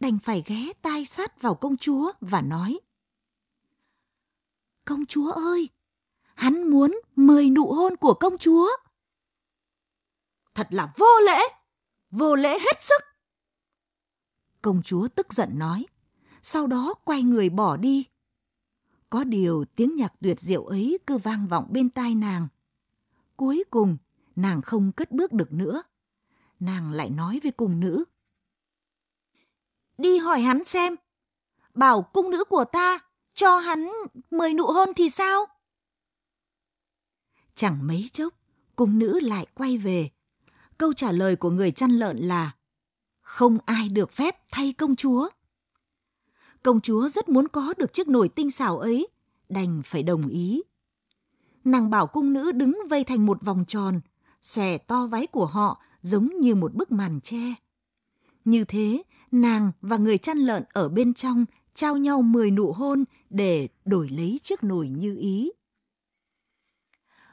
đành phải ghé tai sát vào công chúa và nói. Công chúa ơi! Hắn muốn mời nụ hôn của công chúa. Thật là vô lễ! Vô lễ hết sức! Công chúa tức giận nói, sau đó quay người bỏ đi. Có điều tiếng nhạc tuyệt diệu ấy cứ vang vọng bên tai nàng. Cuối cùng, nàng không cất bước được nữa. Nàng lại nói với cung nữ. Đi hỏi hắn xem, bảo cung nữ của ta cho hắn mười nụ hôn thì sao? Chẳng mấy chốc, cung nữ lại quay về. Câu trả lời của người chăn lợn là không ai được phép thay công chúa. Công chúa rất muốn có được chiếc nồi tinh xảo ấy, đành phải đồng ý. Nàng bảo cung nữ đứng vây thành một vòng tròn, xòe to váy của họ giống như một bức màn tre. Như thế, nàng và người chăn lợn ở bên trong trao nhau 10 nụ hôn để đổi lấy chiếc nồi như ý.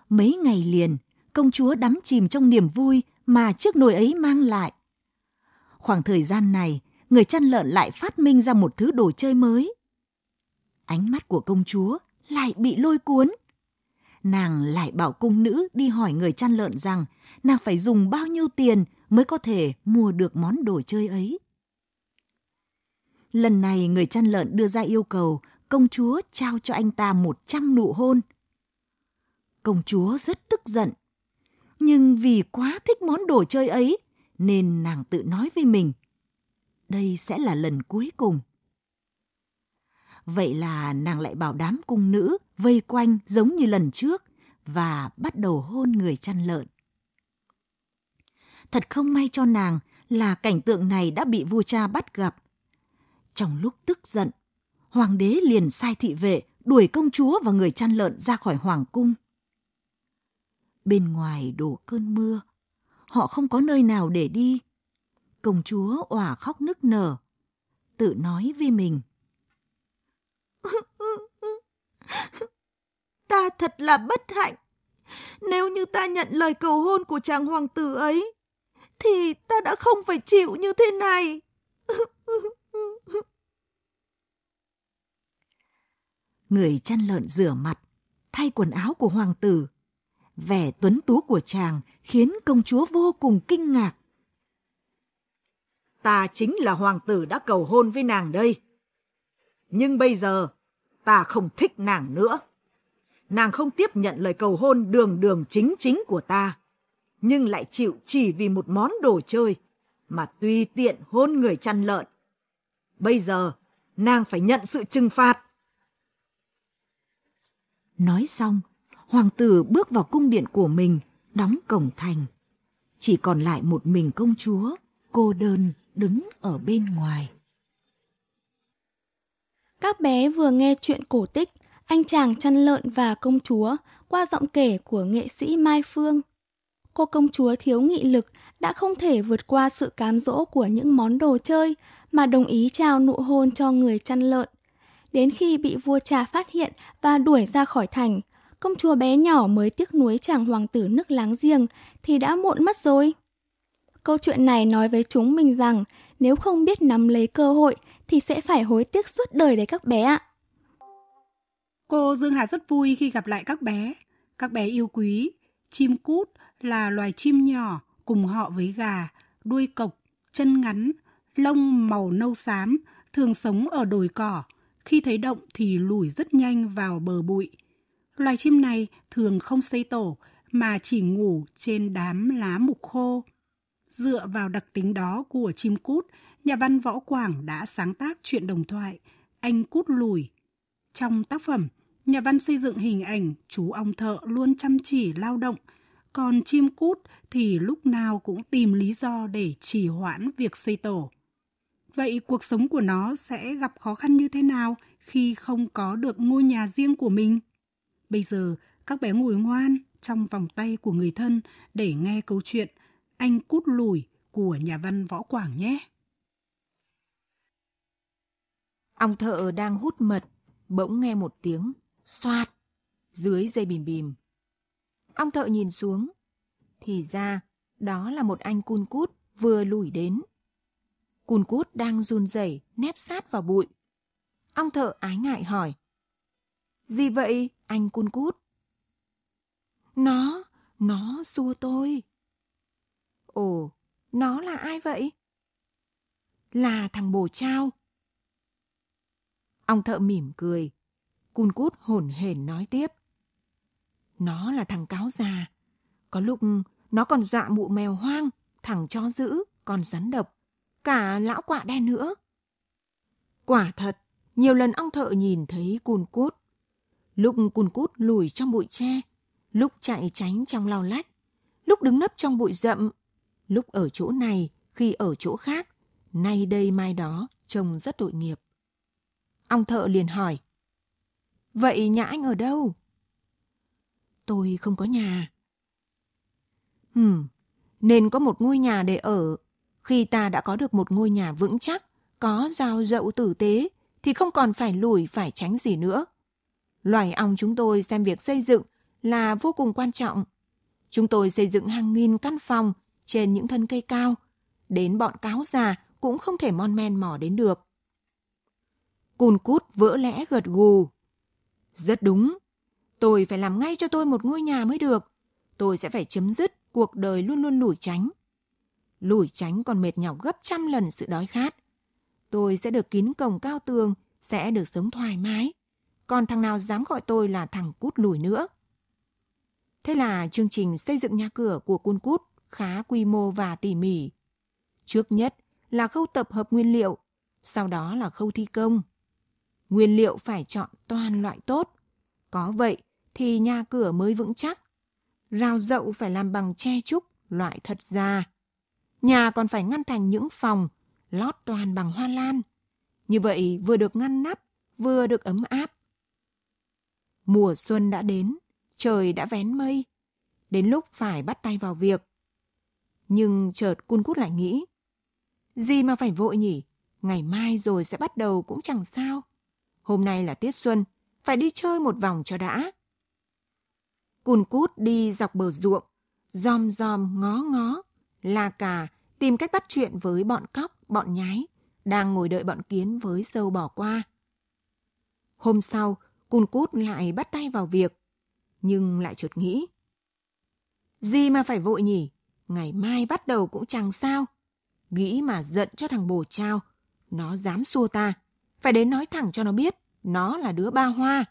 Mấy ngày liền, công chúa đắm chìm trong niềm vui mà chiếc nồi ấy mang lại. Khoảng thời gian này, người chăn lợn lại phát minh ra một thứ đồ chơi mới. Ánh mắt của công chúa lại bị lôi cuốn. Nàng lại bảo cung nữ đi hỏi người chăn lợn rằng nàng phải dùng bao nhiêu tiền mới có thể mua được món đồ chơi ấy. Lần này người chăn lợn đưa ra yêu cầu công chúa trao cho anh ta 100 nụ hôn. Công chúa rất tức giận, nhưng vì quá thích món đồ chơi ấy nên nàng tự nói với mình, đây sẽ là lần cuối cùng. Vậy là nàng lại bảo đám cung nữ vây quanh giống như lần trước và bắt đầu hôn người chăn lợn. Thật không may cho nàng là cảnh tượng này đã bị vua cha bắt gặp. Trong lúc tức giận, hoàng đế liền sai thị vệ đuổi công chúa và người chăn lợn ra khỏi hoàng cung. Bên ngoài đổ cơn mưa, họ không có nơi nào để đi. Công chúa òa khóc nức nở, tự nói với mình. ta thật là bất hạnh. Nếu như ta nhận lời cầu hôn của chàng hoàng tử ấy, thì ta đã không phải chịu như thế này. [LAUGHS] người chăn lợn rửa mặt, thay quần áo của hoàng tử. Vẻ tuấn tú của chàng khiến công chúa vô cùng kinh ngạc. Ta chính là hoàng tử đã cầu hôn với nàng đây. Nhưng bây giờ, ta không thích nàng nữa. Nàng không tiếp nhận lời cầu hôn đường đường chính chính của ta, nhưng lại chịu chỉ vì một món đồ chơi mà tùy tiện hôn người chăn lợn. Bây giờ, nàng phải nhận sự trừng phạt. Nói xong, hoàng tử bước vào cung điện của mình, đóng cổng thành. Chỉ còn lại một mình công chúa, cô đơn đứng ở bên ngoài. Các bé vừa nghe chuyện cổ tích Anh chàng chăn lợn và công chúa qua giọng kể của nghệ sĩ Mai Phương. Cô công chúa thiếu nghị lực đã không thể vượt qua sự cám dỗ của những món đồ chơi mà đồng ý trao nụ hôn cho người chăn lợn đến khi bị vua cha phát hiện và đuổi ra khỏi thành. Công chúa bé nhỏ mới tiếc nuối chàng hoàng tử nước láng giềng thì đã muộn mất rồi. Câu chuyện này nói với chúng mình rằng nếu không biết nắm lấy cơ hội thì sẽ phải hối tiếc suốt đời đấy các bé ạ. Cô Dương Hà rất vui khi gặp lại các bé. Các bé yêu quý, chim cút là loài chim nhỏ cùng họ với gà, đuôi cộc, chân ngắn, lông màu nâu xám, thường sống ở đồi cỏ, khi thấy động thì lùi rất nhanh vào bờ bụi. Loài chim này thường không xây tổ mà chỉ ngủ trên đám lá mục khô. Dựa vào đặc tính đó của chim cút, nhà văn Võ Quảng đã sáng tác truyện đồng thoại Anh Cút Lùi. Trong tác phẩm, nhà văn xây dựng hình ảnh chú ong thợ luôn chăm chỉ lao động, còn chim cút thì lúc nào cũng tìm lý do để trì hoãn việc xây tổ. Vậy cuộc sống của nó sẽ gặp khó khăn như thế nào khi không có được ngôi nhà riêng của mình? Bây giờ, các bé ngồi ngoan trong vòng tay của người thân để nghe câu chuyện Anh cút lùi của nhà văn Võ Quảng nhé. Ông thợ đang hút mật, bỗng nghe một tiếng xoạt dưới dây bìm bìm. Ông thợ nhìn xuống, thì ra đó là một anh cun cút vừa lùi đến Cun cút đang run rẩy nép sát vào bụi. Ong thợ ái ngại hỏi. Gì vậy, anh cun cút? Nó, nó xua tôi. Ồ, nó là ai vậy? Là thằng bồ trao. Ông thợ mỉm cười. Cun cút hổn hển nói tiếp. Nó là thằng cáo già. Có lúc nó còn dọa mụ mèo hoang, thằng cho dữ còn rắn độc cả lão quả đen nữa. Quả thật, nhiều lần ong thợ nhìn thấy cun cút. Lúc cun cút lùi trong bụi tre, lúc chạy tránh trong lau lách, lúc đứng nấp trong bụi rậm, lúc ở chỗ này khi ở chỗ khác, nay đây mai đó trông rất tội nghiệp. Ong thợ liền hỏi, Vậy nhà anh ở đâu? Tôi không có nhà. Hừm, nên có một ngôi nhà để ở khi ta đã có được một ngôi nhà vững chắc, có dao dậu tử tế, thì không còn phải lùi phải tránh gì nữa. Loài ong chúng tôi xem việc xây dựng là vô cùng quan trọng. Chúng tôi xây dựng hàng nghìn căn phòng trên những thân cây cao, đến bọn cáo già cũng không thể mon men mò đến được. Cùn cút vỡ lẽ gật gù. Rất đúng, tôi phải làm ngay cho tôi một ngôi nhà mới được. Tôi sẽ phải chấm dứt cuộc đời luôn luôn lủi tránh lủi tránh còn mệt nhọc gấp trăm lần sự đói khát. Tôi sẽ được kín cổng cao tường, sẽ được sống thoải mái. Còn thằng nào dám gọi tôi là thằng cút lùi nữa. Thế là chương trình xây dựng nhà cửa của Cun Cút khá quy mô và tỉ mỉ. Trước nhất là khâu tập hợp nguyên liệu, sau đó là khâu thi công. Nguyên liệu phải chọn toàn loại tốt. Có vậy thì nhà cửa mới vững chắc. Rào dậu phải làm bằng tre trúc, loại thật già. Nhà còn phải ngăn thành những phòng, lót toàn bằng hoa lan. Như vậy vừa được ngăn nắp, vừa được ấm áp. Mùa xuân đã đến, trời đã vén mây. Đến lúc phải bắt tay vào việc. Nhưng chợt cun cút lại nghĩ. Gì mà phải vội nhỉ? Ngày mai rồi sẽ bắt đầu cũng chẳng sao. Hôm nay là tiết xuân, phải đi chơi một vòng cho đã. Cun cút đi dọc bờ ruộng, dòm dòm ngó ngó, la cà, tìm cách bắt chuyện với bọn cóc, bọn nhái, đang ngồi đợi bọn kiến với sâu bỏ qua. Hôm sau, Cun Cút lại bắt tay vào việc, nhưng lại chợt nghĩ. Gì mà phải vội nhỉ, ngày mai bắt đầu cũng chẳng sao. Nghĩ mà giận cho thằng bồ trao, nó dám xua ta, phải đến nói thẳng cho nó biết, nó là đứa ba hoa.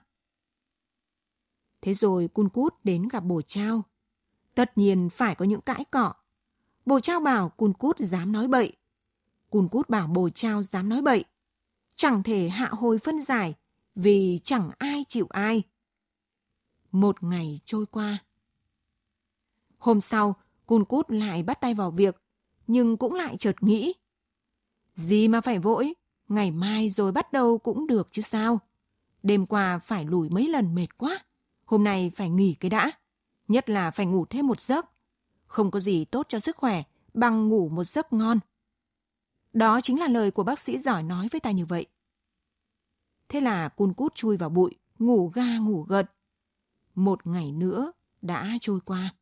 Thế rồi Cun Cút đến gặp bồ trao. Tất nhiên phải có những cãi cọ, Bồ Trao bảo Cun Cút dám nói bậy. Cun Cút bảo Bồ Trao dám nói bậy. Chẳng thể hạ hồi phân giải vì chẳng ai chịu ai. Một ngày trôi qua. Hôm sau, Cun Cút lại bắt tay vào việc, nhưng cũng lại chợt nghĩ. Gì mà phải vội, ngày mai rồi bắt đầu cũng được chứ sao. Đêm qua phải lùi mấy lần mệt quá, hôm nay phải nghỉ cái đã. Nhất là phải ngủ thêm một giấc không có gì tốt cho sức khỏe bằng ngủ một giấc ngon. Đó chính là lời của bác sĩ giỏi nói với ta như vậy. Thế là cun cút chui vào bụi, ngủ ga ngủ gật. Một ngày nữa đã trôi qua.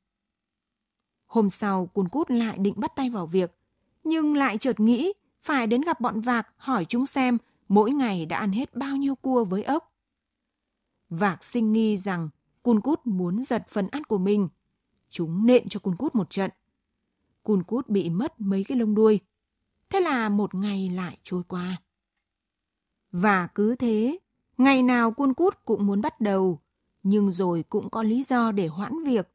Hôm sau cun cút lại định bắt tay vào việc, nhưng lại chợt nghĩ phải đến gặp bọn vạc hỏi chúng xem mỗi ngày đã ăn hết bao nhiêu cua với ốc. Vạc sinh nghi rằng cun cút muốn giật phần ăn của mình Chúng nện cho Cun Cút một trận. Cun Cút bị mất mấy cái lông đuôi. Thế là một ngày lại trôi qua. Và cứ thế, ngày nào Cun Cút cũng muốn bắt đầu, nhưng rồi cũng có lý do để hoãn việc.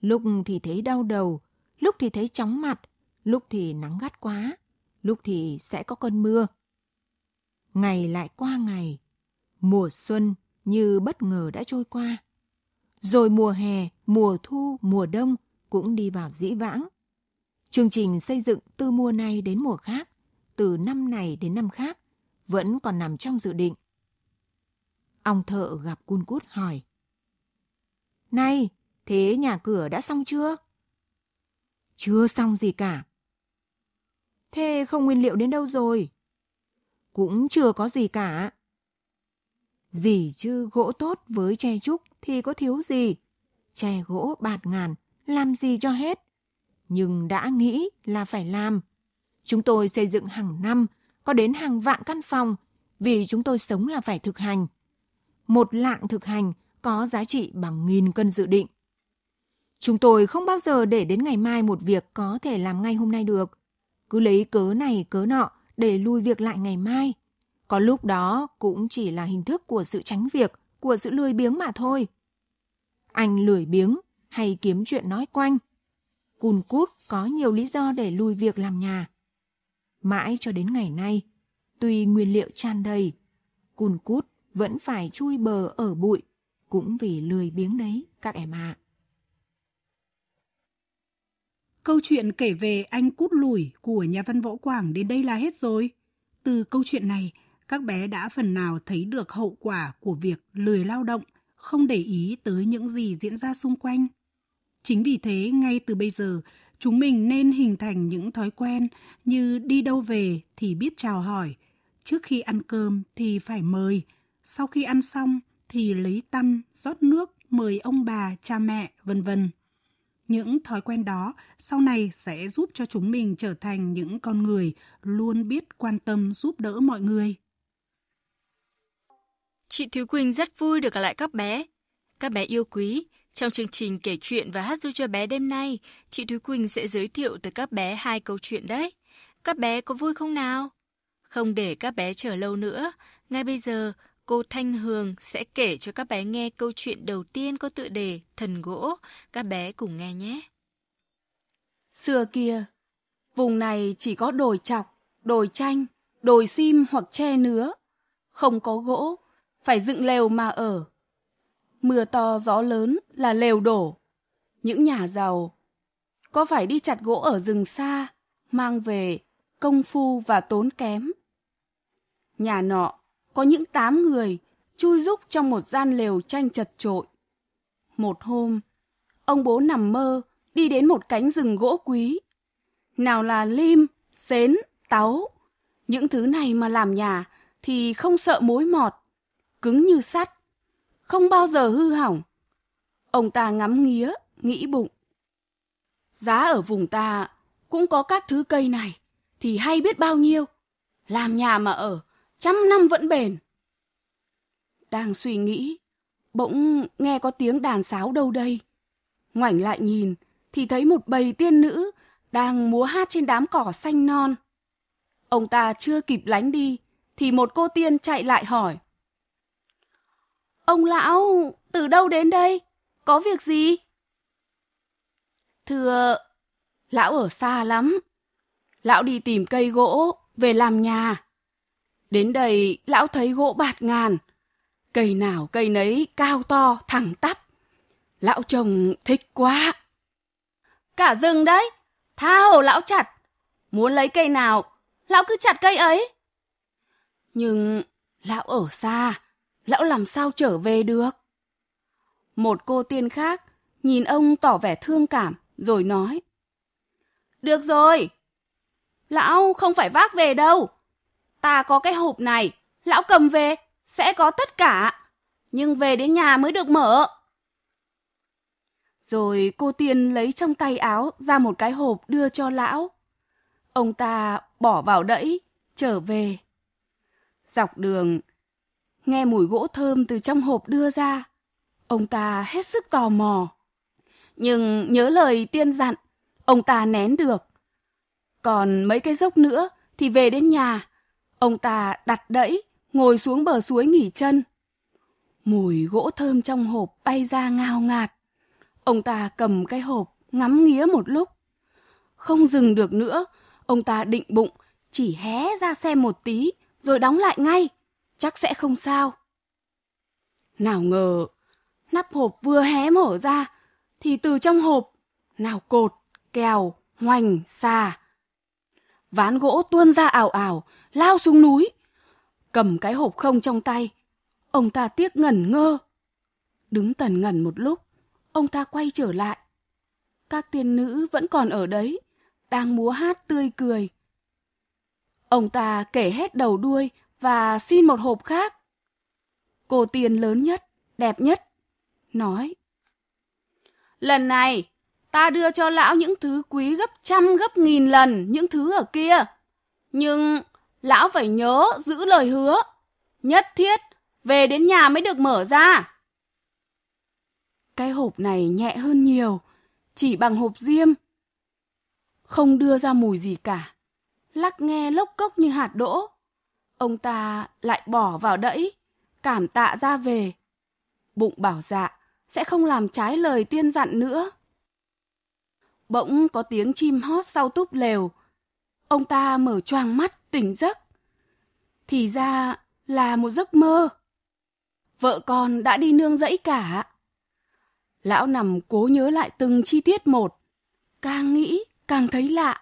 Lúc thì thấy đau đầu, lúc thì thấy chóng mặt, lúc thì nắng gắt quá, lúc thì sẽ có cơn mưa. Ngày lại qua ngày, mùa xuân như bất ngờ đã trôi qua. Rồi mùa hè, mùa thu, mùa đông cũng đi vào dĩ vãng. Chương trình xây dựng từ mùa này đến mùa khác, từ năm này đến năm khác, vẫn còn nằm trong dự định. Ông thợ gặp cun cút hỏi. Này, thế nhà cửa đã xong chưa? Chưa xong gì cả. Thế không nguyên liệu đến đâu rồi? Cũng chưa có gì cả. Gì chứ gỗ tốt với che trúc thì có thiếu gì. tre gỗ bạt ngàn, làm gì cho hết. Nhưng đã nghĩ là phải làm. Chúng tôi xây dựng hàng năm, có đến hàng vạn căn phòng, vì chúng tôi sống là phải thực hành. Một lạng thực hành có giá trị bằng nghìn cân dự định. Chúng tôi không bao giờ để đến ngày mai một việc có thể làm ngay hôm nay được. Cứ lấy cớ này cớ nọ để lui việc lại ngày mai. Có lúc đó cũng chỉ là hình thức của sự tránh việc, của sự lười biếng mà thôi. Anh lười biếng hay kiếm chuyện nói quanh. Cùn cút có nhiều lý do để lùi việc làm nhà. Mãi cho đến ngày nay, tuy nguyên liệu tràn đầy, cùn cút vẫn phải chui bờ ở bụi, cũng vì lười biếng đấy các em ạ. Câu chuyện kể về anh cút lùi của nhà văn Võ Quảng đến đây là hết rồi. Từ câu chuyện này, các bé đã phần nào thấy được hậu quả của việc lười lao động, không để ý tới những gì diễn ra xung quanh. Chính vì thế, ngay từ bây giờ, chúng mình nên hình thành những thói quen như đi đâu về thì biết chào hỏi, trước khi ăn cơm thì phải mời, sau khi ăn xong thì lấy tăm, rót nước, mời ông bà, cha mẹ, vân vân. Những thói quen đó sau này sẽ giúp cho chúng mình trở thành những con người luôn biết quan tâm giúp đỡ mọi người. Chị Thúy Quỳnh rất vui được gặp lại các bé. Các bé yêu quý, trong chương trình kể chuyện và hát du cho bé đêm nay, chị Thúy Quỳnh sẽ giới thiệu tới các bé hai câu chuyện đấy. Các bé có vui không nào? Không để các bé chờ lâu nữa, ngay bây giờ cô Thanh Hường sẽ kể cho các bé nghe câu chuyện đầu tiên có tựa đề Thần gỗ. Các bé cùng nghe nhé. Xưa kia, vùng này chỉ có đồi chọc, đồi chanh, đồi sim hoặc tre nứa. Không có gỗ, phải dựng lều mà ở. Mưa to gió lớn là lều đổ. Những nhà giàu có phải đi chặt gỗ ở rừng xa, mang về công phu và tốn kém. Nhà nọ có những tám người chui rúc trong một gian lều tranh chật trội. Một hôm, ông bố nằm mơ đi đến một cánh rừng gỗ quý. Nào là lim, sến, táu, những thứ này mà làm nhà thì không sợ mối mọt cứng như sắt, không bao giờ hư hỏng. Ông ta ngắm nghía, nghĩ bụng. Giá ở vùng ta cũng có các thứ cây này, thì hay biết bao nhiêu. Làm nhà mà ở, trăm năm vẫn bền. Đang suy nghĩ, bỗng nghe có tiếng đàn sáo đâu đây. Ngoảnh lại nhìn, thì thấy một bầy tiên nữ đang múa hát trên đám cỏ xanh non. Ông ta chưa kịp lánh đi, thì một cô tiên chạy lại hỏi. Ông lão, từ đâu đến đây? Có việc gì? Thưa, lão ở xa lắm. Lão đi tìm cây gỗ, về làm nhà. Đến đây, lão thấy gỗ bạt ngàn. Cây nào cây nấy cao to, thẳng tắp. Lão chồng thích quá. Cả rừng đấy, tha hồ lão chặt. Muốn lấy cây nào, lão cứ chặt cây ấy. Nhưng lão ở xa, lão làm sao trở về được? Một cô tiên khác nhìn ông tỏ vẻ thương cảm rồi nói. Được rồi, lão không phải vác về đâu. Ta có cái hộp này, lão cầm về sẽ có tất cả, nhưng về đến nhà mới được mở. Rồi cô tiên lấy trong tay áo ra một cái hộp đưa cho lão. Ông ta bỏ vào đẫy, trở về. Dọc đường, nghe mùi gỗ thơm từ trong hộp đưa ra. Ông ta hết sức tò mò. Nhưng nhớ lời tiên dặn, ông ta nén được. Còn mấy cái dốc nữa thì về đến nhà, ông ta đặt đẫy, ngồi xuống bờ suối nghỉ chân. Mùi gỗ thơm trong hộp bay ra ngào ngạt. Ông ta cầm cái hộp, ngắm nghía một lúc. Không dừng được nữa, ông ta định bụng, chỉ hé ra xem một tí, rồi đóng lại ngay chắc sẽ không sao. Nào ngờ, nắp hộp vừa hé mở ra, thì từ trong hộp, nào cột, kèo, hoành, xà. Ván gỗ tuôn ra ảo ảo, lao xuống núi. Cầm cái hộp không trong tay, ông ta tiếc ngẩn ngơ. Đứng tần ngẩn một lúc, ông ta quay trở lại. Các tiên nữ vẫn còn ở đấy, đang múa hát tươi cười. Ông ta kể hết đầu đuôi và xin một hộp khác. Cô tiền lớn nhất, đẹp nhất, nói. Lần này, ta đưa cho lão những thứ quý gấp trăm gấp nghìn lần những thứ ở kia. Nhưng lão phải nhớ giữ lời hứa. Nhất thiết, về đến nhà mới được mở ra. Cái hộp này nhẹ hơn nhiều, chỉ bằng hộp diêm. Không đưa ra mùi gì cả, lắc nghe lốc cốc như hạt đỗ ông ta lại bỏ vào đẫy, cảm tạ ra về. Bụng bảo dạ, sẽ không làm trái lời tiên dặn nữa. Bỗng có tiếng chim hót sau túp lều. Ông ta mở choàng mắt tỉnh giấc. Thì ra là một giấc mơ. Vợ con đã đi nương rẫy cả. Lão nằm cố nhớ lại từng chi tiết một. Càng nghĩ càng thấy lạ.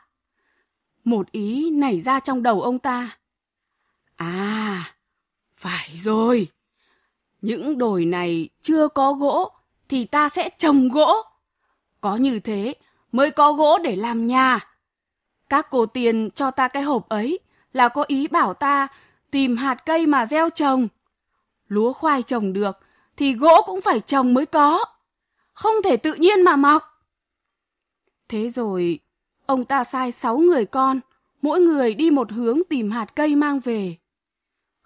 Một ý nảy ra trong đầu ông ta. À, phải rồi. Những đồi này chưa có gỗ thì ta sẽ trồng gỗ. Có như thế mới có gỗ để làm nhà. Các cô tiền cho ta cái hộp ấy là có ý bảo ta tìm hạt cây mà gieo trồng. Lúa khoai trồng được thì gỗ cũng phải trồng mới có. Không thể tự nhiên mà mọc. Thế rồi, ông ta sai sáu người con, mỗi người đi một hướng tìm hạt cây mang về.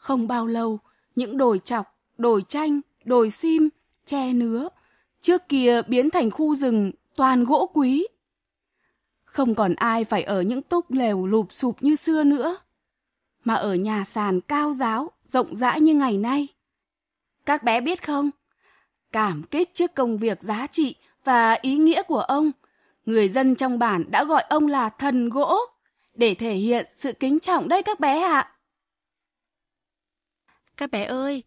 Không bao lâu, những đồi chọc, đồi chanh, đồi sim, tre nứa, trước kia biến thành khu rừng toàn gỗ quý. Không còn ai phải ở những túp lều lụp sụp như xưa nữa, mà ở nhà sàn cao giáo, rộng rãi như ngày nay. Các bé biết không? Cảm kích trước công việc giá trị và ý nghĩa của ông, người dân trong bản đã gọi ông là thần gỗ để thể hiện sự kính trọng đây các bé ạ. À. Các bé ơi,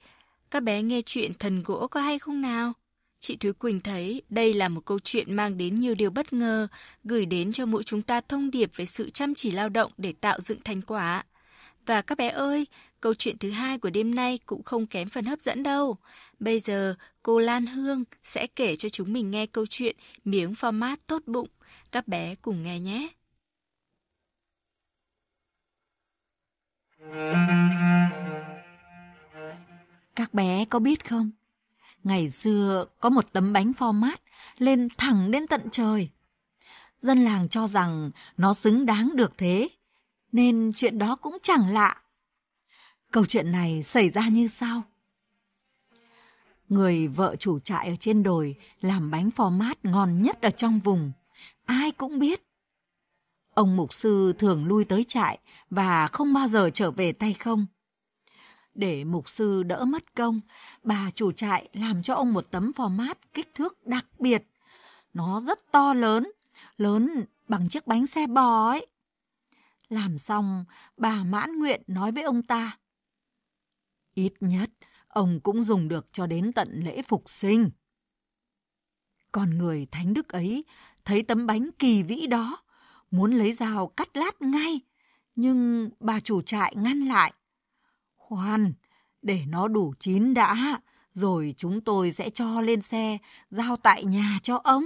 các bé nghe chuyện thần gỗ có hay không nào? Chị Thúy Quỳnh thấy đây là một câu chuyện mang đến nhiều điều bất ngờ, gửi đến cho mỗi chúng ta thông điệp về sự chăm chỉ lao động để tạo dựng thành quả. Và các bé ơi, câu chuyện thứ hai của đêm nay cũng không kém phần hấp dẫn đâu. Bây giờ, cô Lan Hương sẽ kể cho chúng mình nghe câu chuyện miếng format tốt bụng. Các bé cùng nghe nhé. Thank you. Các bé có biết không? Ngày xưa có một tấm bánh pho mát lên thẳng đến tận trời. Dân làng cho rằng nó xứng đáng được thế, nên chuyện đó cũng chẳng lạ. Câu chuyện này xảy ra như sau. Người vợ chủ trại ở trên đồi làm bánh phò mát ngon nhất ở trong vùng. Ai cũng biết. Ông mục sư thường lui tới trại và không bao giờ trở về tay không. Để mục sư đỡ mất công, bà chủ trại làm cho ông một tấm format kích thước đặc biệt. Nó rất to lớn, lớn bằng chiếc bánh xe bò ấy. Làm xong, bà mãn nguyện nói với ông ta. Ít nhất, ông cũng dùng được cho đến tận lễ phục sinh. Còn người thánh đức ấy thấy tấm bánh kỳ vĩ đó, muốn lấy dao cắt lát ngay, nhưng bà chủ trại ngăn lại. Khoan, để nó đủ chín đã, rồi chúng tôi sẽ cho lên xe, giao tại nhà cho ông.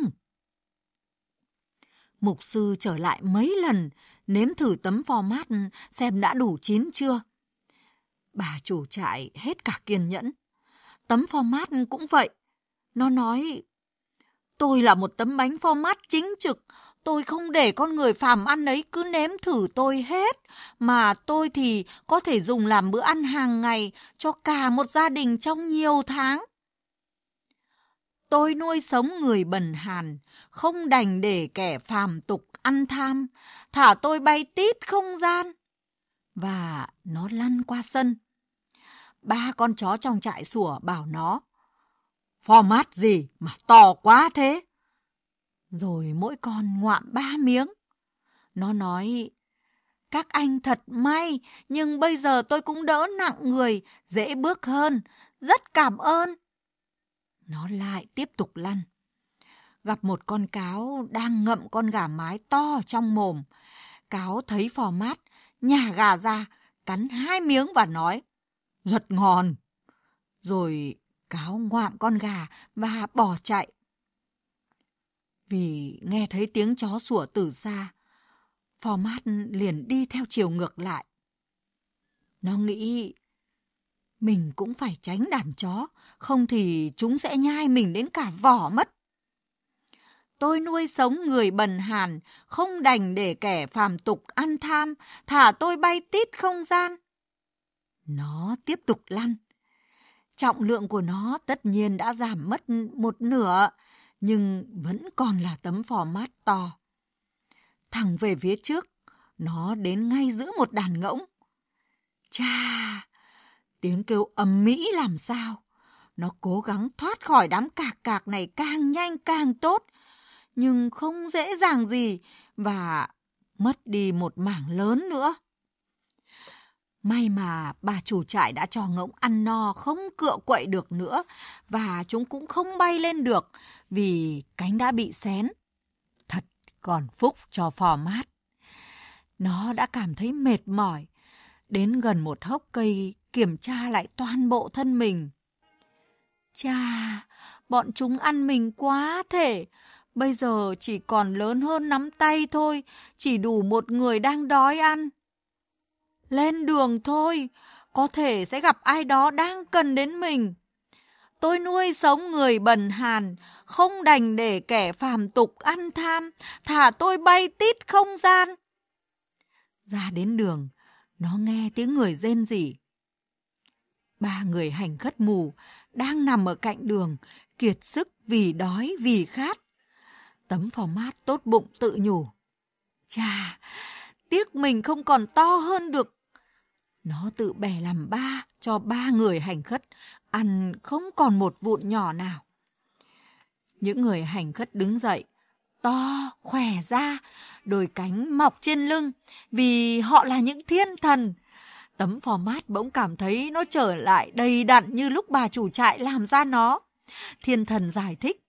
Mục sư trở lại mấy lần, nếm thử tấm format xem đã đủ chín chưa. Bà chủ trại hết cả kiên nhẫn. Tấm format cũng vậy. Nó nói, tôi là một tấm bánh format chính trực, Tôi không để con người phàm ăn ấy cứ nếm thử tôi hết, mà tôi thì có thể dùng làm bữa ăn hàng ngày cho cả một gia đình trong nhiều tháng. Tôi nuôi sống người bần hàn, không đành để kẻ phàm tục ăn tham, thả tôi bay tít không gian. Và nó lăn qua sân. Ba con chó trong trại sủa bảo nó, format gì mà to quá thế? rồi mỗi con ngoạm ba miếng. Nó nói, các anh thật may, nhưng bây giờ tôi cũng đỡ nặng người, dễ bước hơn, rất cảm ơn. Nó lại tiếp tục lăn. Gặp một con cáo đang ngậm con gà mái to trong mồm. Cáo thấy phò mát, nhả gà ra, cắn hai miếng và nói, rất ngon. Rồi cáo ngoạm con gà và bỏ chạy. Vì nghe thấy tiếng chó sủa từ xa, format liền đi theo chiều ngược lại. Nó nghĩ mình cũng phải tránh đàn chó, không thì chúng sẽ nhai mình đến cả vỏ mất. Tôi nuôi sống người bần hàn, không đành để kẻ phàm tục ăn tham, thả tôi bay tít không gian. Nó tiếp tục lăn. Trọng lượng của nó tất nhiên đã giảm mất một nửa, nhưng vẫn còn là tấm phò mát to. Thẳng về phía trước, nó đến ngay giữa một đàn ngỗng. Cha! Tiếng kêu ầm mỹ làm sao? Nó cố gắng thoát khỏi đám cạc cạc này càng nhanh càng tốt, nhưng không dễ dàng gì và mất đi một mảng lớn nữa. May mà bà chủ trại đã cho ngỗng ăn no không cựa quậy được nữa và chúng cũng không bay lên được vì cánh đã bị xén. Thật còn phúc cho phò mát. Nó đã cảm thấy mệt mỏi, đến gần một hốc cây kiểm tra lại toàn bộ thân mình. Cha, bọn chúng ăn mình quá thể, bây giờ chỉ còn lớn hơn nắm tay thôi, chỉ đủ một người đang đói ăn. Lên đường thôi, có thể sẽ gặp ai đó đang cần đến mình. Tôi nuôi sống người bần hàn, không đành để kẻ phàm tục ăn tham, thả tôi bay tít không gian. Ra đến đường, nó nghe tiếng người rên rỉ. Ba người hành khất mù đang nằm ở cạnh đường, kiệt sức vì đói vì khát. Tấm phò mát tốt bụng tự nhủ. Chà, tiếc mình không còn to hơn được nó tự bè làm ba cho ba người hành khất, ăn không còn một vụn nhỏ nào. Những người hành khất đứng dậy, to, khỏe ra, đôi cánh mọc trên lưng, vì họ là những thiên thần. Tấm phò mát bỗng cảm thấy nó trở lại đầy đặn như lúc bà chủ trại làm ra nó. Thiên thần giải thích,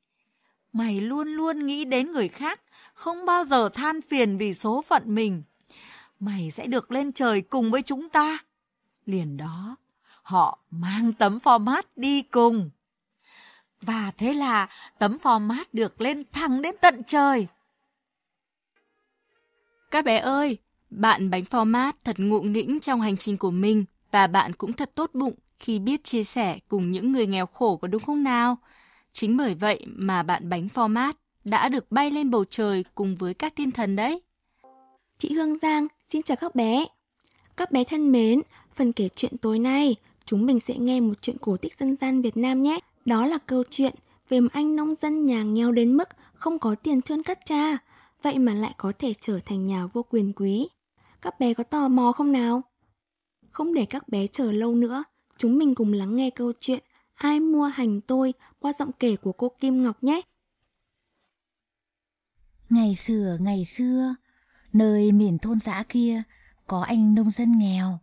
mày luôn luôn nghĩ đến người khác, không bao giờ than phiền vì số phận mình. Mày sẽ được lên trời cùng với chúng ta. Liền đó, họ mang tấm format đi cùng. Và thế là tấm format được lên thẳng đến tận trời. Các bé ơi, bạn bánh format thật ngụ nghĩnh trong hành trình của mình và bạn cũng thật tốt bụng khi biết chia sẻ cùng những người nghèo khổ có đúng không nào? Chính bởi vậy mà bạn bánh format đã được bay lên bầu trời cùng với các thiên thần đấy. Chị Hương Giang, xin chào các bé. Các bé thân mến, phần kể chuyện tối nay, chúng mình sẽ nghe một chuyện cổ tích dân gian Việt Nam nhé. Đó là câu chuyện về một anh nông dân nhà nghèo đến mức không có tiền trơn cắt cha, vậy mà lại có thể trở thành nhà vô quyền quý. Các bé có tò mò không nào? Không để các bé chờ lâu nữa, chúng mình cùng lắng nghe câu chuyện Ai mua hành tôi qua giọng kể của cô Kim Ngọc nhé. Ngày xưa, ngày xưa, nơi miền thôn xã kia có anh nông dân nghèo.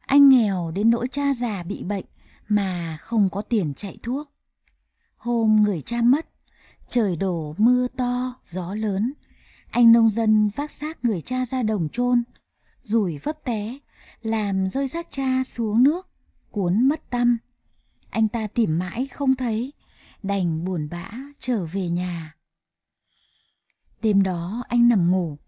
Anh nghèo đến nỗi cha già bị bệnh mà không có tiền chạy thuốc. Hôm người cha mất, trời đổ mưa to, gió lớn. Anh nông dân vác xác người cha ra đồng chôn, rủi vấp té, làm rơi xác cha xuống nước, cuốn mất tâm. Anh ta tìm mãi không thấy, đành buồn bã trở về nhà. Đêm đó anh nằm ngủ,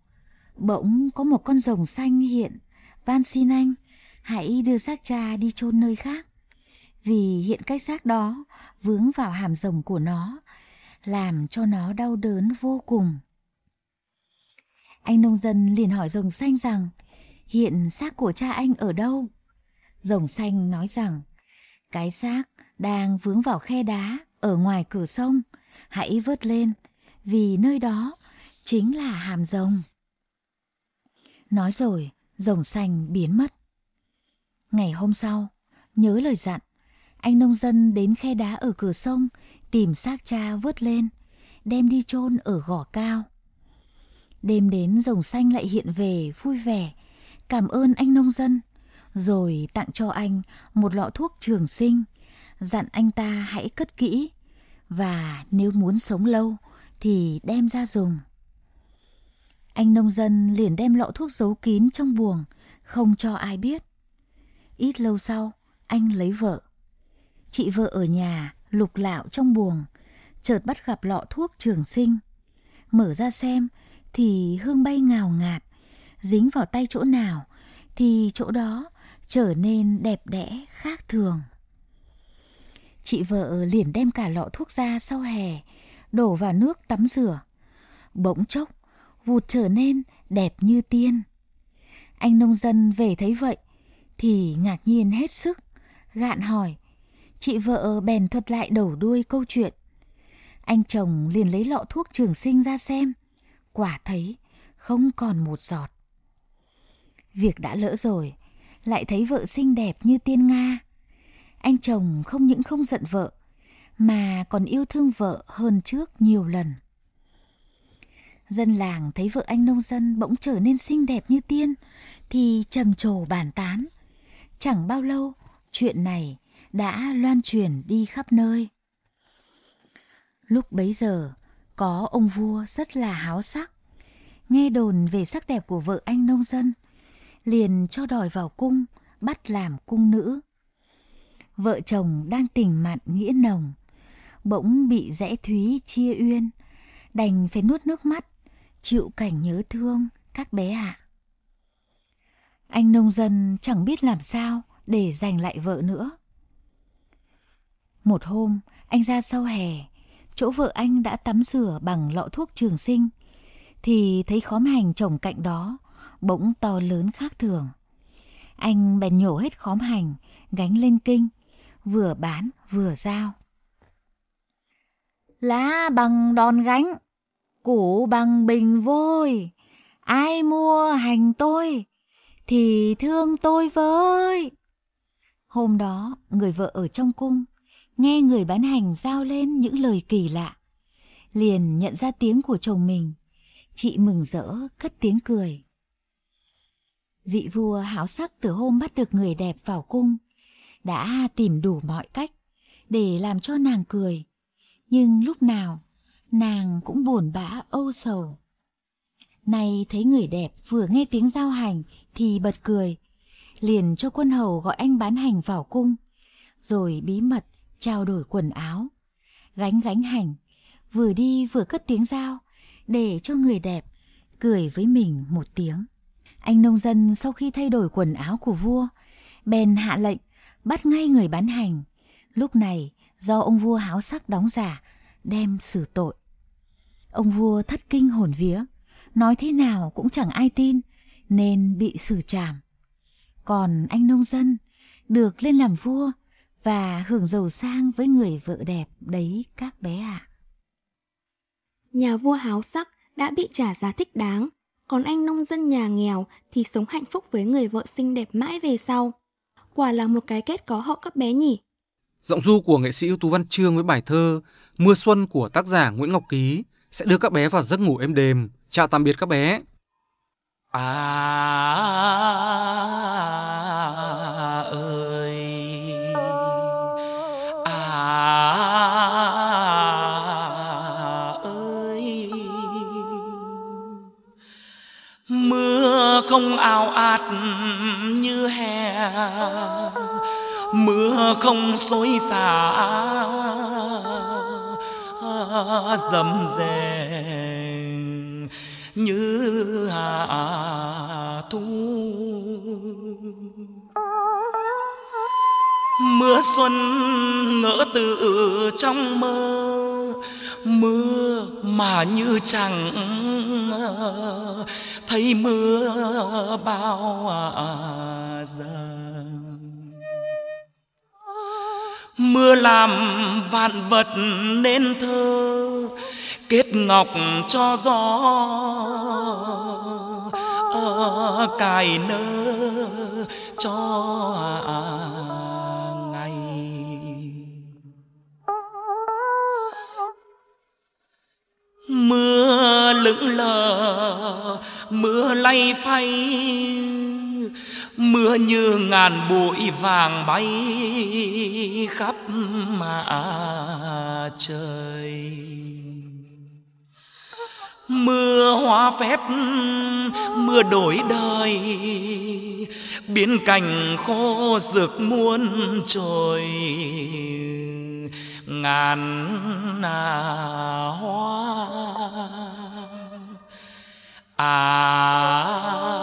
Bỗng có một con rồng xanh hiện, van xin anh, hãy đưa xác cha đi chôn nơi khác. Vì hiện cái xác đó vướng vào hàm rồng của nó, làm cho nó đau đớn vô cùng. Anh nông dân liền hỏi rồng xanh rằng, hiện xác của cha anh ở đâu? Rồng xanh nói rằng, cái xác đang vướng vào khe đá ở ngoài cửa sông, hãy vớt lên, vì nơi đó chính là hàm rồng. Nói rồi, rồng xanh biến mất. Ngày hôm sau, nhớ lời dặn, anh nông dân đến khe đá ở cửa sông tìm xác cha vớt lên, đem đi chôn ở gò cao. Đêm đến rồng xanh lại hiện về vui vẻ, cảm ơn anh nông dân, rồi tặng cho anh một lọ thuốc trường sinh, dặn anh ta hãy cất kỹ và nếu muốn sống lâu thì đem ra dùng. Anh nông dân liền đem lọ thuốc giấu kín trong buồng, không cho ai biết. Ít lâu sau, anh lấy vợ. Chị vợ ở nhà, lục lạo trong buồng, chợt bắt gặp lọ thuốc trường sinh. Mở ra xem thì hương bay ngào ngạt, dính vào tay chỗ nào thì chỗ đó trở nên đẹp đẽ khác thường. Chị vợ liền đem cả lọ thuốc ra sau hè, đổ vào nước tắm rửa. Bỗng chốc, vụt trở nên đẹp như tiên. Anh nông dân về thấy vậy thì ngạc nhiên hết sức, gạn hỏi. Chị vợ bèn thuật lại đầu đuôi câu chuyện. Anh chồng liền lấy lọ thuốc trường sinh ra xem. Quả thấy không còn một giọt. Việc đã lỡ rồi, lại thấy vợ xinh đẹp như tiên Nga. Anh chồng không những không giận vợ, mà còn yêu thương vợ hơn trước nhiều lần. Dân làng thấy vợ anh nông dân bỗng trở nên xinh đẹp như tiên thì trầm trồ bàn tán. Chẳng bao lâu, chuyện này đã loan truyền đi khắp nơi. Lúc bấy giờ, có ông vua rất là háo sắc, nghe đồn về sắc đẹp của vợ anh nông dân, liền cho đòi vào cung, bắt làm cung nữ. Vợ chồng đang tình mặn nghĩa nồng, bỗng bị rẽ thúy chia uyên, đành phải nuốt nước mắt chịu cảnh nhớ thương các bé ạ. Anh nông dân chẳng biết làm sao để giành lại vợ nữa. Một hôm, anh ra sau hè, chỗ vợ anh đã tắm rửa bằng lọ thuốc trường sinh, thì thấy khóm hành trồng cạnh đó bỗng to lớn khác thường. Anh bèn nhổ hết khóm hành, gánh lên kinh, vừa bán vừa giao. Lá bằng đòn gánh, củ bằng bình vôi, ai mua hành tôi thì thương tôi với. Hôm đó, người vợ ở trong cung nghe người bán hành giao lên những lời kỳ lạ, liền nhận ra tiếng của chồng mình. Chị mừng rỡ cất tiếng cười. Vị vua háo sắc từ hôm bắt được người đẹp vào cung, đã tìm đủ mọi cách để làm cho nàng cười, nhưng lúc nào nàng cũng buồn bã âu sầu. Nay thấy người đẹp vừa nghe tiếng giao hành thì bật cười, liền cho quân hầu gọi anh bán hành vào cung, rồi bí mật trao đổi quần áo, gánh gánh hành, vừa đi vừa cất tiếng giao để cho người đẹp cười với mình một tiếng. Anh nông dân sau khi thay đổi quần áo của vua, bèn hạ lệnh bắt ngay người bán hành. Lúc này do ông vua háo sắc đóng giả đem xử tội. Ông vua thất kinh hồn vía, nói thế nào cũng chẳng ai tin, nên bị xử trảm. Còn anh nông dân được lên làm vua và hưởng giàu sang với người vợ đẹp đấy các bé ạ. Nhà vua háo sắc đã bị trả giá thích đáng, còn anh nông dân nhà nghèo thì sống hạnh phúc với người vợ xinh đẹp mãi về sau. Quả là một cái kết có hậu các bé nhỉ. Giọng du của nghệ sĩ ưu tú Văn Trương với bài thơ Mưa xuân của tác giả Nguyễn Ngọc Ký sẽ đưa các bé vào giấc ngủ êm đềm. Chào tạm biệt các bé. À ơi À ơi Mưa không ao ạt không xối xả dầm rèn như hạ thu mưa xuân ngỡ tự trong mơ mưa mà như chẳng thấy mưa bao giờ mưa làm vạn vật nên thơ kết ngọc cho gió ở cài nơ cho ngày mưa lững lờ mưa lay phay mưa như ngàn bụi vàng bay khắp mà trời mưa hóa phép mưa đổi đời biến cảnh khô rực muôn trời ngàn nà hoa à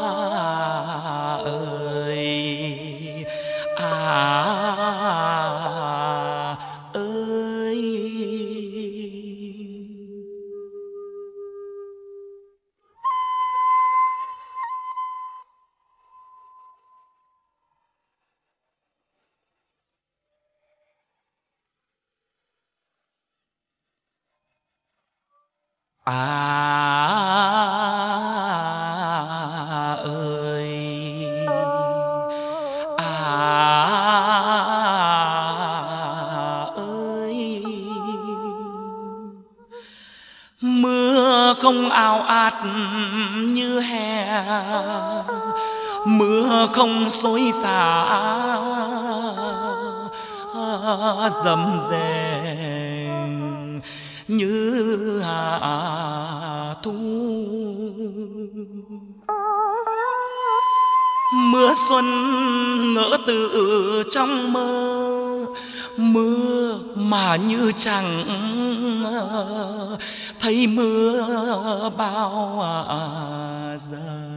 à ơi à ơi mưa không ao ạt như hè mưa không xối xả dầm dề như hà à, thu mưa xuân ngỡ từ trong mơ mưa mà như chẳng à, thấy mưa bao à, giờ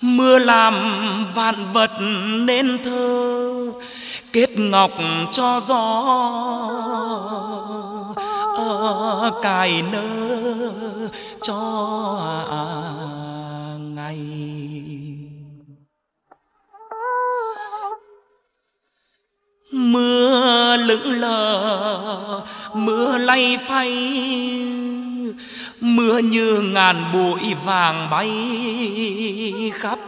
mưa làm vạn vật nên thơ kết ngọc cho gió à, cài nơ cho à, ngày mưa lững lờ mưa lay phay mưa như ngàn bụi vàng bay khắp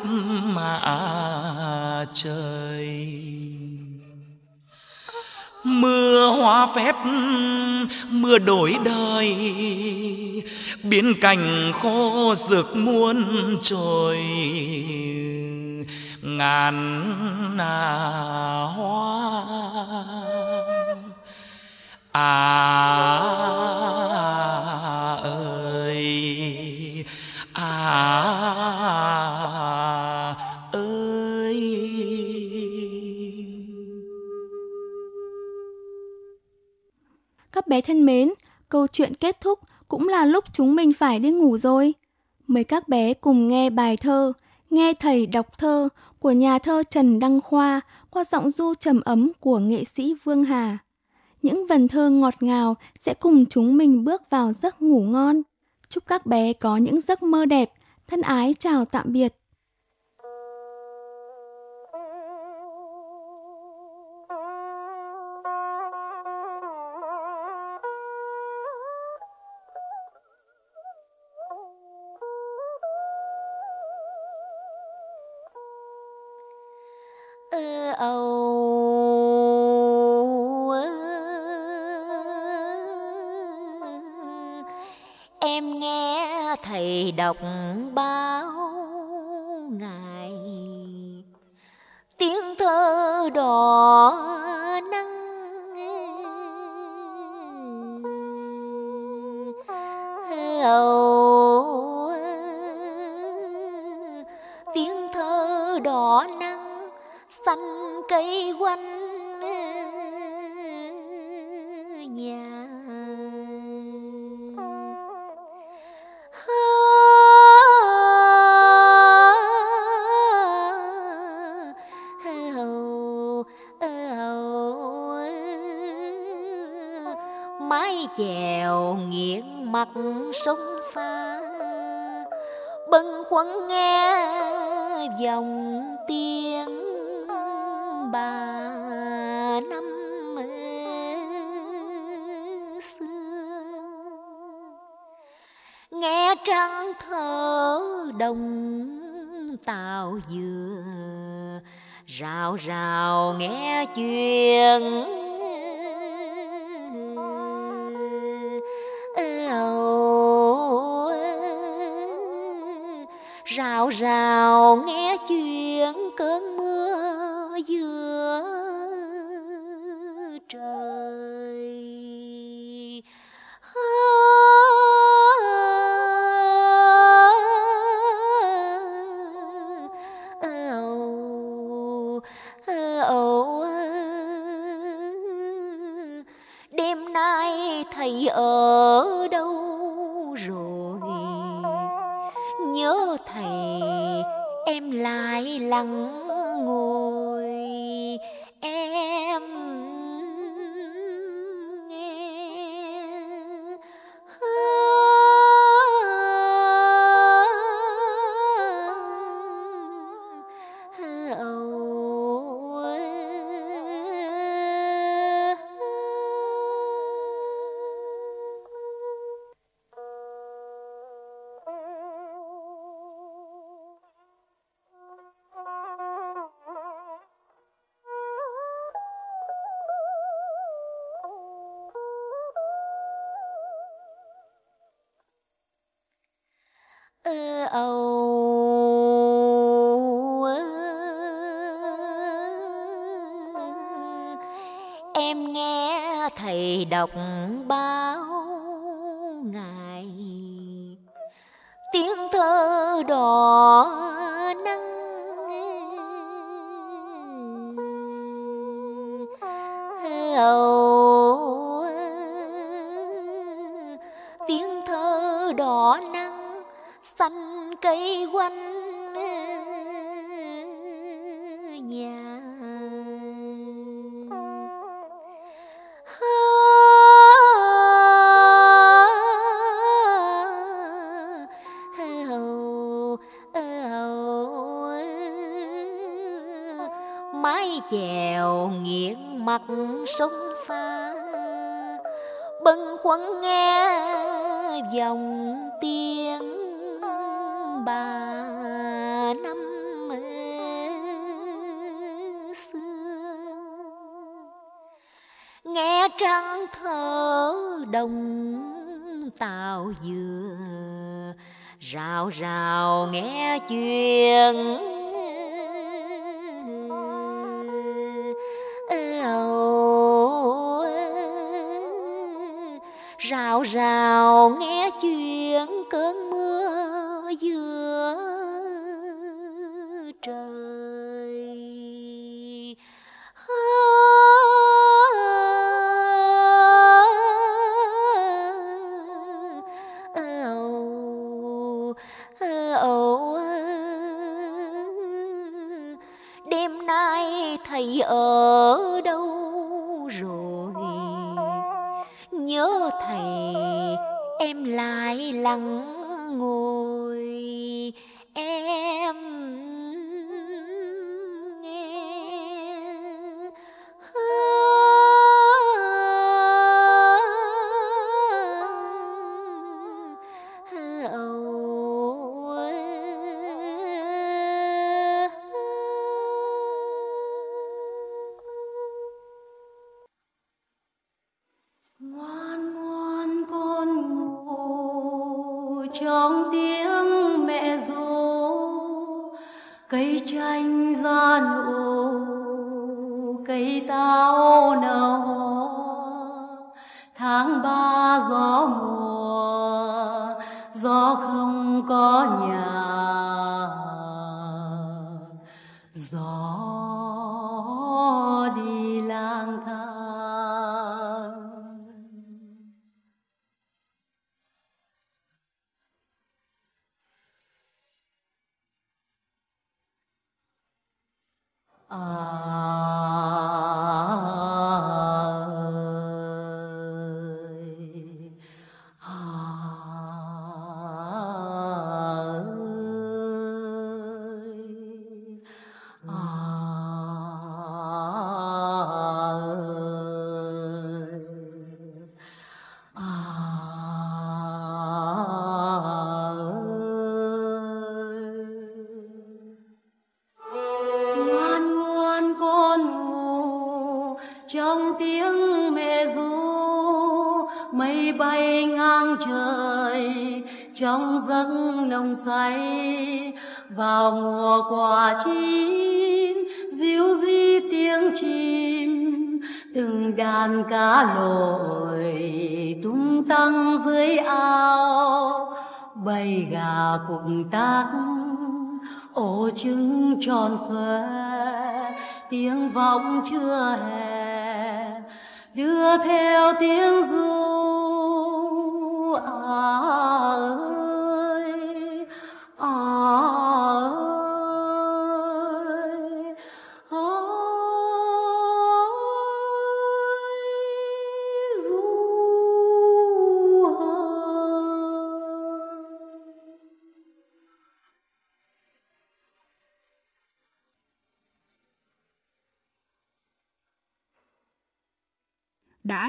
mà trời mưa hoa phép mưa đổi đời biến cảnh khô rực muôn trời ngàn nà hoa à, à ơi à bé thân mến, câu chuyện kết thúc cũng là lúc chúng mình phải đi ngủ rồi. Mời các bé cùng nghe bài thơ Nghe thầy đọc thơ của nhà thơ Trần Đăng Khoa qua giọng du trầm ấm của nghệ sĩ Vương Hà. Những vần thơ ngọt ngào sẽ cùng chúng mình bước vào giấc ngủ ngon. Chúc các bé có những giấc mơ đẹp. Thân ái chào tạm biệt. đọc ba thở đồng tàu dừa rào rào nghe chuyện rào rào nghe chuyện cơn mê xưa nghe trăng thở đồng tàu dừa rào rào nghe chuyện rào rào nghe chuyện cơn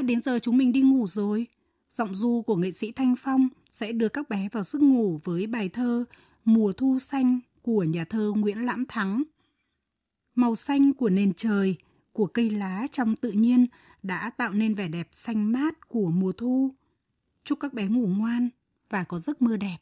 đến giờ chúng mình đi ngủ rồi. Giọng du của nghệ sĩ Thanh Phong sẽ đưa các bé vào giấc ngủ với bài thơ Mùa thu xanh của nhà thơ Nguyễn Lãm Thắng. Màu xanh của nền trời, của cây lá trong tự nhiên đã tạo nên vẻ đẹp xanh mát của mùa thu. Chúc các bé ngủ ngoan và có giấc mơ đẹp.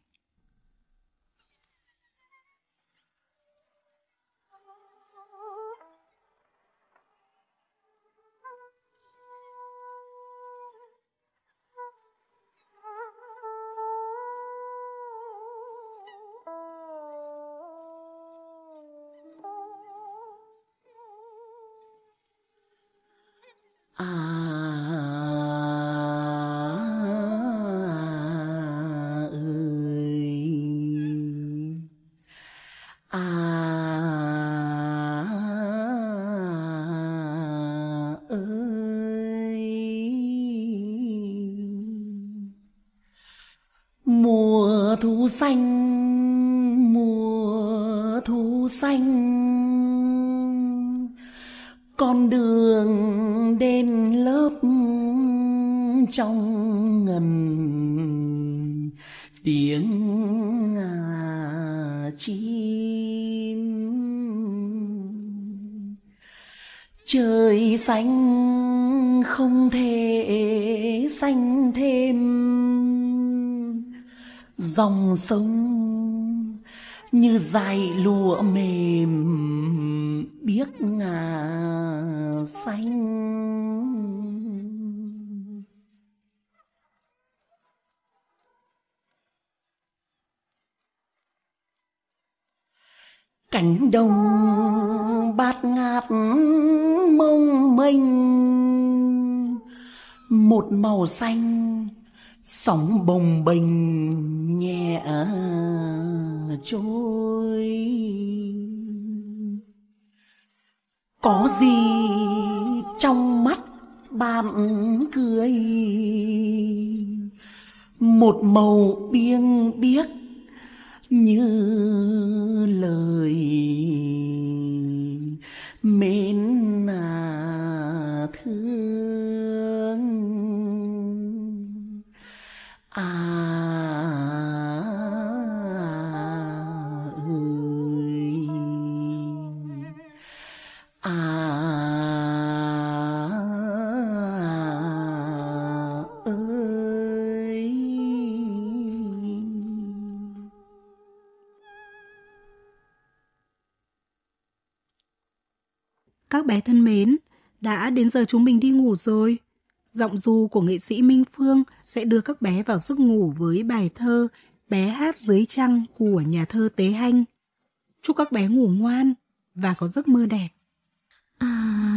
dòng sông như dài lụa mềm biếc ngà xanh cánh đồng bát ngát mông mênh một màu xanh sóng bồng bềnh nhẹ à, trôi có gì trong mắt bạn cười một màu biêng biếc như lời mến à thương bé thân mến, đã đến giờ chúng mình đi ngủ rồi. Giọng du của nghệ sĩ Minh Phương sẽ đưa các bé vào giấc ngủ với bài thơ Bé hát dưới trăng của nhà thơ Tế Hanh. Chúc các bé ngủ ngoan và có giấc mơ đẹp. À...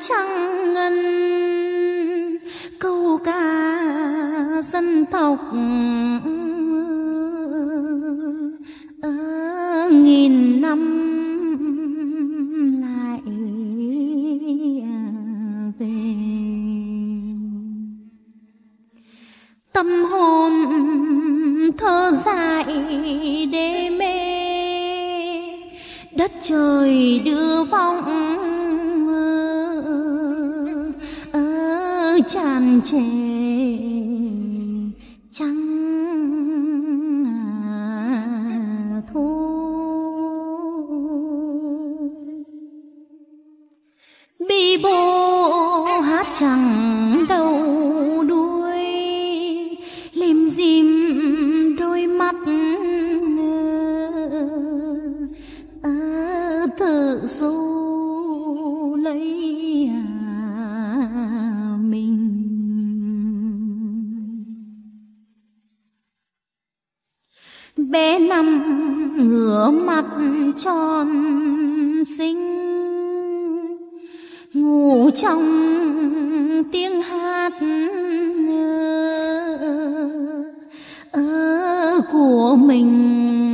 trăng ngân câu ca dân tộc 情。bé nằm ngửa mặt tròn xinh ngủ trong tiếng hát ơ của mình